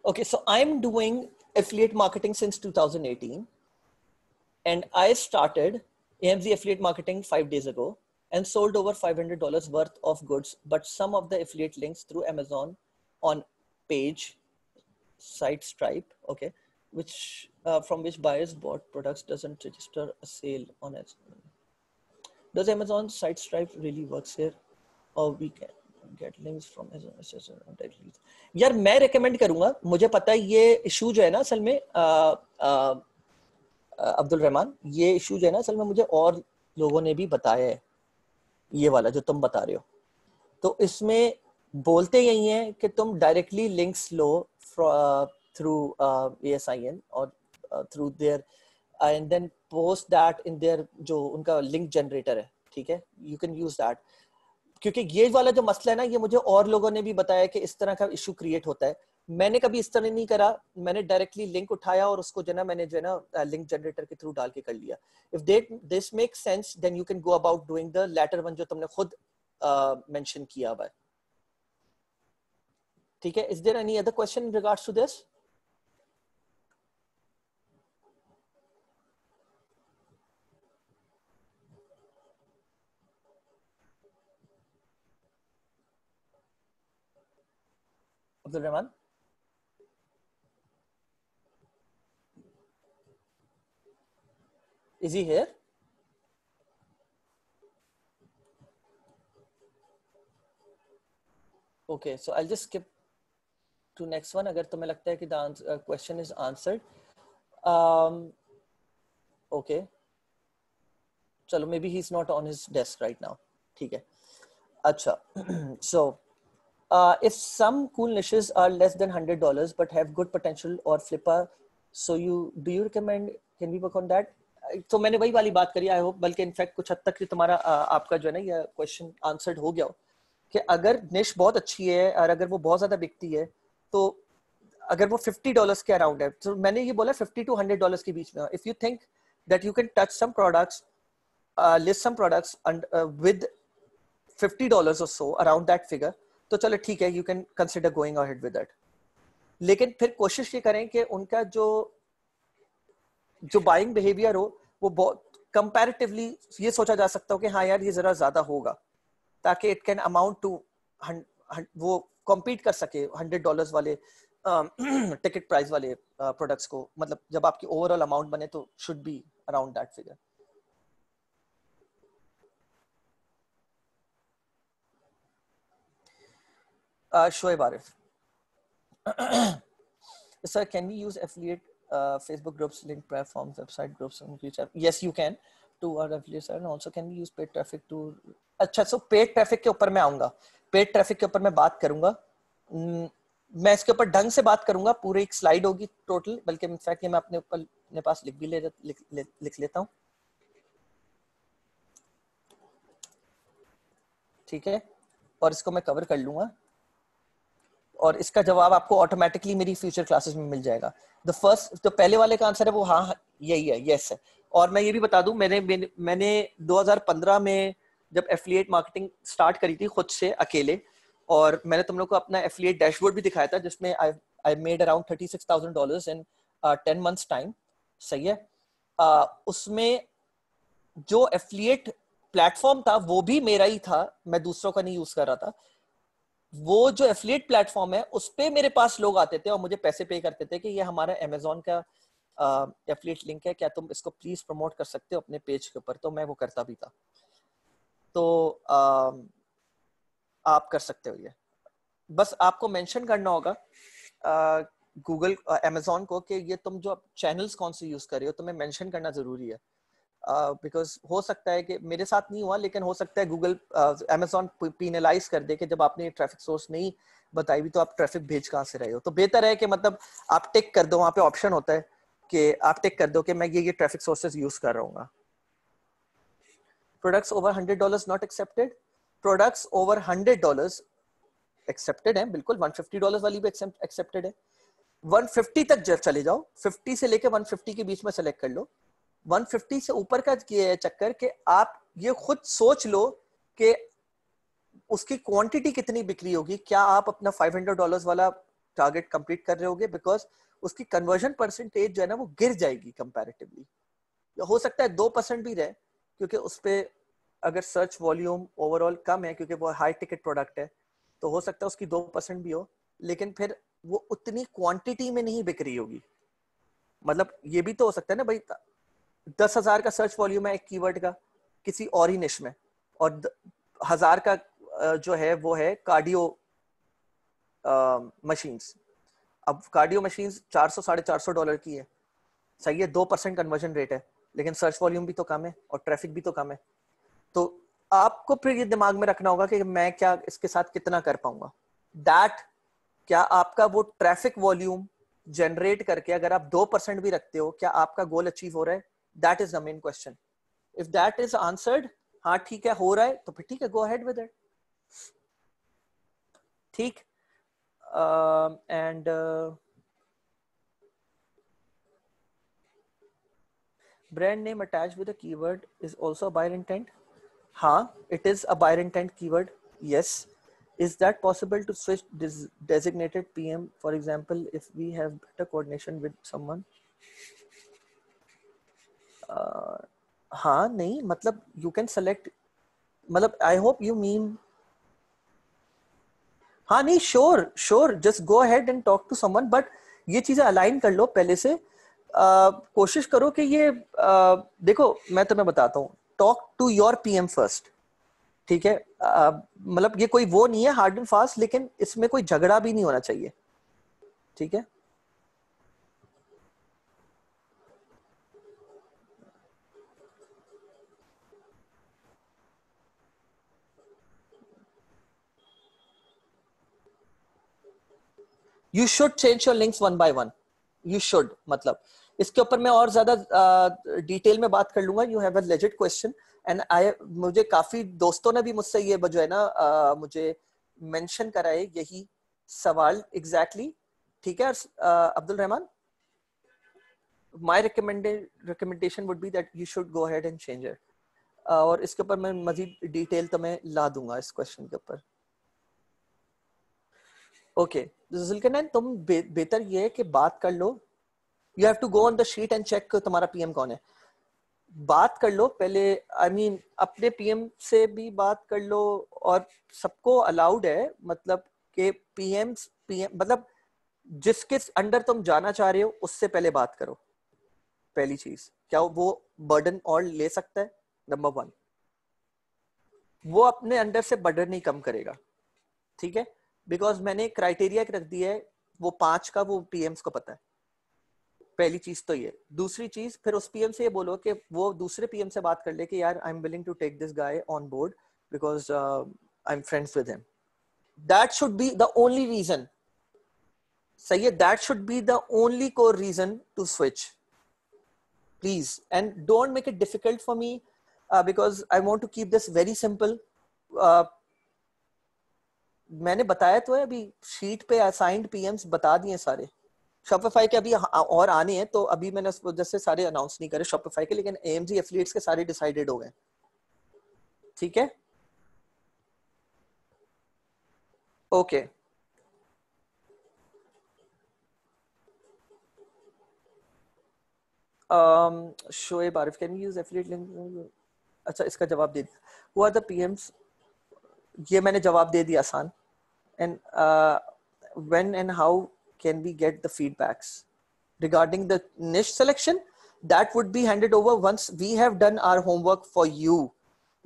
Okay, so I'm doing affiliate marketing since 2018. And I started AMZ affiliate marketing five days ago and sold over $500 worth of goods, but some of the affiliate links through Amazon on page, site Stripe, okay, which uh, from which buyers bought products doesn't register a sale on Amazon. Does Amazon site Stripe really works here or we can? Get links from यार मैं रिकमेंड करूंगा मुझे पता है ये इशू जो है ना असल में uh, uh, uh, Abdul Rahman ये इशू जो है ना असल में मुझे और लोगों ने भी बताया है ये वाला जो तुम बता रहे हो तो इसमें बोलते यही है कि तुम डायरेक्टली लिंक्स लो through A S I N और through there and then post that in there जो उनका लिंक जनरेटर है ठीक है यू कैन यूज दैट क्योंकि ये वाला जो मसला है ना ये मुझे और लोगों ने भी बताया कि इस तरह का इशू क्रिएट होता है मैंने कभी इस तरह नहीं करा मैंने डायरेक्टली लिंक उठाया और उसको जो ना मैंने जो है ना लिंक जनरेटर के थ्रू डाल के कर लिया if that this make sense then you can go about doing the latter one जो तुमने खुद मेंशन uh, किया हुआ है ठीक है is there any other question regards to this Abdul Rahman is he here okay so i'll just skip to next one agar tumhe lagta hai ki the answer, uh, question is answered um okay chalo maybe he's not on his desk right now theek hai acha so Uh, if some cool niches are less than hundred dollars but have good potential or flipper, so you do you recommend? Can we work on that? Uh, तो मैंने वही वाली बात करी आई होप बल्कि इनफैक्ट कुछ हद तक तुम्हारा uh, आपका जो है ना ये क्वेश्चन आंसर्ड हो गया हो कि अगर निश बहुत अच्छी है और अगर वो बहुत ज्यादा बिकती है तो अगर वो फिफ्टी डॉलर्स के अराउंड है तो मैंने ये बोला फिफ्टी टू हंड्रेड डॉलर्स के बीच में if you think that you can touch some products list some products with fifty dollars और सो अराउंड दैट फिगर तो चलो ठीक है you can consider going ahead with that लेकिन फिर कोशिश ये करें कि उनका जो जो बाइंग बिहेवियर हो वो बहुत कंपैरेटिवली ये सोचा जा सकता हो कि हाँ यार ये जरा ज्यादा होगा ताकि इट कैन अमाउंट टू वो कॉम्पीट कर सके हंड्रेड डॉलर वाले टिकट um, प्राइस <clears throat> वाले प्रोडक्ट्स uh, को मतलब जब आपकी ओवरऑल अमाउंट बने तो should be around that figure Uh, Shoaib Arif. Sir, can we use affiliate uh, Facebook groups, link platforms, website groups, and reach out? Yes, you can to our affiliates and also can we use paid traffic to अच्छा सो पेड ट्रैफिक के ऊपर मैं आऊंगा पेड ट्रैफिक के ऊपर मैं बात करूंगा मैं इसके ऊपर ढंग से बात करूंगा पूरी एक स्लाइड होगी टोटल बल्कि इनफैक्ट ये मैं अपने ऊपर अपने पास लिख भी ले लिख, ले, लिख लेता हूँ ठीक है और इसको मैं कवर कर लूंगा और इसका जवाब आपको ऑटोमेटिकली मेरी फ्यूचर क्लासेस में मिल जाएगा द फर्स्ट जो पहले वाले का आंसर है वो हाँ, हाँ यही है यस है और मैं ये भी बता दू मैंने मैंने 2015 में जब एफिलियट मार्केटिंग स्टार्ट करी थी खुद से अकेले और मैंने तुम लोग को अपना एफिलियट डैशबोर्ड भी दिखाया था जिसमें I I made around thirty six thousand dollar in ten months time सही है uh, उसमें जो एफिलियट प्लेटफॉर्म था वो भी मेरा ही था मैं दूसरों का नहीं यूज कर रहा था वो जो एफिलिएट प्लेटफॉर्म है उस पर मेरे पास लोग आते थे और मुझे पैसे पे करते थे कि ये हमारा अमेजोन का एफिलिएट लिंक है क्या तुम इसको प्लीज प्रमोट कर सकते हो अपने पेज के ऊपर तो मैं वो करता भी था तो uh, आप कर सकते हो ये बस आपको मेंशन करना होगा गूगल uh, अमेजोन uh, को कि ये तुम जो चैनल्स कौन से यूज कर रहे हो तुम्हें मेंशन करना जरूरी है बिकॉज हो सकता है कि मेरे साथ नहीं हुआ लेकिन हो सकता है गूगल अमेजोन पीनलाइज कर दे कि जब आपने ट्रैफिक सोर्स नहीं बताई भी तो आप ट्रैफिक भेज कहाँ से रहे हो तो बेहतर है कि मतलब आप टिक कर दो वहाँ पे ऑप्शन होता है कि आप टिक कर दो कि मैं ये ये ट्रैफिक सोर्सेज यूज कर रहा हूँ products over hundred dollar not accepted products over hundred dollar accepted है बिल्कुल वन फिफ्टी डॉलर वाली भी एक्सेप्टेड है 150 तक जब चले जाओ 50 से लेके 150 के बीच में सेलेक्ट कर लो 150 से ऊपर का ये है चक्कर कि आप ये खुद सोच लो कि उसकी क्वांटिटी कितनी बिक्री होगी क्या आप अपना 500 डॉलर्स वाला टारगेट कंप्लीट कर रहे होगे बिकॉज उसकी कन्वर्जन परसेंटेज जो है ना वो गिर जाएगी कंपैरेटिवली हो सकता है दो परसेंट भी रहे क्योंकि उस पर अगर सर्च वॉल्यूम ओवरऑल कम है क्योंकि वो हाई टिकट प्रोडक्ट है तो हो सकता है उसकी दो परसेंट भी हो लेकिन फिर वो उतनी क्वांटिटी में नहीं बिक रही होगी मतलब ये भी तो हो सकता है ना भाई दस हजार का सर्च वॉल्यूम है एक कीवर्ड का किसी और ही निश में और हजार का जो है वो है कार्डियो मशीन्स अब कार्डियो मशीन्स चार सौ साढ़े चार सौ डॉलर की है सही है दो परसेंट कन्वर्जन रेट है लेकिन सर्च वॉल्यूम भी तो कम है और ट्रैफिक भी तो कम है तो आपको फिर ये दिमाग में रखना होगा कि मैं क्या इसके साथ कितना कर पाऊंगा दैट क्या आपका वो ट्रैफिक वॉल्यूम जनरेट करके अगर आप दो परसेंट भी रखते हो क्या आपका गोल अचीव हो रहा है that is the main question if that is answered हाँ ठीक है हो रहा है तो फिर ठीक है गो अहेड विद इट ठीक and um, uh, brand name attached with a keyword is also a buyer intent ha it is a buyer intent keyword yes is that possible to switch this designated pm for example if we have better coordination with someone uh, हाँ नहीं मतलब यू कैन सेलेक्ट मतलब आई होप यू मीन हाँ नहीं sure sure just go head and talk to someone but ये चीजें अलाइन कर लो पहले से uh, कोशिश करो कि ये uh, देखो मैं तुम्हें बताता हूँ talk to your P M first ठीक है मतलब ये कोई वो नहीं है हार्ड एंड फास्ट लेकिन इसमें कोई झगड़ा भी नहीं होना चाहिए ठीक है you should change your links one by one you should मतलब इसके ऊपर मैं और ज्यादा डिटेल uh, में बात कर लूंगा you have a legit question and I मुझे काफी दोस्तों ने भी मुझसे ये जो है ना uh, मुझे मेंशन करा है यही सवाल एग्जैक्टली exactly. ठीक है uh, Abdul Rahman my recommendation would be that you should go head and change it और इसके ऊपर मैं मजीद डिटेल तो मैं ला दूंगा इस क्वेश्चन के ऊपर ओके जुल्कनैन तुम बे, बेहतर ये है कि बात कर लो you have to go on the sheet and check तुम्हारा पीएम कौन है बात कर लो पहले आई I मीन mean, अपने पीएम से भी बात कर लो और सबको अलाउड है मतलब कि पीएम पीएम मतलब जिसके अंडर तुम जाना चाह रहे हो उससे पहले बात करो पहली चीज क्या वो बर्डन और ले सकता है नंबर वन वो अपने अंडर से बर्डन ही कम करेगा ठीक है बिकॉज मैंने क्राइटेरिया रख दिया है वो पांच का वो पीएम्स को पता है पहली चीज तो ये दूसरी चीज फिर उस पीएम से ये बोलो कि वो दूसरे पीएम से बात कर ले कि यार I am willing to take this guy on board because I am friends with him that should be the only reason सही है that should be the only core reason to switch please and don't make it difficult for me because I want to keep this very simple मैंने बताया तो है अभी शीट पे असाइंड पीएम्स बता दिए सारे शॉपिफाई के अभी हाँ, और आने हैं तो अभी मैंने उस वजह से सारे अनाउंस नहीं करे शॉपिफाई के लेकिन ए एफिलिएट्स के सारे डिसाइडेड हो गए ठीक है okay Shoaib Arif can use affiliate link अच्छा इसका जवाब दे दिया हुआ था एम्स ये मैंने जवाब दे दिया आसान and uh, when and how can we get the feedbacks regarding the niche selection that would be handed over once we have done our homework for you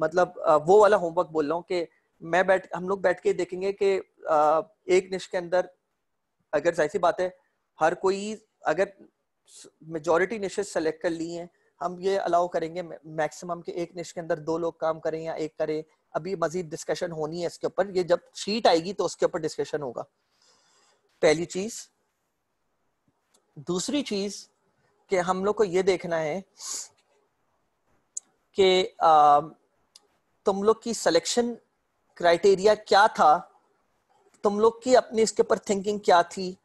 मतलब वो वाला होमवर्क बोल रहा हूँ कि मैं बैठ हम लोग बैठ के देखेंगे कि एक निश के अंदर अगर जाहिर सी बात है हर कोई अगर मेजोरिटी निशेज सेलेक्ट कर ली हैं हम ये अलाउ करेंगे मैक्सिमम के एक निश के अंदर दो लोग काम करें या एक करें अभी मजीद डिस्कशन होनी है इसके ऊपर ये जब शीट आएगी तो उसके ऊपर डिस्कशन होगा पहली चीज दूसरी चीज कि हम लोग को ये देखना है कि तुम लोग की सिलेक्शन क्राइटेरिया क्या था तुम लोग की अपनी इसके ऊपर थिंकिंग क्या थी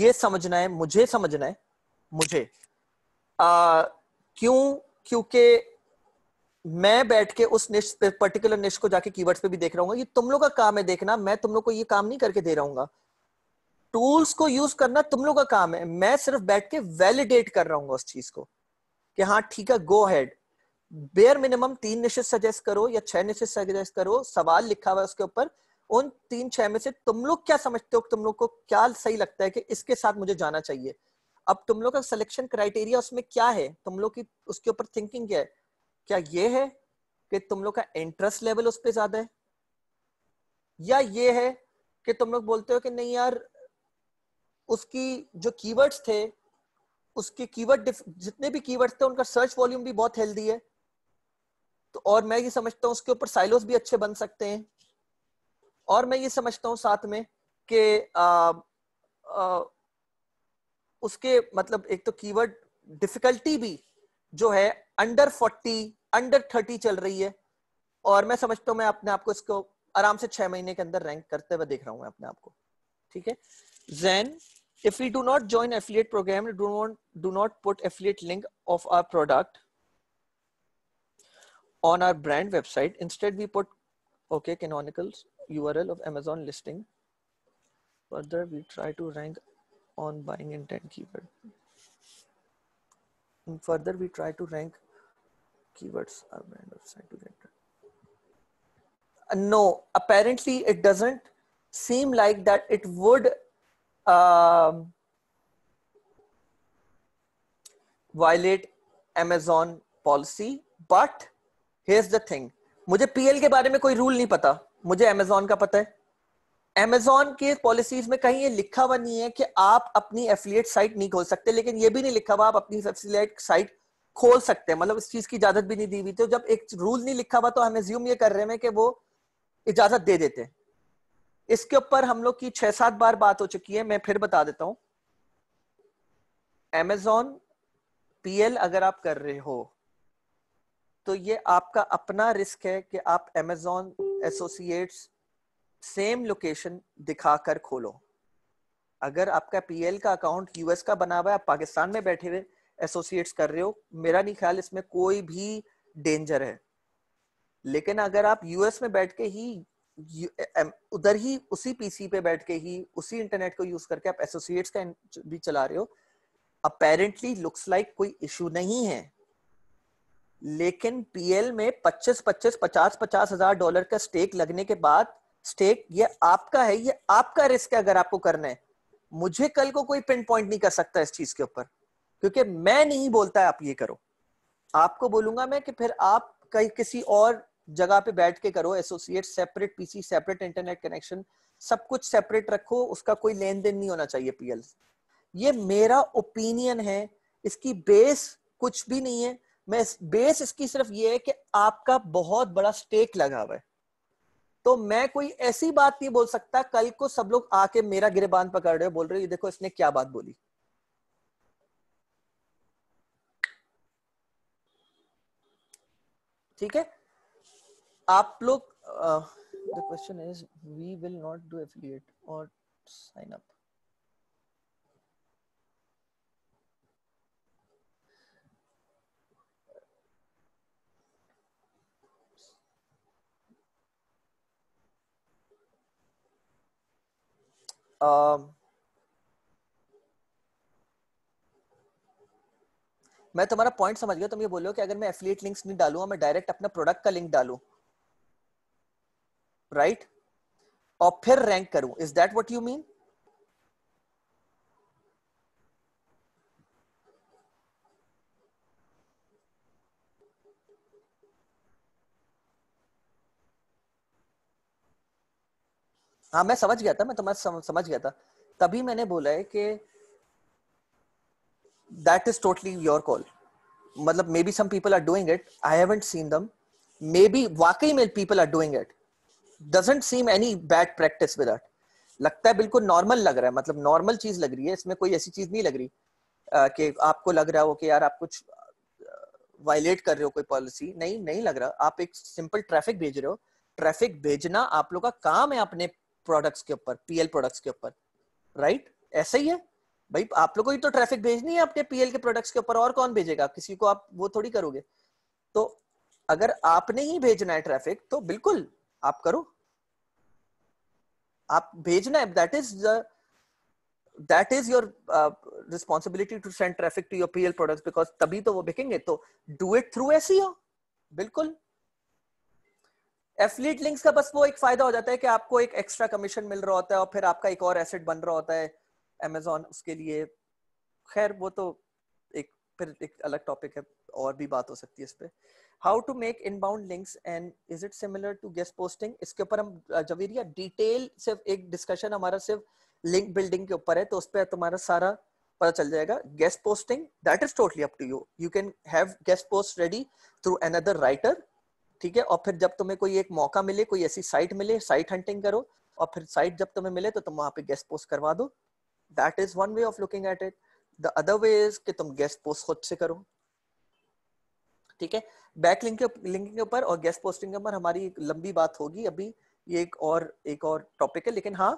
ये समझना है मुझे समझना है मुझे आ, क्यों क्योंकि मैं बैठ के उस निश पर्टिकुलर निश को जाके कीवर्ड्स पे भी देख रहा हूँ ये तुम लोग का काम है देखना मैं तुम लोग को ये काम नहीं करके दे रहा हूँ टूल्स को यूज करना तुम लोग का काम है मैं सिर्फ बैठ के वैलिडेट कर रहा हूँ उस चीज को कि हाँ ठीक है गो हैड बेयर मिनिमम तीन निश्चित सजेस्ट करो या छह निश्चित सजेस्ट करो सवाल लिखा हुआ है उसके ऊपर उन तीन छह में से तुम लोग क्या समझते हो तुम लोग को क्या सही लगता है कि इसके साथ मुझे जाना चाहिए अब तुम लोग का सिलेक्शन क्राइटेरिया उसमें क्या है तुम लोग की उसके ऊपर थिंकिंग क्या है क्या ये है कि तुम लोग का इंटरेस्ट लेवल उस पर ज्यादा है या ये है कि तुम लोग बोलते हो कि नहीं यार उसकी जो कीवर्ड्स थे उसके कीवर्ड जितने भी कीवर्ड्स थे उनका सर्च वॉल्यूम भी बहुत हेल्दी है तो और मैं ये समझता हूँ उसके ऊपर साइलोस भी अच्छे बन सकते हैं और मैं ये समझता हूँ साथ में कि उसके मतलब एक तो कीवर्ड डिफिकल्टी भी जो है अंडर फोर्टी अंडर थर्टी चल रही है और मैं समझता हूं मैं अपने आपको इसको आराम से छह महीने के अंदर रैंक करते हुए देख रहा हूँ मैं अपने आपको ठीक है जेन if you do not join affiliate program do not put affiliate link of our product on our brand website instead we put okay canonicals URL of Amazon listing further we try to rank on buying intent keyword And further, we try to rank keywords our brand website to get uh, no, apparently it doesn't seem like that it would um, uh, violate Amazon policy. But here's the thing, मुझे पीएल के बारे में कोई रूल नहीं पता मुझे अमेजोन का पता है एमेजोन के पॉलिसीज में कहीं ये लिखा हुआ नहीं है कि आप अपनी एफिलियट साइट नहीं खोल सकते लेकिन ये भी नहीं लिखा हुआ आप अपनी एफिलियट साइट खोल सकते हैं मतलब इस चीज की इजाजत भी नहीं दी हुई थी जब एक रूल नहीं लिखा हुआ तो हम एज्यूम ये कर रहे हैं कि वो इजाजत दे देते इसके ऊपर हम लोग की छह सात बार बात हो चुकी है मैं फिर बता देता हूं एमेजोन पीएल अगर आप कर रहे हो तो ये आपका अपना रिस्क है कि आप एमेजॉन एसोसिएट्स सेम लोकेशन दिखाकर खोलो अगर आपका पीएल का अकाउंट यूएस का बना हुआ है आप पाकिस्तान में बैठे हुए एसोसिएट्स कर रहे हो मेरा नहीं ख्याल इसमें कोई भी डेंजर है लेकिन अगर आप यूएस में बैठ के ही उधर ही उसी पीसी पे बैठ के ही उसी इंटरनेट को यूज करके आप एसोसिएट्स का भी चला रहे हो अपेरेंटली लुक्स लाइक कोई इशू नहीं है लेकिन पीएल में 25 25 50 50 हजार डॉलर का स्टेक लगने के बाद स्टेक ये आपका है ये आपका रिस्क है अगर आपको करना है मुझे कल को कोई पिन पॉइंट नहीं कर सकता इस चीज के ऊपर क्योंकि मैं नहीं बोलता आप ये करो आपको बोलूंगा मैं कि फिर आप कहीं किसी और जगह पे बैठ के करो associate separate PC separate internet connection सब कुछ सेपरेट रखो उसका कोई लेन देन नहीं होना चाहिए पीएल ये मेरा ओपिनियन है इसकी बेस कुछ भी नहीं है मैं बेस इसकी सिर्फ ये है कि आपका बहुत बड़ा स्टेक लगा हुआ है तो मैं कोई ऐसी बात नहीं बोल सकता कल को सब लोग आके मेरा गिरेबान पकड़ रहे हो बोल रहे ये देखो इसने क्या बात बोली ठीक है आप लोग the question is we will not do affiliate और साइन अप um, मैं तुम्हारा पॉइंट समझ गया तुम ये बोल रहे हो कि अगर मैं एफिलियट लिंक्स नहीं डालू मैं डायरेक्ट अपना प्रोडक्ट का लिंक डालू राइट right? और फिर रैंक करूं is that what you mean हाँ मैं समझ गया था मैं तुम्हारा सम, समझ गया था तभी मैंने बोला है कि that is totally your call मतलब maybe some people are doing it I haven't seen them maybe वाकई में people are doing it doesn't seem any bad practice with that लगता है बिल्कुल नॉर्मल लग रहा है मतलब नॉर्मल चीज लग रही है इसमें कोई ऐसी चीज नहीं लग रही uh, कि आपको लग रहा हो कि यार आप कुछ वायलेट कर रहे हो कोई पॉलिसी नहीं नहीं लग रहा आप एक सिंपल ट्रैफिक भेज रहे हो ट्रैफिक भेजना आप लोग का काम है अपने प्रोडक्ट्स के ऊपर पीएल प्रोडक्ट्स के ऊपर राइट right? ऐसा ही है भाई आप लोगों को ही तो ट्रैफिक भेजनी है अपने पीएल के प्रोडक्ट्स के ऊपर और कौन भेजेगा किसी को आप वो थोड़ी करोगे तो अगर आपने ही भेजना है ट्रैफिक तो बिल्कुल आप करो आप भेजना है that is that is your responsibility to send traffic to your PL products because तभी तो वो बिकेंगे तो डू इट थ्रू ऐसी बिल्कुल एफलीट लिंक्स का बस वो एक फायदा हो जाता है कि आपको एक एक्स्ट्रा कमीशन मिल रहा होता है और फिर आपका एक और एसेट बन रहा होता है अमेजोन उसके लिए खैर वो तो एक फिर एक अलग टॉपिक है और भी बात हो सकती है इस पर how to make inbound links and is it similar to guest posting इसके ऊपर हम जवेरिया डिटेल सिर्फ एक डिस्कशन हमारा सिर्फ लिंक बिल्डिंग के ऊपर है तो उस पर तुम्हारा सारा पता चल जाएगा guest posting that is totally up to you you can have guest post ready through another writer ठीक है और फिर जब तुम्हें कोई एक मौका मिले कोई ऐसी साइट मिले साइट हंटिंग करो और फिर साइट जब तुम्हें मिले तो तुम वहां पे गेस्ट पोस्ट करवा दो that is one way of looking at it the other way is कि तुम गेस्ट पोस्ट खुद से करो ठीक है बैक लिंक के लिंकिंग के ऊपर और गेस्ट पोस्टिंग के ऊपर हमारी एक लंबी बात होगी अभी ये एक और एक और टॉपिक है लेकिन हाँ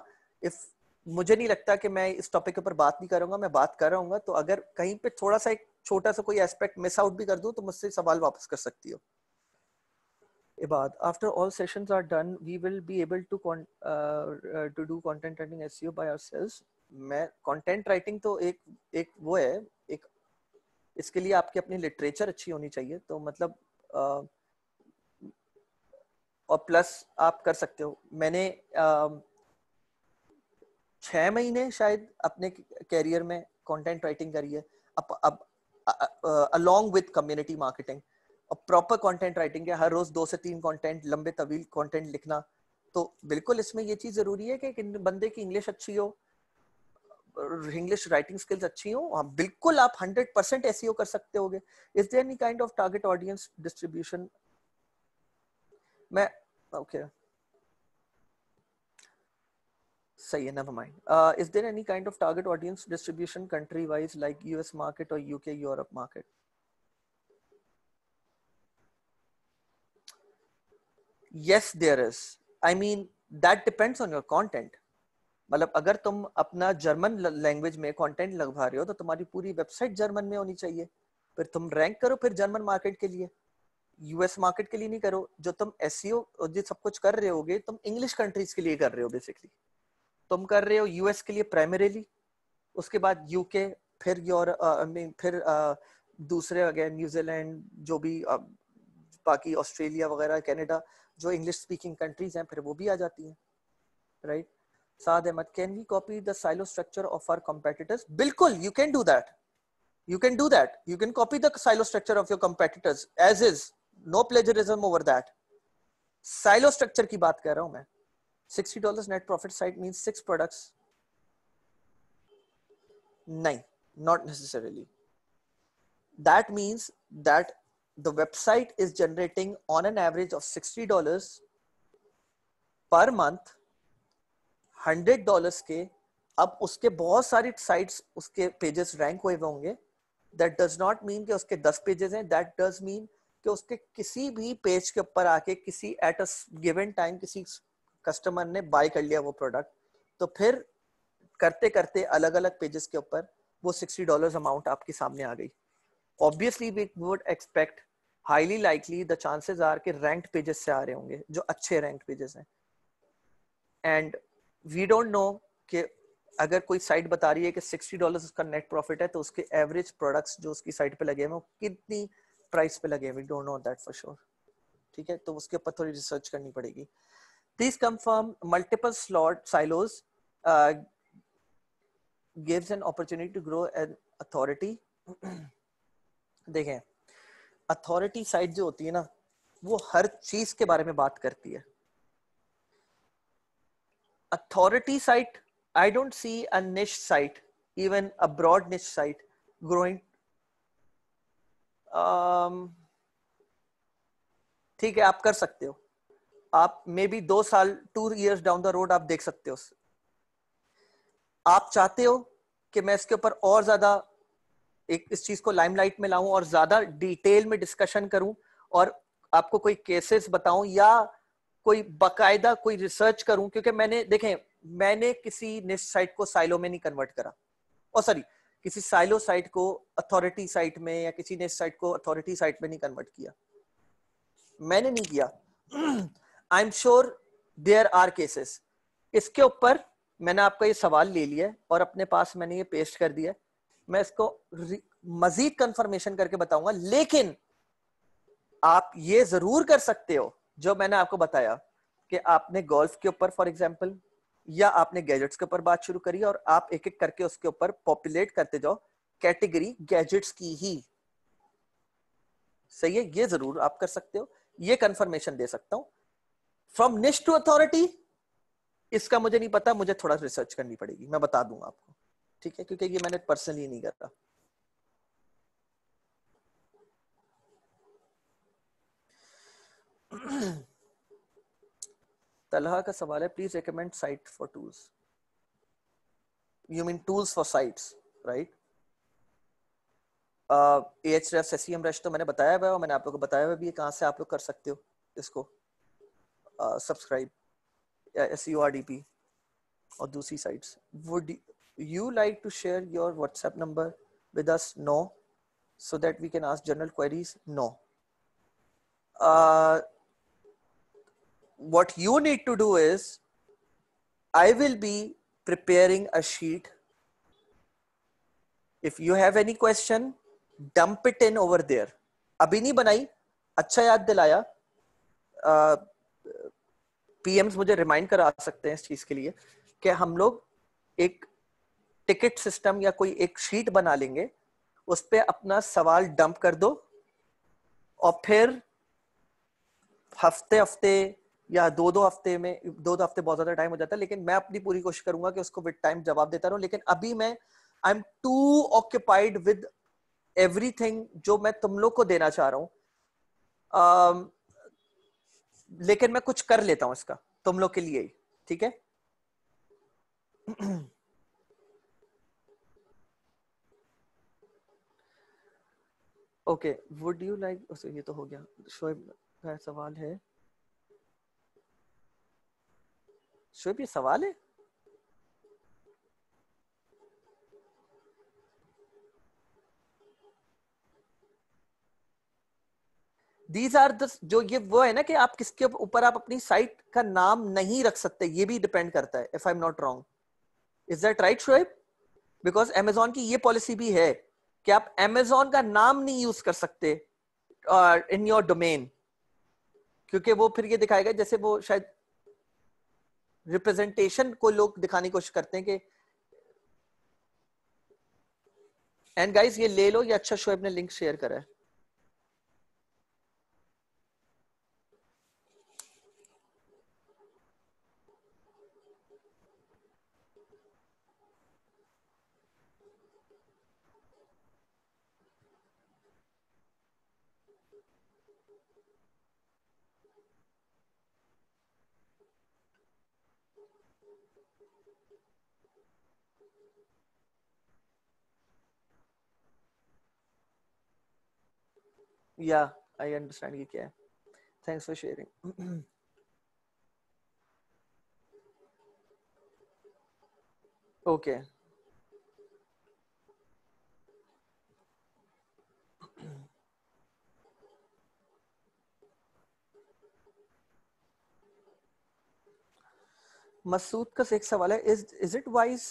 इफ मुझे नहीं लगता कि मैं इस टॉपिक के ऊपर बात नहीं करूंगा मैं बात कर रहा तो अगर कहीं पे थोड़ा सा एक छोटा सा कोई एस्पेक्ट मिस आउट भी कर दूं तो मुझसे सवाल वापस कर सकती हो Ibad, after all sessions are done, we will be able to con- uh, uh, to do content writing SEO by ourselves. मैं कंटेंट राइटिंग तो एक एक वो है एक इसके लिए आपकी अपनी लिटरेचर अच्छी होनी चाहिए तो मतलब आ, uh, और प्लस आप कर सकते हो मैंने um, छः महीने शायद अपने कैरियर में कंटेंट राइटिंग करी है अप, अब अलोंग विद कम्युनिटी मार्केटिंग और प्रॉपर कंटेंट राइटिंग है हर रोज दो से तीन कंटेंट लंबे तवील कंटेंट लिखना तो बिल्कुल इसमें ये चीज जरूरी है कि बंदे की इंग्लिश अच्छी हो इंग्लिश राइटिंग स्किल्स अच्छी हो आप हाँ, बिल्कुल आप हंड्रेड परसेंट एस कर सकते गए is there any kind of target audience distribution मैं ओके सही है never mind is there any kind of target audience distribution country wise like US market और UK Europe market yes there is i mean that depends on your content मतलब अगर तुम अपना जर्मन लैंग्वेज में कंटेंट लगवा रहे हो तो तुम्हारी पूरी वेबसाइट जर्मन में होनी चाहिए फिर तुम रैंक करो फिर जर्मन मार्केट के लिए यूएस मार्केट के लिए नहीं करो जो तुम एस e जो सब कुछ कर रहे होगे तुम इंग्लिश कंट्रीज के लिए कर रहे हो बेसिकली तुम कर रहे हो यूएस के लिए प्राइमरीली उसके बाद यूके फिर यूर फिर आ, दूसरे अगेन न्यूजीलैंड जो भी आ, बाकी ऑस्ट्रेलिया वगैरह कैनेडा जो इंग्लिश स्पीकिंग कंट्रीज हैं फिर वो भी आ जाती हैं right Saad Ahmed can we copy the silo structure of our competitors बिल्कुल you can do that you can do that you can copy the silo structure of your competitors as is no plagiarism over that silo structure की बात कर रहा हूं मैं sixty dollar net profit side mean six products नहीं not necessarily that means that the website is generating on an average of $60 per month hundred dollars के अब उसके बहुत सारी साइट्स उसके पेजेस रैंक हुए हुए होंगे दैट डज नॉट मीन कि उसके दस पेजेस हैं दैट डज मीन कि उसके किसी भी पेज के ऊपर आके किसी एट अ गिवन टाइम किसी कस्टमर ने बाय कर लिया वो प्रोडक्ट तो फिर करते करते अलग अलग पेजेस के ऊपर वो सिक्सटी डॉलर अमाउंट आपके सामने आ गई obviously we would expect highly likely the chances are कि रैंक पेजेस से आ रहे होंगे जो अच्छे रैंक पेजेस हैं एंड वी डोंट नो कि अगर कोई साइट बता रही है कि 60 डॉलर उसका नेट प्रॉफिट है तो उसके एवरेज प्रोडक्ट्स जो उसकी साइट पे लगे हैं वो कितनी प्राइस पे लगे हैं we don't know that for sure ठीक है तो उसके ऊपर थोड़ी रिसर्च करनी पड़ेगी these confirm multiple slot slot gives an opportunity to grow an authority देखें अथॉरिटी साइड जो होती है ना वो हर चीज के बारे में बात करती है authority site I don't see a niche site even a broad niche site growing ठीक है आप कर सकते हो आप मे बी दो साल two years down the road आप देख सकते हो आप चाहते हो कि मैं इसके ऊपर और ज्यादा एक इस चीज को लाइमलाइट में लाऊं और ज्यादा डिटेल में डिस्कशन करूं और आपको कोई केसेस बताऊं या कोई बाकायदा कोई रिसर्च करूं क्योंकि मैंने देखें मैंने किसी निस्ट साइट को साइलो में नहीं कन्वर्ट करा और सॉरी किसी साइलो साइट को अथॉरिटी साइट में या किसी ने साइट को अथॉरिटी साइट में नहीं कन्वर्ट किया मैंने नहीं किया I am sure there are cases इसके ऊपर मैंने आपका ये सवाल ले लिया और अपने पास मैंने ये पेस्ट कर दिया मैं इसको मजीद कंफर्मेशन करके बताऊंगा लेकिन आप ये जरूर कर सकते हो जो मैंने आपको बताया कि आपने गोल्फ के ऊपर फॉर एग्जाम्पल या आपने गैजेट्स के ऊपर बात शुरू करी और आप एक एक करके उसके ऊपर पॉपुलेट करते जाओ कैटेगरी गैजेट्स की ही सही है ये जरूर आप कर सकते हो ये कंफर्मेशन दे सकता हूं फ्रॉम निस्ट टू अथॉरिटी इसका मुझे नहीं पता मुझे थोड़ा रिसर्च करनी पड़ेगी मैं बता दूंगा आपको ठीक है क्योंकि ये मैंने पर्सनली नहीं करा तलहा का सवाल है please recommend site for tools you mean tools for sites right Ahrefs rush तो मैंने बताया हुआ है और मैंने आप लोगों को बताया हुआ भी है कहाँ से आप लोग कर सकते हो इसको subscribe S U R D P और दूसरी साइट्स वो you like to share your WhatsApp number with us? No. So that we can ask general queries? No. Uh, what you need to do is, I will be preparing a sheet. If you have any question, dump it in over there. अभी नहीं बनाई अच्छा याद दिलाया पीएम्स uh, मुझे रिमाइंड करा सकते हैं चीज के लिए कि हम लोग एक टिकट सिस्टम या कोई एक शीट बना लेंगे उस पर अपना सवाल डंप कर दो और फिर हफ्ते हफ्ते या दो दो हफ्ते में दो दो हफ्ते बहुत ज्यादा टाइम हो जाता है लेकिन मैं अपनी पूरी कोशिश करूंगा कि उसको विद टाइम जवाब देता रहूं लेकिन अभी मैं I am too occupied with everything जो मैं तुम लोग को देना चाह रहा हूं लेकिन मैं कुछ कर लेता हूं इसका तुम लोग के लिए ही ठीक है <clears throat> ओके वुड यू लाइक ये तो हो गया शोएब का सवाल है शोएब ये सवाल है दीज आर द जो ये वो है ना कि आप किसके ऊपर आप अपनी साइट का नाम नहीं रख सकते ये भी डिपेंड करता है if I am not wrong is that right Shoaib because Amazon की ये पॉलिसी भी है कि आप एमेजोन का नाम नहीं यूज कर सकते इन योर डोमेन क्योंकि वो फिर ये दिखाएगा जैसे वो शायद रिप्रेजेंटेशन को लोग दिखाने की कोशिश करते हैं कि एंड गाइस ये ले लो ये अच्छा शोएब ने लिंक शेयर करा है या आई अंडरस्टैंड ये क्या है thanks for sharing okay Masood का एक सवाल है is is it wise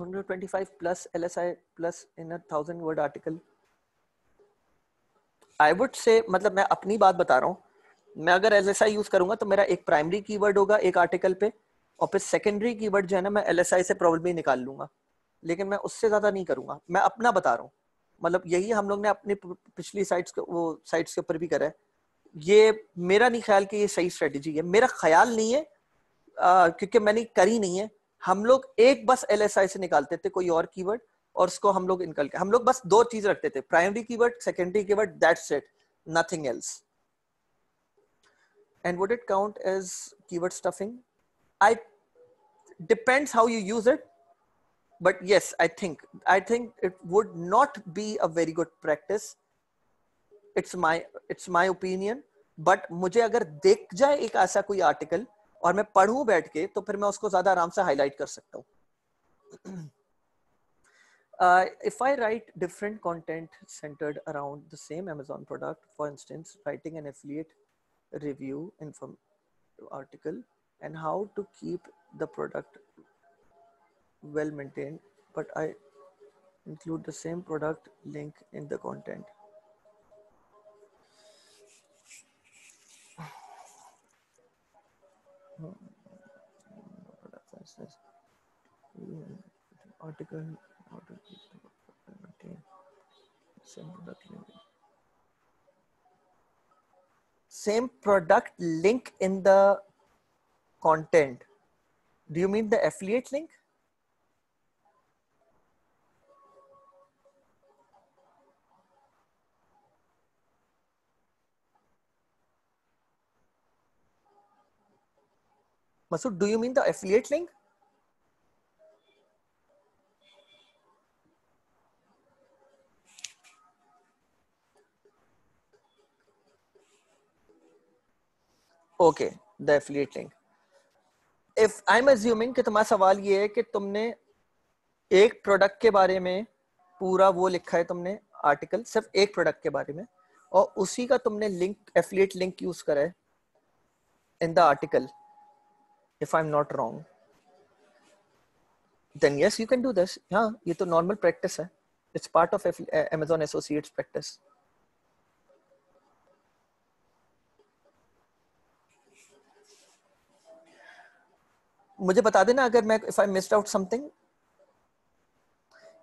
125 plus LSI plus in a 1000 word article I would say मतलब मैं अपनी बात बता रहा हूँ मैं अगर एल एस आई यूज करूंगा तो मेरा एक प्राइमरी कीवर्ड होगा एक आर्टिकल पे और फिर सेकेंडरी कीवर्ड जो है ना मैं एल एस आई से प्रॉब्लम निकाल लूंगा लेकिन मैं उससे ज्यादा नहीं करूंगा मैं अपना बता रहा हूँ मतलब यही हम लोग ने अपने पिछली साइट्स के वो साइट्स के ऊपर भी करा है ये मेरा नहीं ख्याल कि ये सही स्ट्रेटजी है मेरा ख्याल नहीं है आ, क्योंकि मैंने करी नहीं है हम लोग एक बस एल से निकालते थे कोई और कीवर्ड और उसको हम लोग इनकल हम लोग बस दो चीज रखते थे primary keyword secondary keyword that set nothing else and would it count as keyword stuffing I depends how you use it but yes I think I think it would not be a very good practice it's my it's my opinion but मुझे अगर देख जाए एक ऐसा कोई आर्टिकल और मैं पढ़ू बैठ के तो फिर मैं उसको ज्यादा आराम से हाईलाइट कर सकता हूँ Uh, if I write different content centered around the same Amazon product, for instance, writing an affiliate review inform article and how to keep the product well maintained, but I include the same product link in the content. Hmm. Article same product link same product link in the content do you mean the affiliate link Masood, do you mean the affiliate link? Okay the affiliate link if I am assuming कि तुम्हारा सवाल ये है कि तुमने एक प्रोडक्ट के बारे में पूरा वो लिखा है तुमने आर्टिकल सिर्फ एक प्रोडक्ट के बारे में और उसी का तुमने लिंक एफिलिएट लिंक यूज करा है in the article if I am not wrong then yes you can do this हाँ ये तो नॉर्मल प्रैक्टिस है it's part of Amazon associates practice मुझे बता देना अगर मैं if I missed out something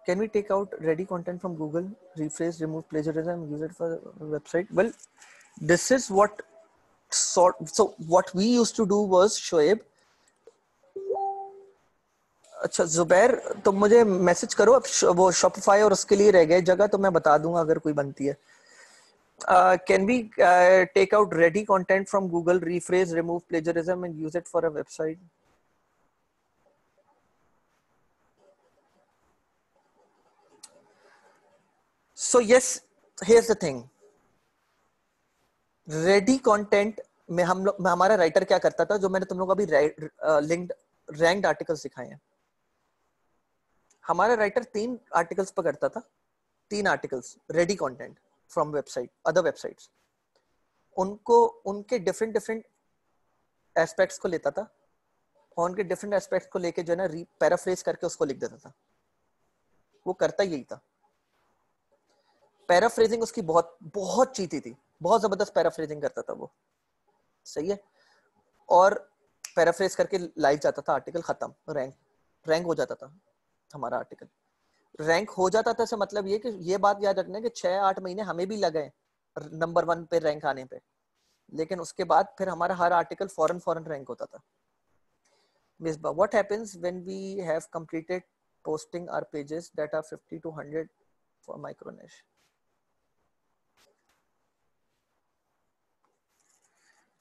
can we take out ready content from Google rephrase remove plagiarism use it for website well this is what what sort so what we used to do was अच्छा जुबैर तो मुझे मैसेज करो अब वो शॉपिफाई और उसके लिए रह गए जगह तो मैं बता दूंगा अगर कोई बनती है can we take out ready content from Google rephrase remove plagiarism and use it for a website So yes, here's the thing. Ready content में हम लोग हमारा राइटर क्या करता था जो मैंने तुम लोग अभी लिंक्ड रैंक्ड आर्टिकल्स दिखाए हैं हमारा राइटर तीन आर्टिकल्स पर करता था तीन articles ready content from website other websites उनको उनके डिफरेंट डिफरेंट एस्पेक्ट्स को लेता था और उनके डिफरेंट एस्पेक्ट्स को लेके जो है ना पैराफ्रेज करके उसको लिख देता था वो करता यही था पैराफ्रेजिंग उसकी बहुत बहुत चीती थी बहुत जबरदस्त पैराफ्रेजिंग करता था वो सही है और पैराफ्रेज करके लाइव जाता था आर्टिकल खत्म रैंक रैंक हो जाता था हमारा आर्टिकल रैंक हो जाता था से मतलब ये कि ये बात याद रखना कि छह आठ महीने हमें भी लगे नंबर वन पे रैंक आने पे लेकिन उसके बाद फिर हमारा हर आर्टिकल फॉरन फॉरन रैंक होता था miss but what happens when we have completed posting our pages that are 50 to 100 for micronesh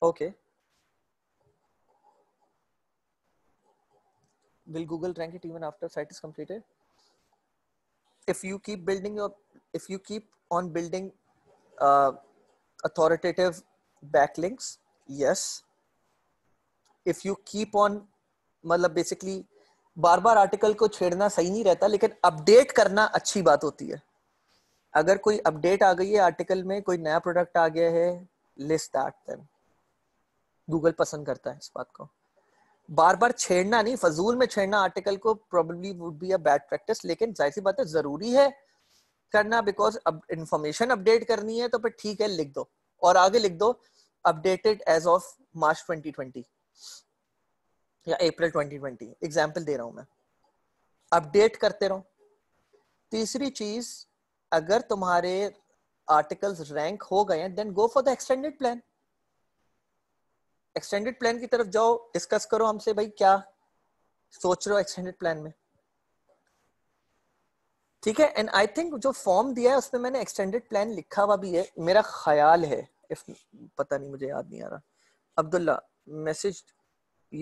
Okay. Will Google rank it even after site is completed? If you keep building your, if you keep on building uh, authoritative backlinks, yes. If you keep on, मतलब basically बार बार आर्टिकल को छेड़ना सही नहीं रहता लेकिन अपडेट करना अच्छी बात होती है अगर कोई अपडेट आ गई है आर्टिकल में कोई नया प्रोडक्ट आ गया है लिस्ट दैट देन गूगल पसंद करता है इस बात को बार बार छेड़ना नहीं फजूल में छेड़ना आर्टिकल को probably would be a bad practice लेकिन जाहिर सी बात है जरूरी है करना बिकॉज अब इंफॉर्मेशन अपडेट करनी है तो फिर ठीक है लिख दो और आगे लिख दो अपडेटेड एज ऑफ मार्च 2020 या अप्रैल 2020 एग्जांपल दे रहा हूं मैं अपडेट करते रहो तीसरी चीज अगर तुम्हारे आर्टिकल्स रैंक हो गए then go for the extended plan extended plan की तरफ जाओ डिस्कस करो हमसे भाई क्या सोच रहे हो एक्सटेंडेड प्लान में ठीक है एंड आई थिंक जो फॉर्म दिया है उसमें मैंने एक्सटेंडेड प्लान लिखा हुआ भी है मेरा ख्याल है इफ पता नहीं मुझे याद नहीं आ रहा Abdullah message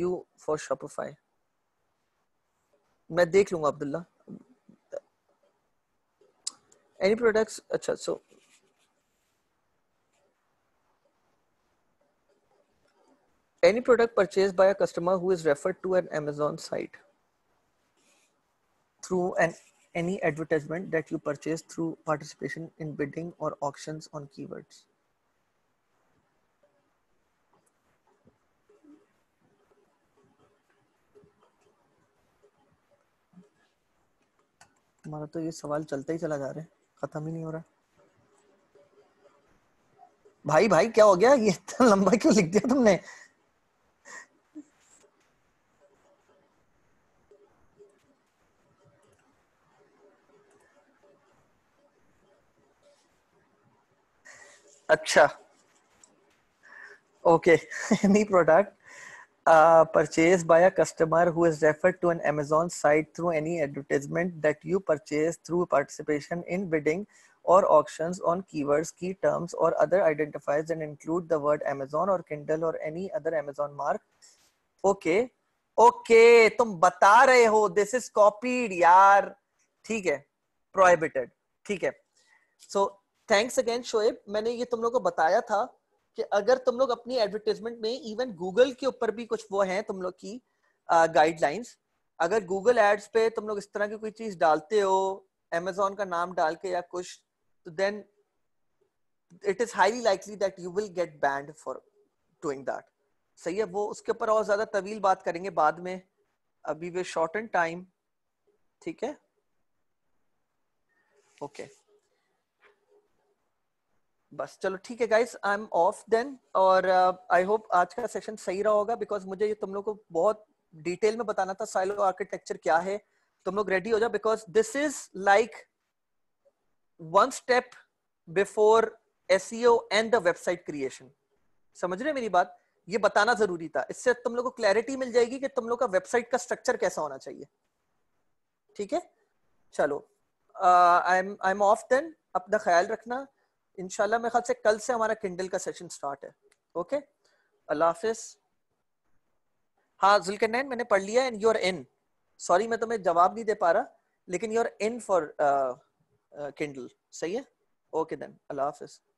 you for Shopify मैं देख लूंगा अब्दुल्ला एनी प्रोडक्ट्स अच्छा सो any product purchased by a customer who is referred to an Amazon site through an any advertisement that you purchase through participation in bidding or auctions on keywords. हमारा तो ये सवाल चलता ही चला जा रहा है खत्म ही नहीं हो रहा भाई भाई क्या हो गया ये इतना लंबा क्यों लिख दिया तुमने अच्छा okay any product purchase by a customer who is referred to an Amazon site through any advertisement that you purchase through participation in bidding और ऑक्शंस ऑन कीवर्ड्स की टर्म्स और other identifiers and include the word Amazon और Kindle और any other Amazon mark okay okay तुम बता रहे हो दिस इज कॉपीड यार ठीक है प्रोहिबिटेड ठीक है सो थैंक्स अगेन शोएब मैंने ये तुम लोग को बताया था कि अगर तुम लोग अपनी एडवर्टीजमेंट में इवन गूगल के ऊपर भी कुछ वो हैं तुम लोग की गाइडलाइंस uh, अगर गूगल एड्स पे तुम लोग इस तरह की कोई चीज डालते हो अमेजोन का नाम डाल के या कुछ तो then it is highly likely that you will get banned for doing that सही है वो उसके ऊपर और ज्यादा तवील बात करेंगे बाद में अभी वे शॉर्ट एंड टाइम ठीक है ओके okay. बस चलो ठीक है guys I am off then और आई uh, होप आज का सेशन सही रहा होगा बिकॉज मुझे ये तुम लोग को बहुत डिटेल में बताना था साइलो आर्किटेक्चर क्या है तुम लोग रेडी हो जाओ because this is like one step before S and the website creation समझ रहे मेरी बात ये बताना जरूरी था इससे तुम लोग को क्लैरिटी मिल जाएगी कि तुम लोग का वेबसाइट का स्ट्रक्चर कैसा होना चाहिए ठीक है चलो I am I am off then अपना ख्याल रखना इनशाला मेरे ख्याल से कल से हमारा किंडल का सेशन स्टार्ट है ओके अल्लाह हाफिज हाँ जुल्कनैन मैंने पढ़ लिया एंड यूर इन सॉरी मैं तुम्हें जवाब नहीं दे पा रहा लेकिन यूर इन फॉर किंडल सही है ओके देन अल्लाह हाफिज